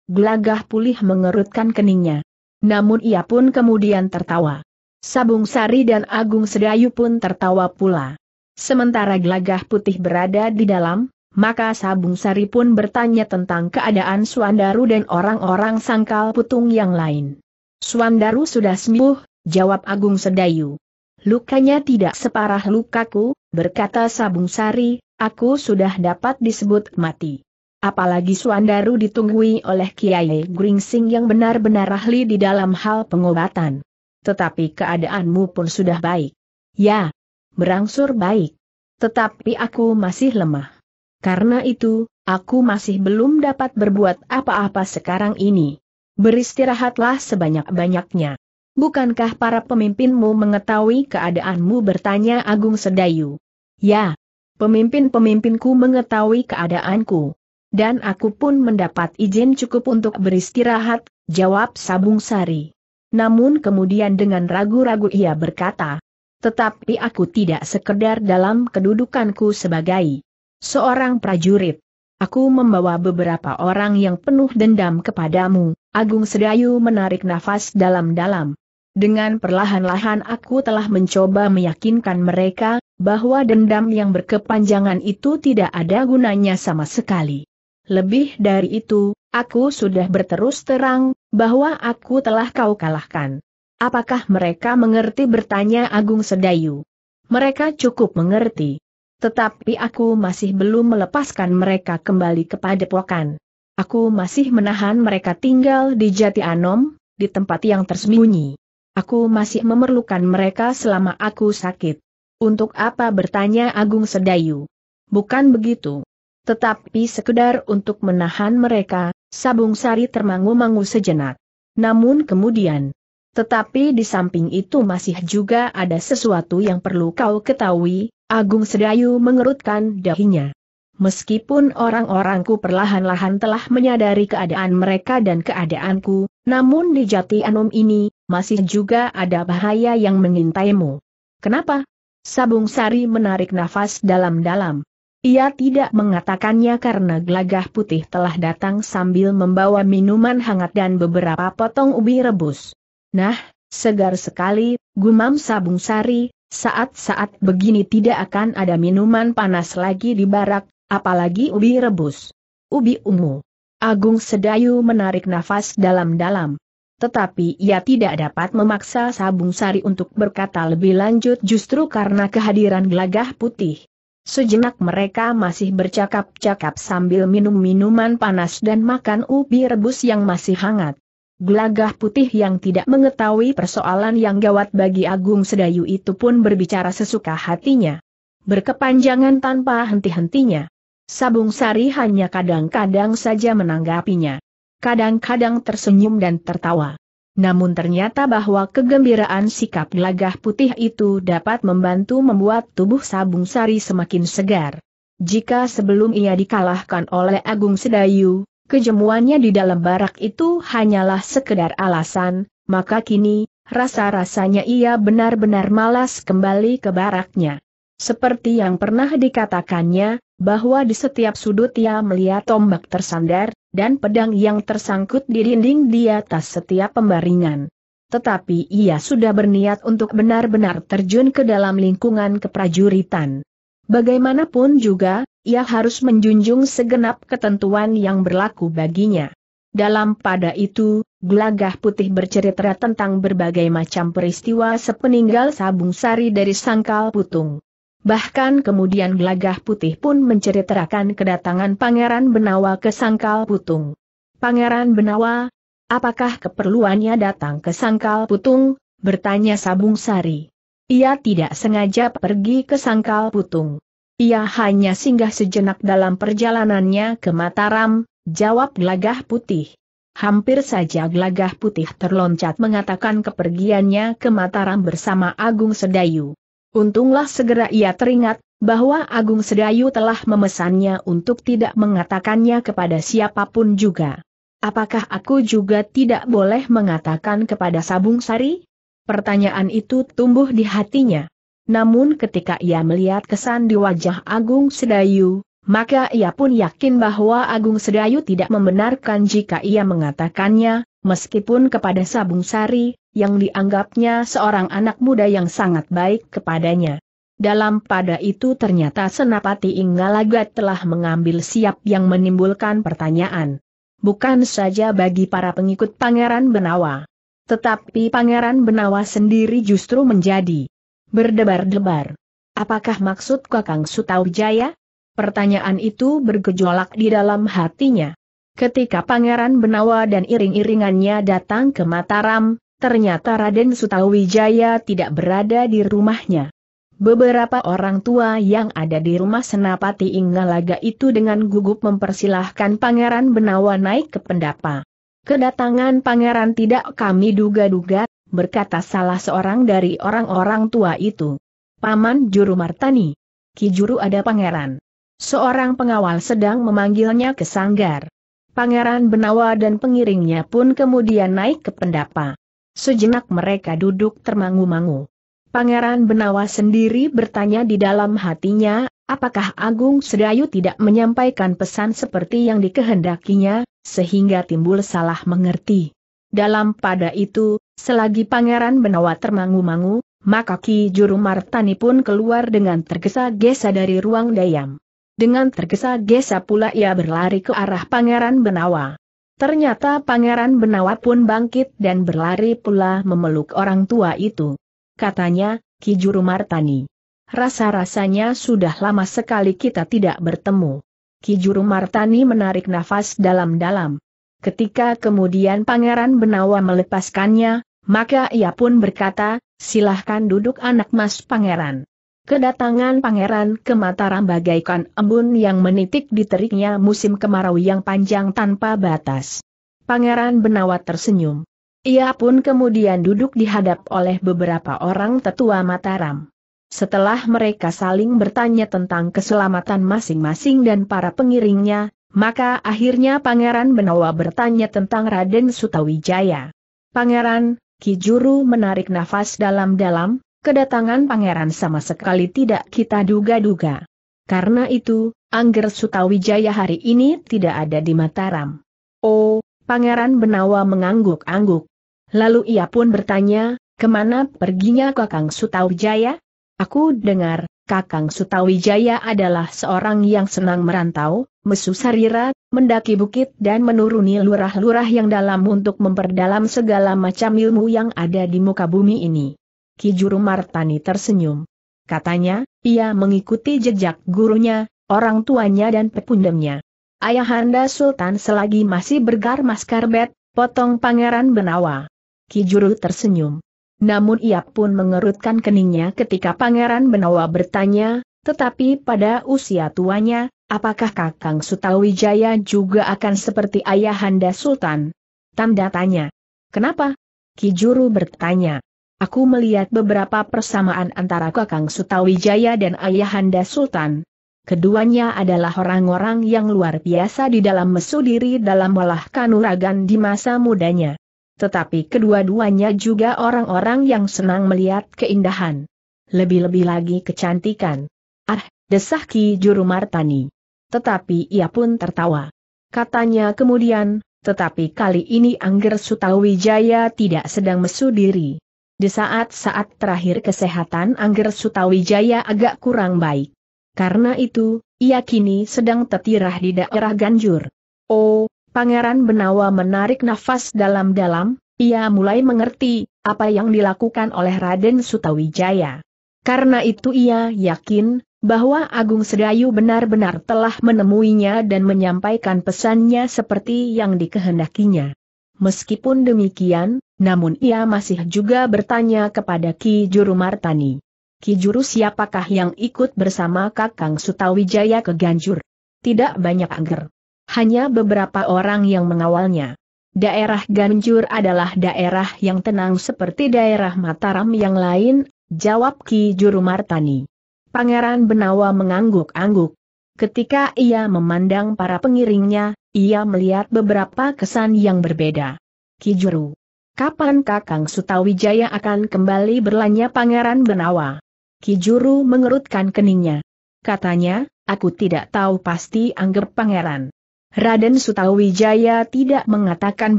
Gelagah pulih mengerutkan keningnya. Namun ia pun kemudian tertawa. Sabung Sari dan Agung Sedayu pun tertawa pula. Sementara gelagah putih berada di dalam, maka Sabung Sari pun bertanya tentang keadaan Suandaru dan orang-orang sangkal putung yang lain. Suandaru sudah sembuh, jawab Agung Sedayu. Lukanya tidak separah lukaku, berkata Sabung Sari, aku sudah dapat disebut mati. Apalagi Suandaru ditunggui oleh Kiai Gringsing yang benar-benar ahli di dalam hal pengobatan. Tetapi keadaanmu pun sudah baik. Ya, berangsur baik. Tetapi aku masih lemah. Karena itu, aku masih belum dapat berbuat apa-apa sekarang ini. Beristirahatlah sebanyak-banyaknya. Bukankah para pemimpinmu mengetahui keadaanmu bertanya Agung Sedayu? Ya, Pemimpin-pemimpinku mengetahui keadaanku. Dan aku pun mendapat izin cukup untuk beristirahat, jawab Sabung Sari. Namun kemudian dengan ragu-ragu ia berkata, tetapi aku tidak sekedar dalam kedudukanku sebagai seorang prajurit. Aku membawa beberapa orang yang penuh dendam kepadamu, Agung Sedayu menarik nafas dalam-dalam. Dengan perlahan-lahan aku telah mencoba meyakinkan mereka, bahwa dendam yang berkepanjangan itu tidak ada gunanya sama sekali. Lebih dari itu, aku sudah berterus terang, bahwa aku telah kau kalahkan. Apakah mereka mengerti bertanya Agung Sedayu? Mereka cukup mengerti. Tetapi aku masih belum melepaskan mereka kembali kepada pokan. Aku masih menahan mereka tinggal di Jati Anom, di tempat yang tersembunyi. Aku masih memerlukan mereka selama aku sakit. Untuk apa bertanya Agung Sedayu? Bukan begitu. Tetapi sekedar untuk menahan mereka, Sabung Sari termangu-mangu sejenak. Namun kemudian, tetapi di samping itu masih juga ada sesuatu yang perlu kau ketahui, Agung Sedayu mengerutkan dahinya. Meskipun orang-orangku perlahan-lahan telah menyadari keadaan mereka dan keadaanku, namun di jati anum ini, masih juga ada bahaya yang mengintaimu. Kenapa? Sabung Sari menarik nafas dalam-dalam. Ia tidak mengatakannya karena gelagah putih telah datang sambil membawa minuman hangat dan beberapa potong ubi rebus. Nah, segar sekali, gumam Sabung Sari, saat-saat begini tidak akan ada minuman panas lagi di barak, Apalagi ubi rebus. Ubi ungu. Agung Sedayu menarik nafas dalam-dalam. Tetapi ia tidak dapat memaksa Sabung Sari untuk berkata lebih lanjut justru karena kehadiran gelagah putih. Sejenak mereka masih bercakap-cakap sambil minum minuman panas dan makan ubi rebus yang masih hangat. Gelagah putih yang tidak mengetahui persoalan yang gawat bagi Agung Sedayu itu pun berbicara sesuka hatinya. Berkepanjangan tanpa henti-hentinya. Sabung Sari hanya kadang-kadang saja menanggapinya. Kadang-kadang tersenyum dan tertawa. Namun ternyata bahwa kegembiraan sikap gelagah putih itu dapat membantu membuat tubuh Sabung Sari semakin segar. Jika sebelum ia dikalahkan oleh Agung Sedayu, kejemuannya di dalam barak itu hanyalah sekedar alasan, maka kini, rasa-rasanya ia benar-benar malas kembali ke baraknya. Seperti yang pernah dikatakannya, bahwa di setiap sudut ia melihat tombak tersandar, dan pedang yang tersangkut di dinding di atas setiap pembaringan. Tetapi ia sudah berniat untuk benar-benar terjun ke dalam lingkungan keprajuritan. Bagaimanapun juga, ia harus menjunjung segenap ketentuan yang berlaku baginya. Dalam pada itu, gelagah putih bercerita tentang berbagai macam peristiwa sepeninggal Sabung Sari dari Sangkal Putung. Bahkan kemudian gelagah putih pun menceritakan kedatangan Pangeran Benawa ke Sangkal Putung. Pangeran Benawa, apakah keperluannya datang ke Sangkal Putung? bertanya Sabung Sari. Ia tidak sengaja pergi ke Sangkal Putung. Ia hanya singgah sejenak dalam perjalanannya ke Mataram, jawab gelagah putih. Hampir saja gelagah putih terloncat mengatakan kepergiannya ke Mataram bersama Agung Sedayu. Untunglah segera ia teringat, bahwa Agung Sedayu telah memesannya untuk tidak mengatakannya kepada siapapun juga. Apakah aku juga tidak boleh mengatakan kepada Sabung Sari? Pertanyaan itu tumbuh di hatinya. Namun ketika ia melihat kesan di wajah Agung Sedayu, maka ia pun yakin bahwa Agung Sedayu tidak membenarkan jika ia mengatakannya, meskipun kepada Sabung Sari, yang dianggapnya seorang anak muda yang sangat baik kepadanya. Dalam pada itu ternyata Senapati Inggalagat telah mengambil siap yang menimbulkan pertanyaan. Bukan saja bagi para pengikut Pangeran Benawa. Tetapi Pangeran Benawa sendiri justru menjadi berdebar-debar. Apakah maksud Kakang Sutawijaya? Pertanyaan itu bergejolak di dalam hatinya. Ketika Pangeran Benawa dan iring-iringannya datang ke Mataram, ternyata Raden Sutawijaya tidak berada di rumahnya. Beberapa orang tua yang ada di rumah Senapati Inggalaga itu dengan gugup mempersilahkan Pangeran Benawa naik ke pendapa. Kedatangan Pangeran tidak kami duga-duga, berkata salah seorang dari orang-orang tua itu. Paman Juru Martani. Ki Juru ada Pangeran. Seorang pengawal sedang memanggilnya ke sanggar. Pangeran Benawa dan pengiringnya pun kemudian naik ke pendapa. Sejenak mereka duduk termangu-mangu. Pangeran Benawa sendiri bertanya di dalam hatinya, apakah Agung Sedayu tidak menyampaikan pesan seperti yang dikehendakinya, sehingga timbul salah mengerti. Dalam pada itu, selagi Pangeran Benawa termangu-mangu, maka Ki Juru Martani pun keluar dengan tergesa-gesa dari ruang dayam. Dengan tergesa-gesa pula ia berlari ke arah Pangeran Benawa. Ternyata Pangeran Benawa pun bangkit dan berlari pula memeluk orang tua itu. Katanya, Ki Juru Martani. Rasa-rasanya sudah lama sekali kita tidak bertemu. Ki Juru Martani menarik nafas dalam-dalam. Ketika kemudian Pangeran Benawa melepaskannya, maka ia pun berkata, silahkan duduk anak mas Pangeran. Kedatangan pangeran ke Mataram bagaikan embun yang menitik di teriknya musim kemarau yang panjang tanpa batas. Pangeran Benawa tersenyum. Ia pun kemudian duduk dihadap oleh beberapa orang tetua Mataram. Setelah mereka saling bertanya tentang keselamatan masing-masing dan para pengiringnya, maka akhirnya Pangeran Benawa bertanya tentang Raden Sutawijaya. Pangeran, Kijuru menarik nafas dalam-dalam, Kedatangan pangeran sama sekali tidak kita duga-duga. Karena itu, Angger Sutawijaya hari ini tidak ada di Mataram. Oh, pangeran Benawa mengangguk-angguk. Lalu ia pun bertanya, kemana perginya Kakang Sutawijaya? Aku dengar, Kakang Sutawijaya adalah seorang yang senang merantau, mesu mesusarira, mendaki bukit dan menuruni lurah-lurah yang dalam untuk memperdalam segala macam ilmu yang ada di muka bumi ini. Kijuru Martani tersenyum. Katanya, ia mengikuti jejak gurunya, orang tuanya dan pepundemnya. Ayahanda Sultan selagi masih bergar maskar bet, potong Pangeran Benawa. Kijuru tersenyum. Namun ia pun mengerutkan keningnya ketika Pangeran Benawa bertanya, tetapi pada usia tuanya, apakah Kakang Sutawijaya juga akan seperti Ayahanda Sultan? Tanda tanya. Kenapa? Kijuru bertanya. Aku melihat beberapa persamaan antara Kakang Sutawijaya dan Ayahanda Sultan. Keduanya adalah orang-orang yang luar biasa di dalam mesudiri dalam olah kanuragan di masa mudanya. Tetapi kedua-duanya juga orang-orang yang senang melihat keindahan. Lebih-lebih lagi kecantikan. Ah, desah Ki Juru Martani. Tetapi ia pun tertawa. Katanya kemudian, tetapi kali ini Angger Sutawijaya tidak sedang mesudiri. Di saat-saat terakhir kesehatan Angger Sutawijaya agak kurang baik. Karena itu, ia kini sedang tertirah di daerah Ganjur. Oh, Pangeran Benawa menarik nafas dalam-dalam, ia mulai mengerti apa yang dilakukan oleh Raden Sutawijaya. Karena itu ia yakin bahwa Agung Sedayu benar-benar telah menemuinya dan menyampaikan pesannya seperti yang dikehendakinya. Meskipun demikian, namun ia masih juga bertanya kepada Ki Juru Martani. Ki Juru siapakah yang ikut bersama Kakang Sutawijaya ke Ganjur? Tidak banyak angger. Hanya beberapa orang yang mengawalnya. Daerah Ganjur adalah daerah yang tenang seperti daerah Mataram yang lain, jawab Ki Juru Martani. Pangeran Benawa mengangguk-angguk. Ketika ia memandang para pengiringnya, ia melihat beberapa kesan yang berbeda. Ki Juru. Kapan Kakang Sutawijaya akan kembali berlanya Pangeran Benawa? Kijuru mengerutkan keningnya. Katanya, aku tidak tahu pasti angger pangeran. Raden Sutawijaya tidak mengatakan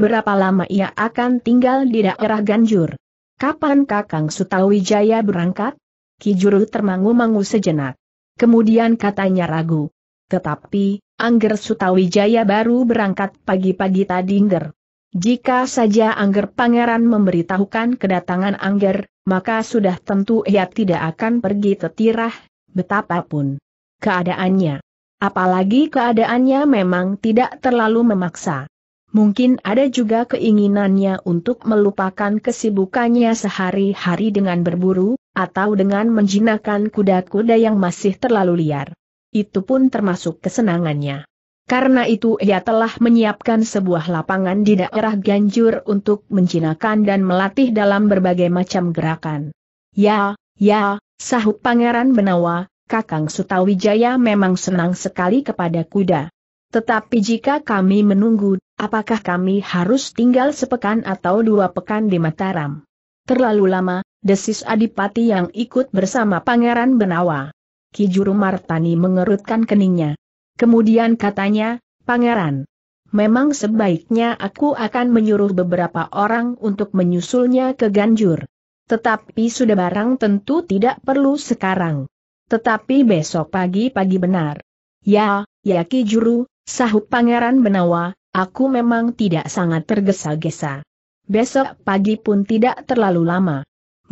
berapa lama ia akan tinggal di daerah Ganjur. Kapan Kakang Sutawijaya berangkat? Kijuru termangu-mangu sejenak. Kemudian katanya ragu. Tetapi, Angger Sutawijaya baru berangkat pagi-pagi tadi ngger. Jika saja Angger Pangeran memberitahukan kedatangan Angger, maka sudah tentu ia tidak akan pergi tetirah, betapapun keadaannya. Apalagi keadaannya memang tidak terlalu memaksa. Mungkin ada juga keinginannya untuk melupakan kesibukannya sehari-hari dengan berburu, atau dengan menjinakkan kuda-kuda yang masih terlalu liar. Itu pun termasuk kesenangannya. Karena itu ia telah menyiapkan sebuah lapangan di daerah Ganjur untuk menjinakkan dan melatih dalam berbagai macam gerakan. Ya, ya, sahut Pangeran Benawa, Kakang Sutawijaya memang senang sekali kepada kuda. Tetapi jika kami menunggu, apakah kami harus tinggal sepekan atau dua pekan di Mataram? Terlalu lama, desis Adipati yang ikut bersama Pangeran Benawa. Kijuru Martani mengerutkan keningnya. Kemudian katanya, Pangeran, memang sebaiknya aku akan menyuruh beberapa orang untuk menyusulnya ke Ganjur. Tetapi sudah barang tentu tidak perlu sekarang. Tetapi besok pagi-pagi benar. Ya, ya Ki Juru, sahut Pangeran Benawa, aku memang tidak sangat tergesa-gesa. Besok pagi pun tidak terlalu lama.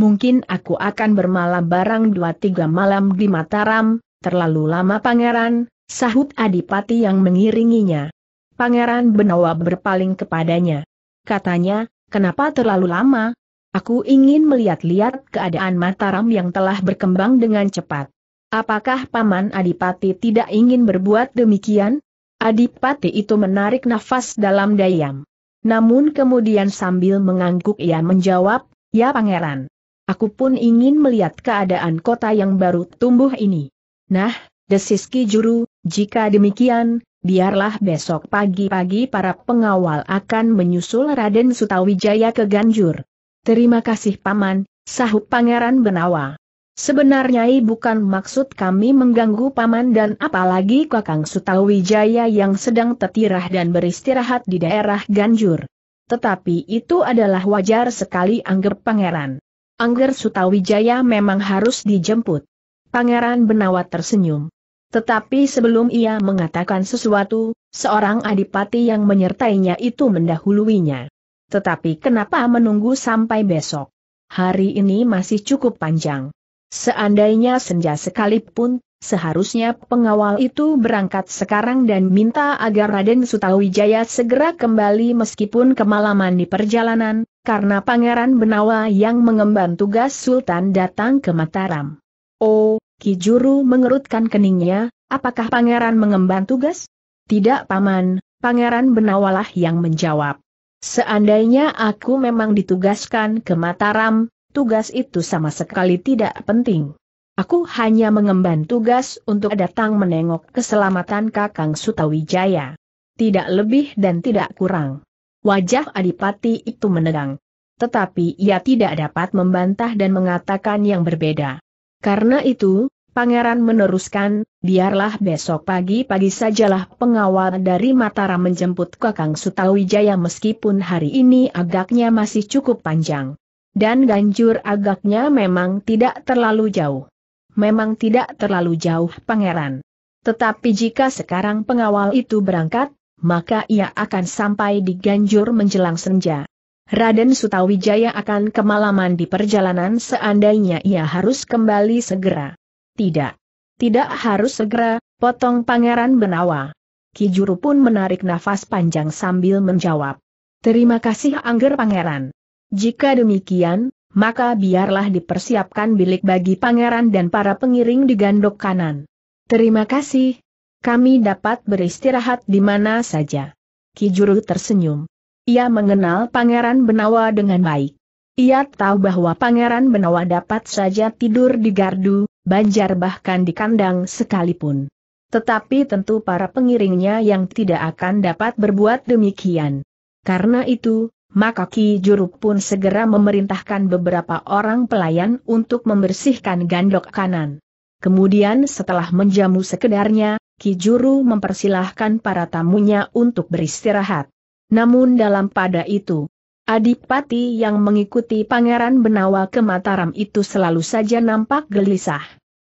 Mungkin aku akan bermalam barang dua tiga malam di Mataram, terlalu lama pangeran, Sahut Adipati yang mengiringinya. Pangeran Benawa berpaling kepadanya. Katanya, kenapa terlalu lama? Aku ingin melihat-lihat keadaan Mataram yang telah berkembang dengan cepat. Apakah Paman Adipati tidak ingin berbuat demikian? Adipati itu menarik nafas dalam dayam. Namun kemudian sambil mengangguk ia menjawab, Ya Pangeran, aku pun ingin melihat keadaan kota yang baru tumbuh ini. Nah, desiski Juru, jika demikian, biarlah besok pagi-pagi para pengawal akan menyusul Raden Sutawijaya ke Ganjur. Terima kasih Paman, sahut Pangeran Benawa. Sebenarnya bukan maksud kami mengganggu Paman dan apalagi Kakang Sutawijaya yang sedang tertirah dan beristirahat di daerah Ganjur. Tetapi itu adalah wajar sekali Angger Pangeran. Angger Sutawijaya memang harus dijemput. Pangeran Benawa tersenyum. Tetapi sebelum ia mengatakan sesuatu, seorang adipati yang menyertainya itu mendahuluinya. Tetapi kenapa menunggu sampai besok? Hari ini masih cukup panjang. Seandainya senja sekalipun, seharusnya pengawal itu berangkat sekarang dan minta agar Raden Sutawijaya segera kembali meskipun kemalaman di perjalanan, karena Pangeran Benawa yang mengemban tugas Sultan datang ke Mataram. Oh, Kijuru mengerutkan keningnya, apakah pangeran mengemban tugas? Tidak paman, pangeran Benawalah yang menjawab. Seandainya aku memang ditugaskan ke Mataram, tugas itu sama sekali tidak penting. Aku hanya mengemban tugas untuk datang menengok keselamatan Kakang Sutawijaya. Tidak lebih dan tidak kurang. Wajah Adipati itu menegang. Tetapi ia tidak dapat membantah dan mengatakan yang berbeda. Karena itu, Pangeran meneruskan, biarlah besok pagi-pagi sajalah pengawal dari Mataram menjemput Kakang Sutawijaya meskipun hari ini agaknya masih cukup panjang. Dan ganjur agaknya memang tidak terlalu jauh. Memang tidak terlalu jauh Pangeran. Tetapi jika sekarang pengawal itu berangkat, maka ia akan sampai di ganjur menjelang senja. Raden Sutawijaya akan kemalaman di perjalanan seandainya ia harus kembali segera. Tidak. Tidak harus segera, potong Pangeran Benawa. Kijuru pun menarik nafas panjang sambil menjawab. Terima kasih Angger Pangeran. Jika demikian, maka biarlah dipersiapkan bilik bagi pangeran dan para pengiring di gandok kanan. Terima kasih. Kami dapat beristirahat di mana saja. Kijuru tersenyum. Ia mengenal Pangeran Benawa dengan baik. Ia tahu bahwa Pangeran Benawa dapat saja tidur di gardu, banjar bahkan di kandang sekalipun. Tetapi tentu para pengiringnya yang tidak akan dapat berbuat demikian. Karena itu, maka Ki Juruk pun segera memerintahkan beberapa orang pelayan untuk membersihkan gandok kanan. Kemudian setelah menjamu sekedarnya, Ki Juru mempersilahkan para tamunya untuk beristirahat. Namun dalam pada itu, Adipati yang mengikuti Pangeran Benawa ke Mataram itu selalu saja nampak gelisah.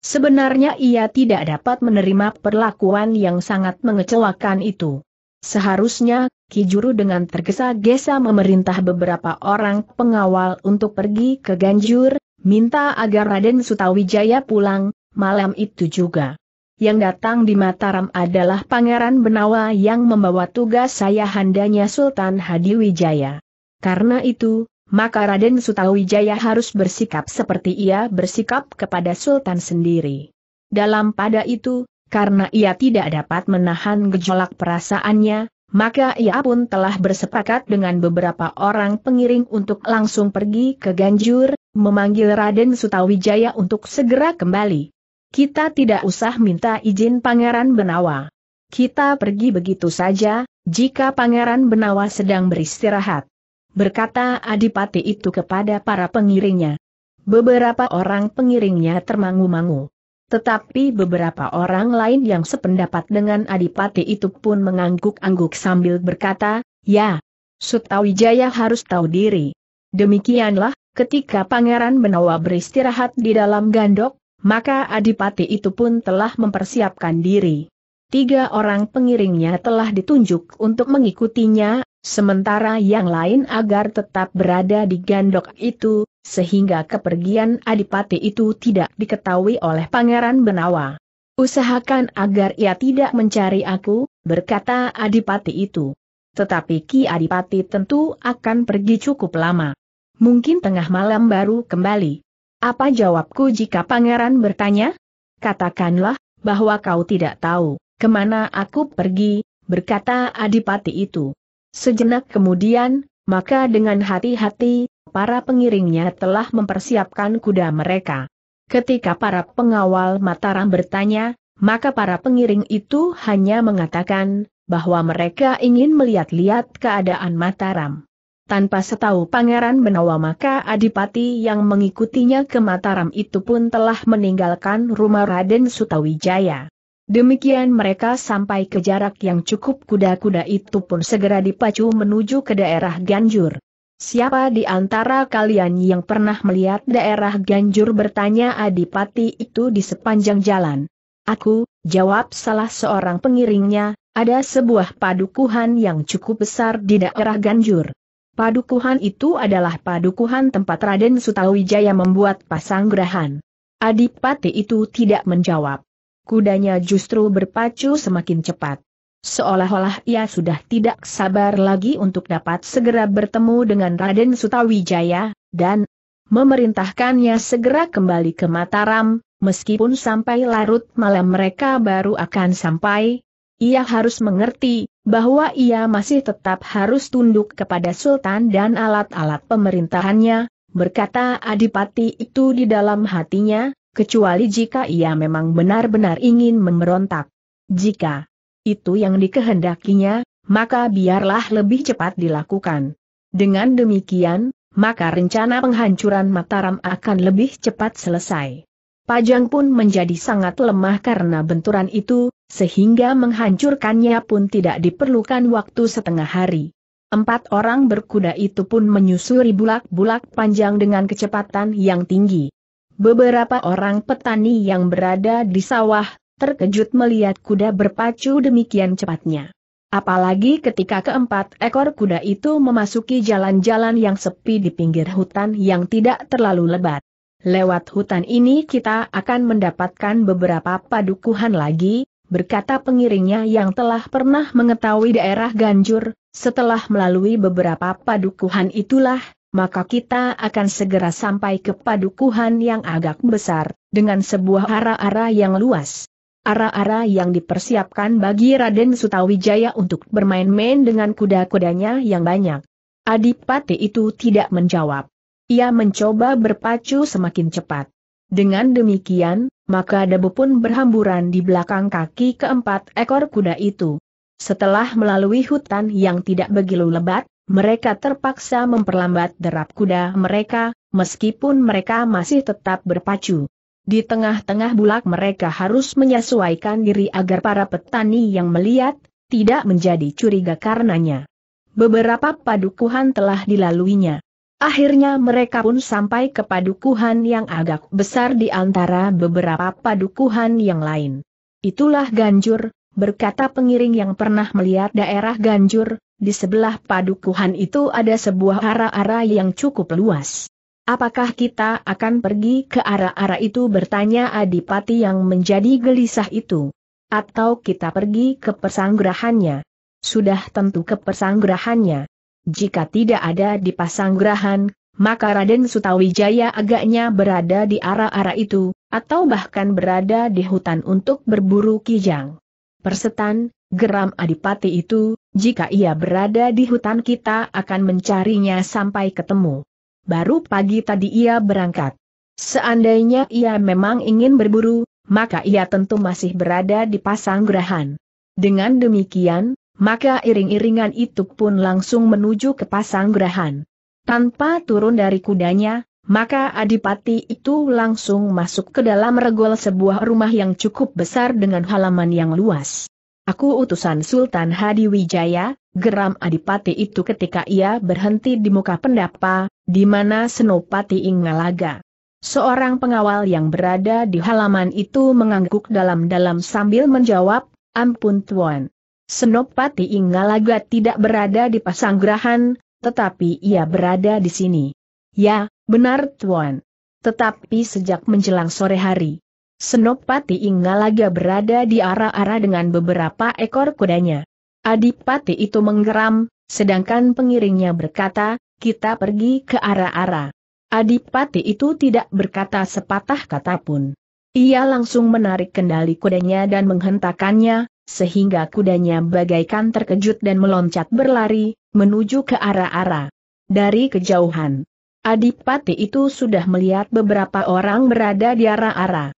Sebenarnya ia tidak dapat menerima perlakuan yang sangat mengecewakan itu. Seharusnya, Kijuru dengan tergesa-gesa memerintah beberapa orang pengawal untuk pergi ke Ganjur, minta agar Raden Sutawijaya pulang, malam itu juga yang datang di Mataram adalah Pangeran Benawa yang membawa tugas saya handanya Sultan Hadiwijaya. Karena itu, maka Raden Sutawijaya harus bersikap seperti ia bersikap kepada Sultan sendiri. Dalam pada itu, karena ia tidak dapat menahan gejolak perasaannya, maka ia pun telah bersepakat dengan beberapa orang pengiring untuk langsung pergi ke Ganjur, memanggil Raden Sutawijaya untuk segera kembali. Kita tidak usah minta izin Pangeran Benawa. Kita pergi begitu saja, jika Pangeran Benawa sedang beristirahat. Berkata Adipati itu kepada para pengiringnya. Beberapa orang pengiringnya termangu-mangu. Tetapi beberapa orang lain yang sependapat dengan Adipati itu pun mengangguk-angguk sambil berkata, Ya, Sutawijaya harus tahu diri. Demikianlah, ketika Pangeran Benawa beristirahat di dalam gandok, maka adipati itu pun telah mempersiapkan diri. Tiga orang pengiringnya telah ditunjuk untuk mengikutinya, sementara yang lain agar tetap berada di gandok itu, sehingga kepergian adipati itu tidak diketahui oleh Pangeran Benawa. Usahakan agar ia tidak mencari aku, berkata adipati itu. Tetapi Ki Adipati tentu akan pergi cukup lama. Mungkin tengah malam baru kembali. Apa jawabku jika pangeran bertanya? Katakanlah, bahwa kau tidak tahu, kemana aku pergi, berkata adipati itu. Sejenak kemudian, maka dengan hati-hati, para pengiringnya telah mempersiapkan kuda mereka. Ketika para pengawal Mataram bertanya, maka para pengiring itu hanya mengatakan, bahwa mereka ingin melihat-lihat keadaan Mataram. Tanpa setahu Pangeran Benawa maka Adipati yang mengikutinya ke Mataram itu pun telah meninggalkan rumah Raden Sutawijaya. Demikian mereka sampai ke jarak yang cukup kuda-kuda itu pun segera dipacu menuju ke daerah Ganjur. Siapa di antara kalian yang pernah melihat daerah Ganjur bertanya Adipati itu di sepanjang jalan. Aku, jawab salah seorang pengiringnya, ada sebuah padukuhan yang cukup besar di daerah Ganjur. Padukuhan itu adalah padukuhan tempat Raden Sutawijaya membuat pasang gerahan. Adipati itu tidak menjawab. Kudanya justru berpacu semakin cepat. Seolah-olah ia sudah tidak sabar lagi untuk dapat segera bertemu dengan Raden Sutawijaya, dan memerintahkannya segera kembali ke Mataram, meskipun sampai larut malam mereka baru akan sampai, ia harus mengerti bahwa ia masih tetap harus tunduk kepada sultan dan alat-alat pemerintahannya, berkata adipati itu di dalam hatinya, kecuali jika ia memang benar-benar ingin memberontak. Jika itu yang dikehendakinya, maka biarlah lebih cepat dilakukan. Dengan demikian, maka rencana penghancuran Mataram akan lebih cepat selesai. Pajang pun menjadi sangat lemah karena benturan itu, sehingga menghancurkannya pun tidak diperlukan waktu setengah hari. Empat orang berkuda itu pun menyusuri bulak-bulak panjang dengan kecepatan yang tinggi. Beberapa orang petani yang berada di sawah, terkejut melihat kuda berpacu demikian cepatnya. Apalagi ketika keempat ekor kuda itu memasuki jalan-jalan yang sepi di pinggir hutan yang tidak terlalu lebat. Lewat hutan ini kita akan mendapatkan beberapa padukuhan lagi, berkata pengiringnya yang telah pernah mengetahui daerah Ganjur, setelah melalui beberapa padukuhan itulah, maka kita akan segera sampai ke padukuhan yang agak besar, dengan sebuah arah-arah yang luas. Ara-ara yang dipersiapkan bagi Raden Sutawijaya untuk bermain-main dengan kuda-kudanya yang banyak. Adipati itu tidak menjawab. Ia mencoba berpacu semakin cepat. Dengan demikian, maka debu pun berhamburan di belakang kaki keempat ekor kuda itu. Setelah melalui hutan yang tidak begitu lebat, mereka terpaksa memperlambat derap kuda mereka, meskipun mereka masih tetap berpacu. Di tengah-tengah bulak mereka harus menyesuaikan diri agar para petani yang melihat, tidak menjadi curiga karenanya. Beberapa padukuhan telah dilaluinya. Akhirnya mereka pun sampai ke padukuhan yang agak besar di antara beberapa padukuhan yang lain. Itulah Ganjur, berkata pengiring yang pernah melihat daerah Ganjur, di sebelah padukuhan itu ada sebuah ara-ara yang cukup luas. Apakah kita akan pergi ke ara-ara itu bertanya Adipati yang menjadi gelisah itu? Atau kita pergi ke persanggrahannya? Sudah tentu ke persanggrahannya. Jika tidak ada di Pasanggrahan, maka Raden Sutawijaya agaknya berada di arah-arah itu, atau bahkan berada di hutan untuk berburu kijang. Persetan, geram adipati itu, jika ia berada di hutan kita akan mencarinya sampai ketemu. Baru pagi tadi ia berangkat. Seandainya ia memang ingin berburu, maka ia tentu masih berada di Pasanggrahan. Dengan demikian, maka iring-iringan itu pun langsung menuju ke Pasanggrahan. Tanpa turun dari kudanya, maka adipati itu langsung masuk ke dalam regol sebuah rumah yang cukup besar dengan halaman yang luas. Aku utusan Sultan Hadi Wijaya, geram adipati itu ketika ia berhenti di muka pendapa, di mana Senopati Ingalaga. Seorang pengawal yang berada di halaman itu mengangguk dalam-dalam sambil menjawab, Ampun Tuan. Senopati Inggalaga tidak berada di Pasanggrahan, tetapi ia berada di sini. Ya, benar Tuan. Tetapi sejak menjelang sore hari, Senopati Inggalaga berada di arah-arah dengan beberapa ekor kudanya. Adipati itu menggeram, sedangkan pengiringnya berkata, kita pergi ke arah-arah. Adipati itu tidak berkata sepatah kata pun. Ia langsung menarik kendali kudanya dan menghentakannya, sehingga kudanya bagaikan terkejut dan meloncat berlari, menuju ke arah-arah. Dari kejauhan, Adipati itu sudah melihat beberapa orang berada di arah-arah.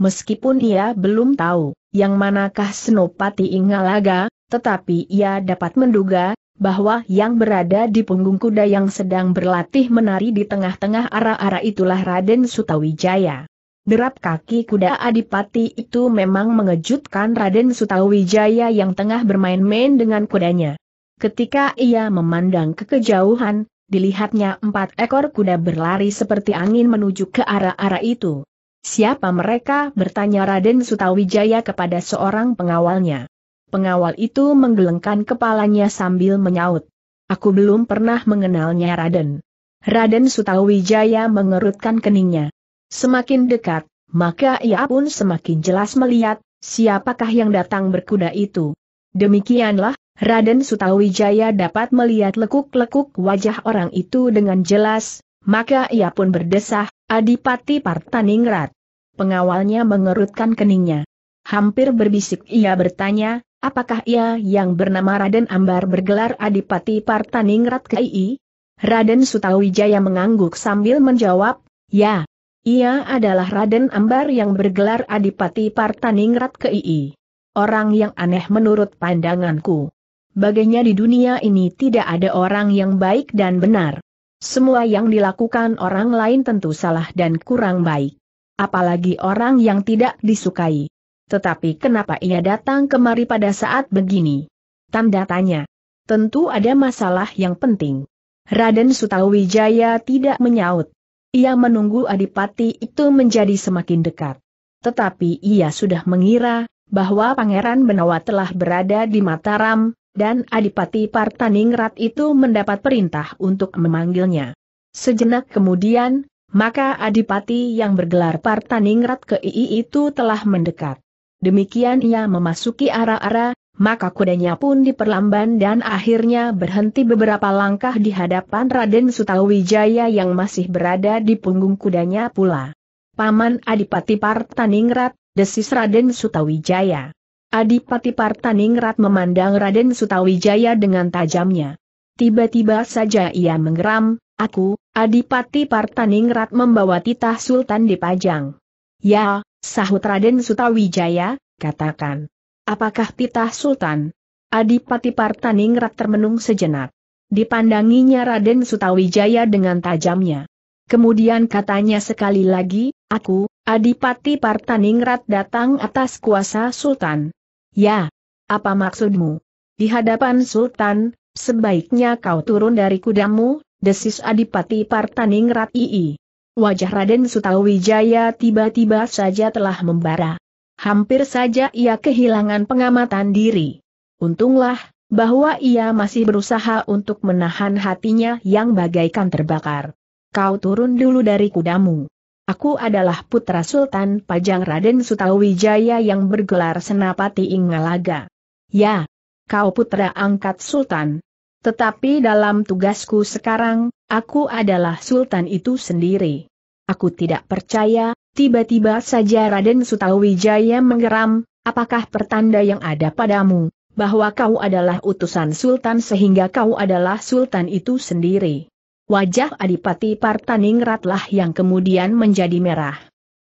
Meskipun ia belum tahu, yang manakah Senopati Ingalaga, tetapi ia dapat menduga, bahwa yang berada di punggung kuda yang sedang berlatih menari di tengah-tengah arah-arah itulah Raden Sutawijaya. Derap kaki kuda Adipati itu memang mengejutkan Raden Sutawijaya yang tengah bermain-main dengan kudanya. Ketika ia memandang ke kejauhan, dilihatnya empat ekor kuda berlari seperti angin menuju ke arah-arah itu. Siapa mereka? bertanya Raden Sutawijaya kepada seorang pengawalnya. Pengawal itu menggelengkan kepalanya sambil menyaut. Aku belum pernah mengenalnya Raden. Raden Sutawijaya mengerutkan keningnya. Semakin dekat, maka ia pun semakin jelas melihat, siapakah yang datang berkuda itu. Demikianlah, Raden Sutawijaya dapat melihat lekuk-lekuk wajah orang itu dengan jelas, maka ia pun berdesah, Adipati Partaningrat. Pengawalnya mengerutkan keningnya. Hampir berbisik ia bertanya, apakah ia yang bernama Raden Ambar bergelar Adipati Partaningrat KII? Raden Sutawijaya mengangguk sambil menjawab, ya, ia adalah Raden Ambar yang bergelar Adipati Partaningrat II. Orang yang aneh menurut pandanganku. Baginya di dunia ini tidak ada orang yang baik dan benar. Semua yang dilakukan orang lain tentu salah dan kurang baik. Apalagi orang yang tidak disukai. Tetapi kenapa ia datang kemari pada saat begini? Tanda tanya. Tentu ada masalah yang penting. Raden Sutawijaya tidak menyaut. Ia menunggu adipati itu menjadi semakin dekat. Tetapi ia sudah mengira bahwa Pangeran Benawa telah berada di Mataram, dan Adipati Partaningrat itu mendapat perintah untuk memanggilnya. Sejenak kemudian, maka Adipati yang bergelar Partaningrat ke II itu telah mendekat. Demikian ia memasuki arah-arah maka kudanya pun diperlamban dan akhirnya berhenti beberapa langkah di hadapan Raden Sutawijaya yang masih berada di punggung kudanya pula. Paman Adipati Partaningrat, desis Raden Sutawijaya. Adipati Partaningrat memandang Raden Sutawijaya dengan tajamnya. Tiba-tiba saja ia menggeram, aku, Adipati Partaningrat membawa titah Sultan di pajang. Ya, sahut Raden Sutawijaya, katakan. Apakah titah Sultan? Adipati Partaningrat termenung sejenak. Dipandanginya Raden Sutawijaya dengan tajamnya. Kemudian katanya sekali lagi, aku, Adipati Partaningrat datang atas kuasa Sultan. Ya, apa maksudmu? Di hadapan Sultan, sebaiknya kau turun dari kudamu, desis Adipati Partaningrat II. Wajah Raden Sutawijaya tiba-tiba saja telah membara hampir saja ia kehilangan pengamatan diri. Untunglah, bahwa ia masih berusaha untuk menahan hatinya yang bagaikan terbakar. Kau turun dulu dari kudamu. Aku adalah putra Sultan Pajang Raden Sutawijaya yang bergelar Senapati Ingalaga. Ya, kau putra angkat Sultan. Tetapi dalam tugasku sekarang, aku adalah Sultan itu sendiri. Aku tidak percaya, Tiba-tiba saja Raden Sutawijaya menggeram, apakah pertanda yang ada padamu, bahwa kau adalah utusan Sultan sehingga kau adalah Sultan itu sendiri. Wajah Adipati Partaningratlah yang kemudian menjadi merah.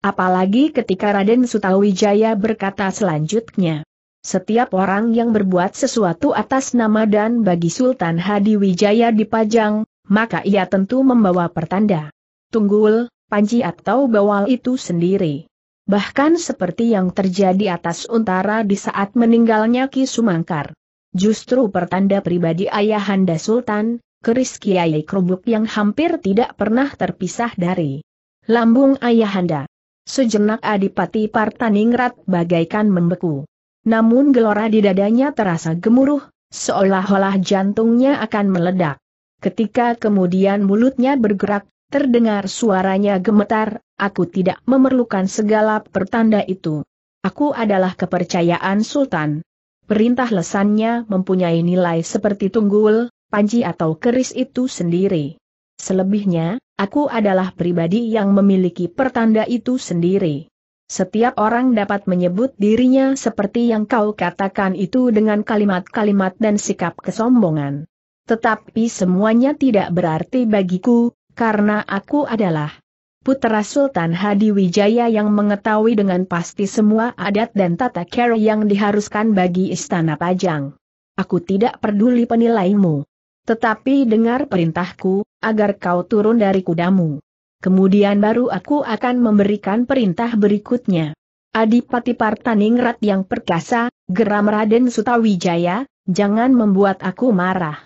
Apalagi ketika Raden Sutawijaya berkata selanjutnya. Setiap orang yang berbuat sesuatu atas nama dan bagi Sultan Hadiwijaya dipajang, maka ia tentu membawa pertanda. Tunggul, panji atau bawal itu sendiri. Bahkan seperti yang terjadi atas Untara di saat meninggalnya Ki Sumangkar. Justru pertanda pribadi ayahanda Sultan, keris Kiai Kerubuk yang hampir tidak pernah terpisah dari lambung ayahanda. Sejenak Adipati Partaningrat bagaikan membeku. Namun gelora di dadanya terasa gemuruh, seolah-olah jantungnya akan meledak. Ketika kemudian mulutnya bergerak, Terdengar suaranya gemetar, aku tidak memerlukan segala pertanda itu. Aku adalah kepercayaan Sultan. Perintah lesannya mempunyai nilai seperti tunggul, panji atau keris itu sendiri. Selebihnya, aku adalah pribadi yang memiliki pertanda itu sendiri. Setiap orang dapat menyebut dirinya seperti yang kau katakan itu dengan kalimat-kalimat dan sikap kesombongan. Tetapi semuanya tidak berarti bagiku, karena aku adalah putra Sultan Hadi Wijaya yang mengetahui dengan pasti semua adat dan tata cara yang diharuskan bagi istana Pajang. Aku tidak peduli penilaimu. Tetapi dengar perintahku, agar kau turun dari kudamu. Kemudian baru aku akan memberikan perintah berikutnya. Adipati Partaningrat yang perkasa, geram Raden Sutawijaya, jangan membuat aku marah.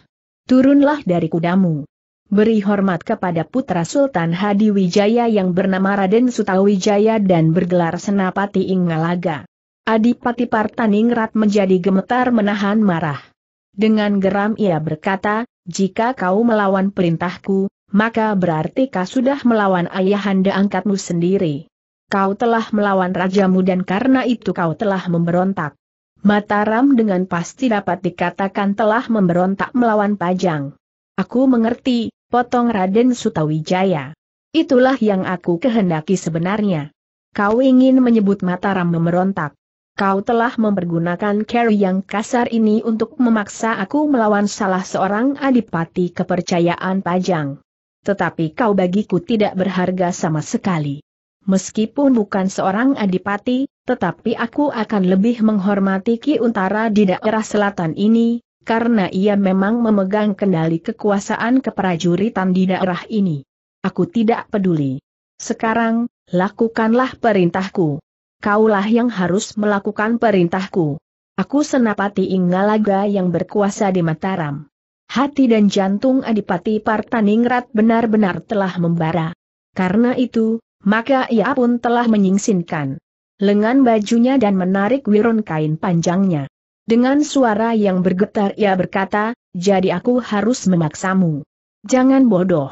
Turunlah dari kudamu beri hormat kepada putra Sultan Hadi Wijaya yang bernama Raden Sutawijaya dan bergelar Senapati Ingalaga. Adipati Partaningrat menjadi gemetar menahan marah. Dengan geram ia berkata, jika kau melawan perintahku, maka berarti kau sudah melawan ayahanda angkatmu sendiri. Kau telah melawan rajamu dan karena itu kau telah memberontak. Mataram dengan pasti dapat dikatakan telah memberontak melawan Pajang. Aku mengerti, potong Raden Sutawijaya. Itulah yang aku kehendaki sebenarnya. Kau ingin menyebut Mataram memberontak. Kau telah mempergunakan cara yang kasar ini untuk memaksa aku melawan salah seorang adipati kepercayaan Pajang. Tetapi kau bagiku tidak berharga sama sekali. Meskipun bukan seorang adipati, tetapi aku akan lebih menghormati Ki Untara di daerah selatan ini, karena ia memang memegang kendali kekuasaan keprajuritan di daerah ini. Aku tidak peduli. Sekarang, lakukanlah perintahku. Kaulah yang harus melakukan perintahku. Aku senapati Ingalaga yang berkuasa di Mataram. Hati dan jantung Adipati Partaningrat benar-benar telah membara. Karena itu, maka ia pun telah menyingsinkan lengan bajunya dan menarik wiron kain panjangnya. Dengan suara yang bergetar ia berkata, jadi aku harus memaksamu. Jangan bodoh.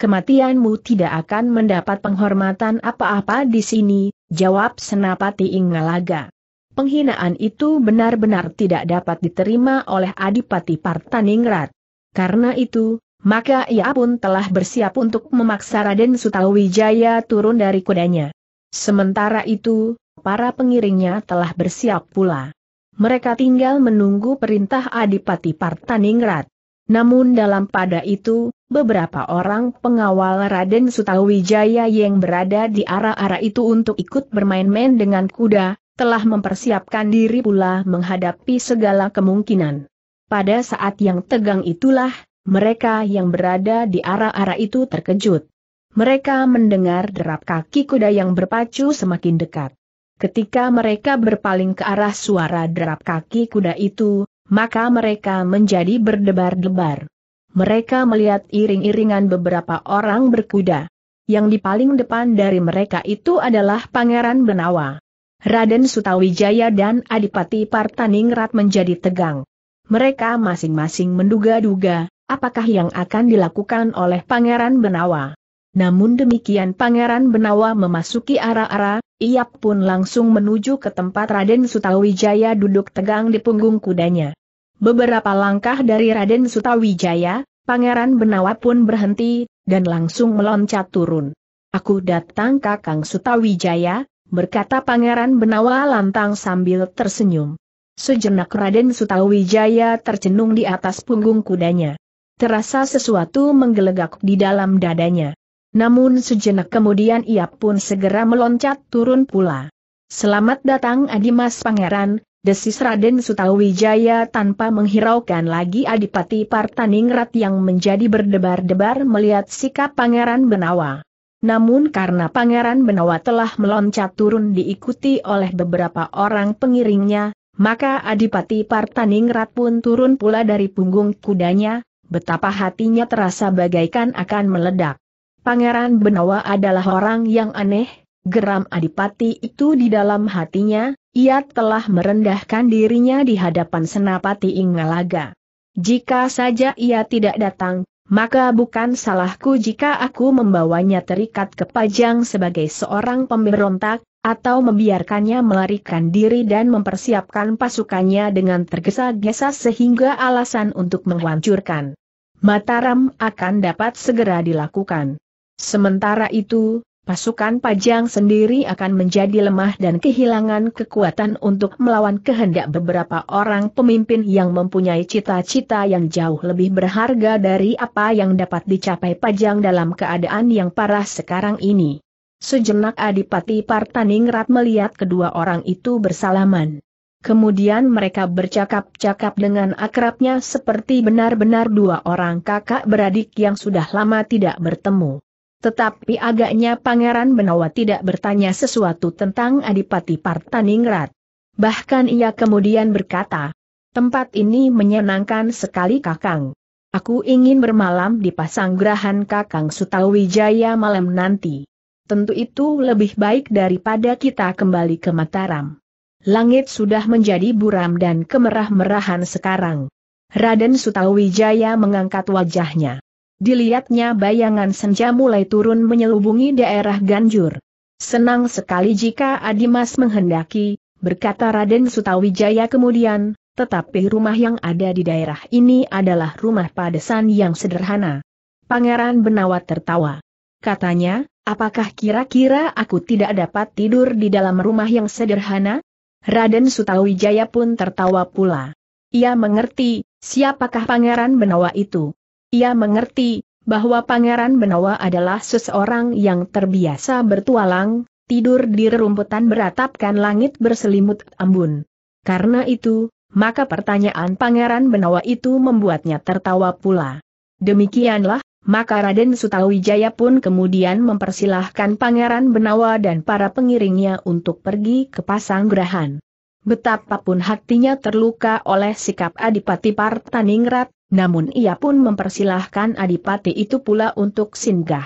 Kematianmu tidak akan mendapat penghormatan apa-apa di sini, jawab Senapati Ingalaga. Penghinaan itu benar-benar tidak dapat diterima oleh Adipati Partaningrat. Karena itu, maka ia pun telah bersiap untuk memaksa Raden Sutawijaya turun dari kudanya. Sementara itu, para pengiringnya telah bersiap pula mereka tinggal menunggu perintah Adipati Partaningrat. Namun dalam pada itu, beberapa orang pengawal Raden Sutawijaya yang berada di arah-arah itu untuk ikut bermain-main dengan kuda, telah mempersiapkan diri pula menghadapi segala kemungkinan. Pada saat yang tegang itulah, mereka yang berada di arah-arah itu terkejut. Mereka mendengar derap kaki kuda yang berpacu semakin dekat. Ketika mereka berpaling ke arah suara derap kaki kuda itu, maka mereka menjadi berdebar-debar. Mereka melihat iring-iringan beberapa orang berkuda. Yang di paling depan dari mereka itu adalah Pangeran Benawa. Raden Sutawijaya dan Adipati Partaningrat menjadi tegang. Mereka masing-masing menduga-duga, apakah yang akan dilakukan oleh Pangeran Benawa. Namun demikian Pangeran Benawa memasuki ara-ara, ia pun langsung menuju ke tempat Raden Sutawijaya duduk tegang di punggung kudanya. Beberapa langkah dari Raden Sutawijaya, Pangeran Benawa pun berhenti, dan langsung meloncat turun. Aku datang kakang Sutawijaya, berkata Pangeran Benawa lantang sambil tersenyum. Sejenak Raden Sutawijaya tercenung di atas punggung kudanya. Terasa sesuatu menggelegak di dalam dadanya. Namun sejenak kemudian ia pun segera meloncat turun pula. Selamat datang Adimas Pangeran, desis Raden Sutawijaya tanpa menghiraukan lagi Adipati Partaningrat yang menjadi berdebar-debar melihat sikap Pangeran Benawa. Namun karena Pangeran Benawa telah meloncat turun diikuti oleh beberapa orang pengiringnya, maka Adipati Partaningrat pun turun pula dari punggung kudanya, betapa hatinya terasa bagaikan akan meledak. Pangeran Benawa adalah orang yang aneh, geram adipati itu di dalam hatinya, ia telah merendahkan dirinya di hadapan Senapati Ingalaga. Jika saja ia tidak datang, maka bukan salahku jika aku membawanya terikat ke Pajang sebagai seorang pemberontak, atau membiarkannya melarikan diri dan mempersiapkan pasukannya dengan tergesa-gesa sehingga alasan untuk menghancurkan Mataram akan dapat segera dilakukan. Sementara itu, pasukan Pajang sendiri akan menjadi lemah dan kehilangan kekuatan untuk melawan kehendak beberapa orang pemimpin yang mempunyai cita-cita yang jauh lebih berharga dari apa yang dapat dicapai Pajang dalam keadaan yang parah sekarang ini. Sejenak Adipati Partaningrat melihat kedua orang itu bersalaman. Kemudian mereka bercakap-cakap dengan akrabnya seperti benar-benar dua orang kakak beradik yang sudah lama tidak bertemu. Tetapi agaknya Pangeran Benawa tidak bertanya sesuatu tentang Adipati Partaningrat. Bahkan ia kemudian berkata, tempat ini menyenangkan sekali kakang. Aku ingin bermalam di pasanggrahan kakang Sutawijaya malam nanti. Tentu itu lebih baik daripada kita kembali ke Mataram. Langit sudah menjadi buram dan kemerah-merahan sekarang. Raden Sutawijaya mengangkat wajahnya. Dilihatnya bayangan senja mulai turun menyelubungi daerah Ganjur. Senang sekali jika Adimas menghendaki, berkata Raden Sutawijaya kemudian, tetapi rumah yang ada di daerah ini adalah rumah padesan yang sederhana. Pangeran Benawa tertawa. Katanya, apakah kira-kira aku tidak dapat tidur di dalam rumah yang sederhana? Raden Sutawijaya pun tertawa pula. Ia mengerti, siapakah Pangeran Benawa itu. Ia mengerti bahwa Pangeran Benawa adalah seseorang yang terbiasa bertualang, tidur di rerumputan beratapkan langit berselimut embun. Karena itu, maka pertanyaan Pangeran Benawa itu membuatnya tertawa pula. Demikianlah, maka Raden Sutawijaya pun kemudian mempersilahkan Pangeran Benawa dan para pengiringnya untuk pergi ke Pasanggrahan. Betapapun hatinya terluka oleh sikap Adipati Partaningrat, namun ia pun mempersilahkan adipati itu pula untuk singgah.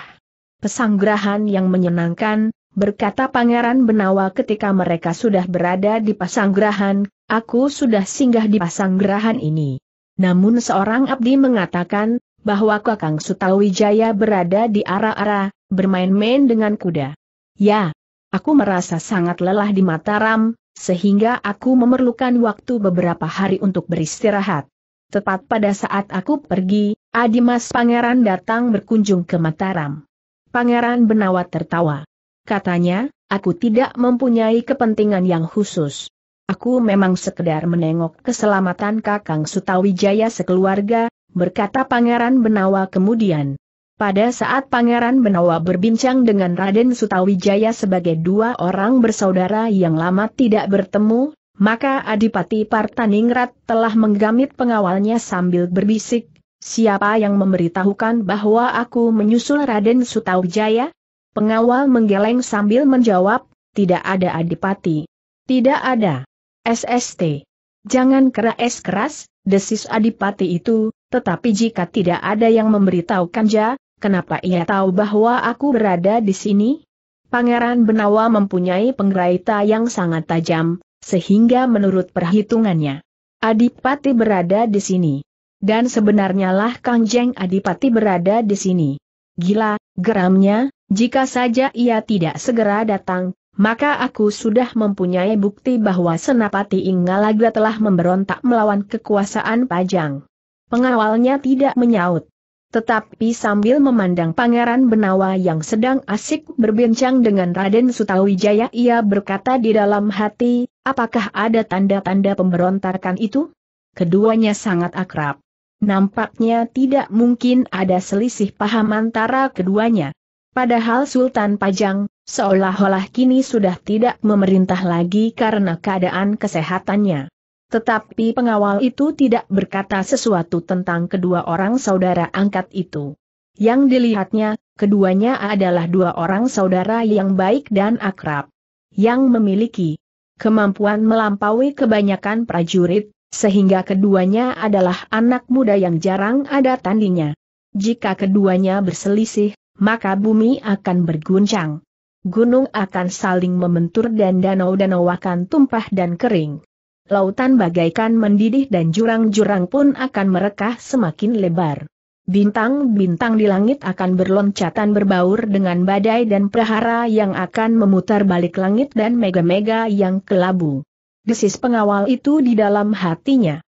Pesanggrahan yang menyenangkan, berkata Pangeran Benawa ketika mereka sudah berada di Pasanggrahan, aku sudah singgah di Pasanggrahan ini. Namun seorang abdi mengatakan, bahwa Kakang Sutawijaya berada di arah-arah, bermain-main dengan kuda. Ya, aku merasa sangat lelah di Mataram, sehingga aku memerlukan waktu beberapa hari untuk beristirahat. Tepat pada saat aku pergi, Adimas Pangeran datang berkunjung ke Mataram. Pangeran Benawa tertawa. Katanya, aku tidak mempunyai kepentingan yang khusus. Aku memang sekedar menengok keselamatan Kakang Sutawijaya sekeluarga, berkata Pangeran Benawa kemudian. Pada saat Pangeran Benawa berbincang dengan Raden Sutawijaya sebagai dua orang bersaudara yang lama tidak bertemu, maka Adipati Partaningrat telah menggamit pengawalnya sambil berbisik, siapa yang memberitahukan bahwa aku menyusul Raden Sutawijaya? Pengawal menggeleng sambil menjawab, tidak ada Adipati. Tidak ada. SST. Jangan keras-keras, desis Adipati itu, tetapi jika tidak ada yang memberitahukan ja, kenapa ia tahu bahwa aku berada di sini? Pangeran Benawa mempunyai penggeraita yang sangat tajam, sehingga menurut perhitungannya, Adipati berada di sini. Dan sebenarnya lah Kangjeng Adipati berada di sini. Gila, geramnya, jika saja ia tidak segera datang, maka aku sudah mempunyai bukti bahwa Senapati Ingalaga telah memberontak melawan kekuasaan Pajang. Pengawalnya tidak menyaut. Tetapi sambil memandang Pangeran Benawa yang sedang asik berbincang dengan Raden Sutawijaya ia berkata di dalam hati, Apakah ada tanda-tanda pemberontakan itu? Keduanya sangat akrab. Nampaknya tidak mungkin ada selisih paham antara keduanya. Padahal Sultan Pajang, seolah-olah kini sudah tidak memerintah lagi karena keadaan kesehatannya. Tetapi pengawal itu tidak berkata sesuatu tentang kedua orang saudara angkat itu. Yang dilihatnya, keduanya adalah dua orang saudara yang baik dan akrab. Yang memiliki kemampuan melampaui kebanyakan prajurit, sehingga keduanya adalah anak muda yang jarang ada tandingnya. Jika keduanya berselisih, maka bumi akan berguncang. Gunung akan saling mementur dan danau-danau akan tumpah dan kering. Lautan bagaikan mendidih dan jurang-jurang pun akan merekah semakin lebar. Bintang-bintang di langit akan berloncatan berbaur dengan badai dan prahara yang akan memutar balik langit dan mega-mega yang kelabu. Desis pengawal itu di dalam hatinya.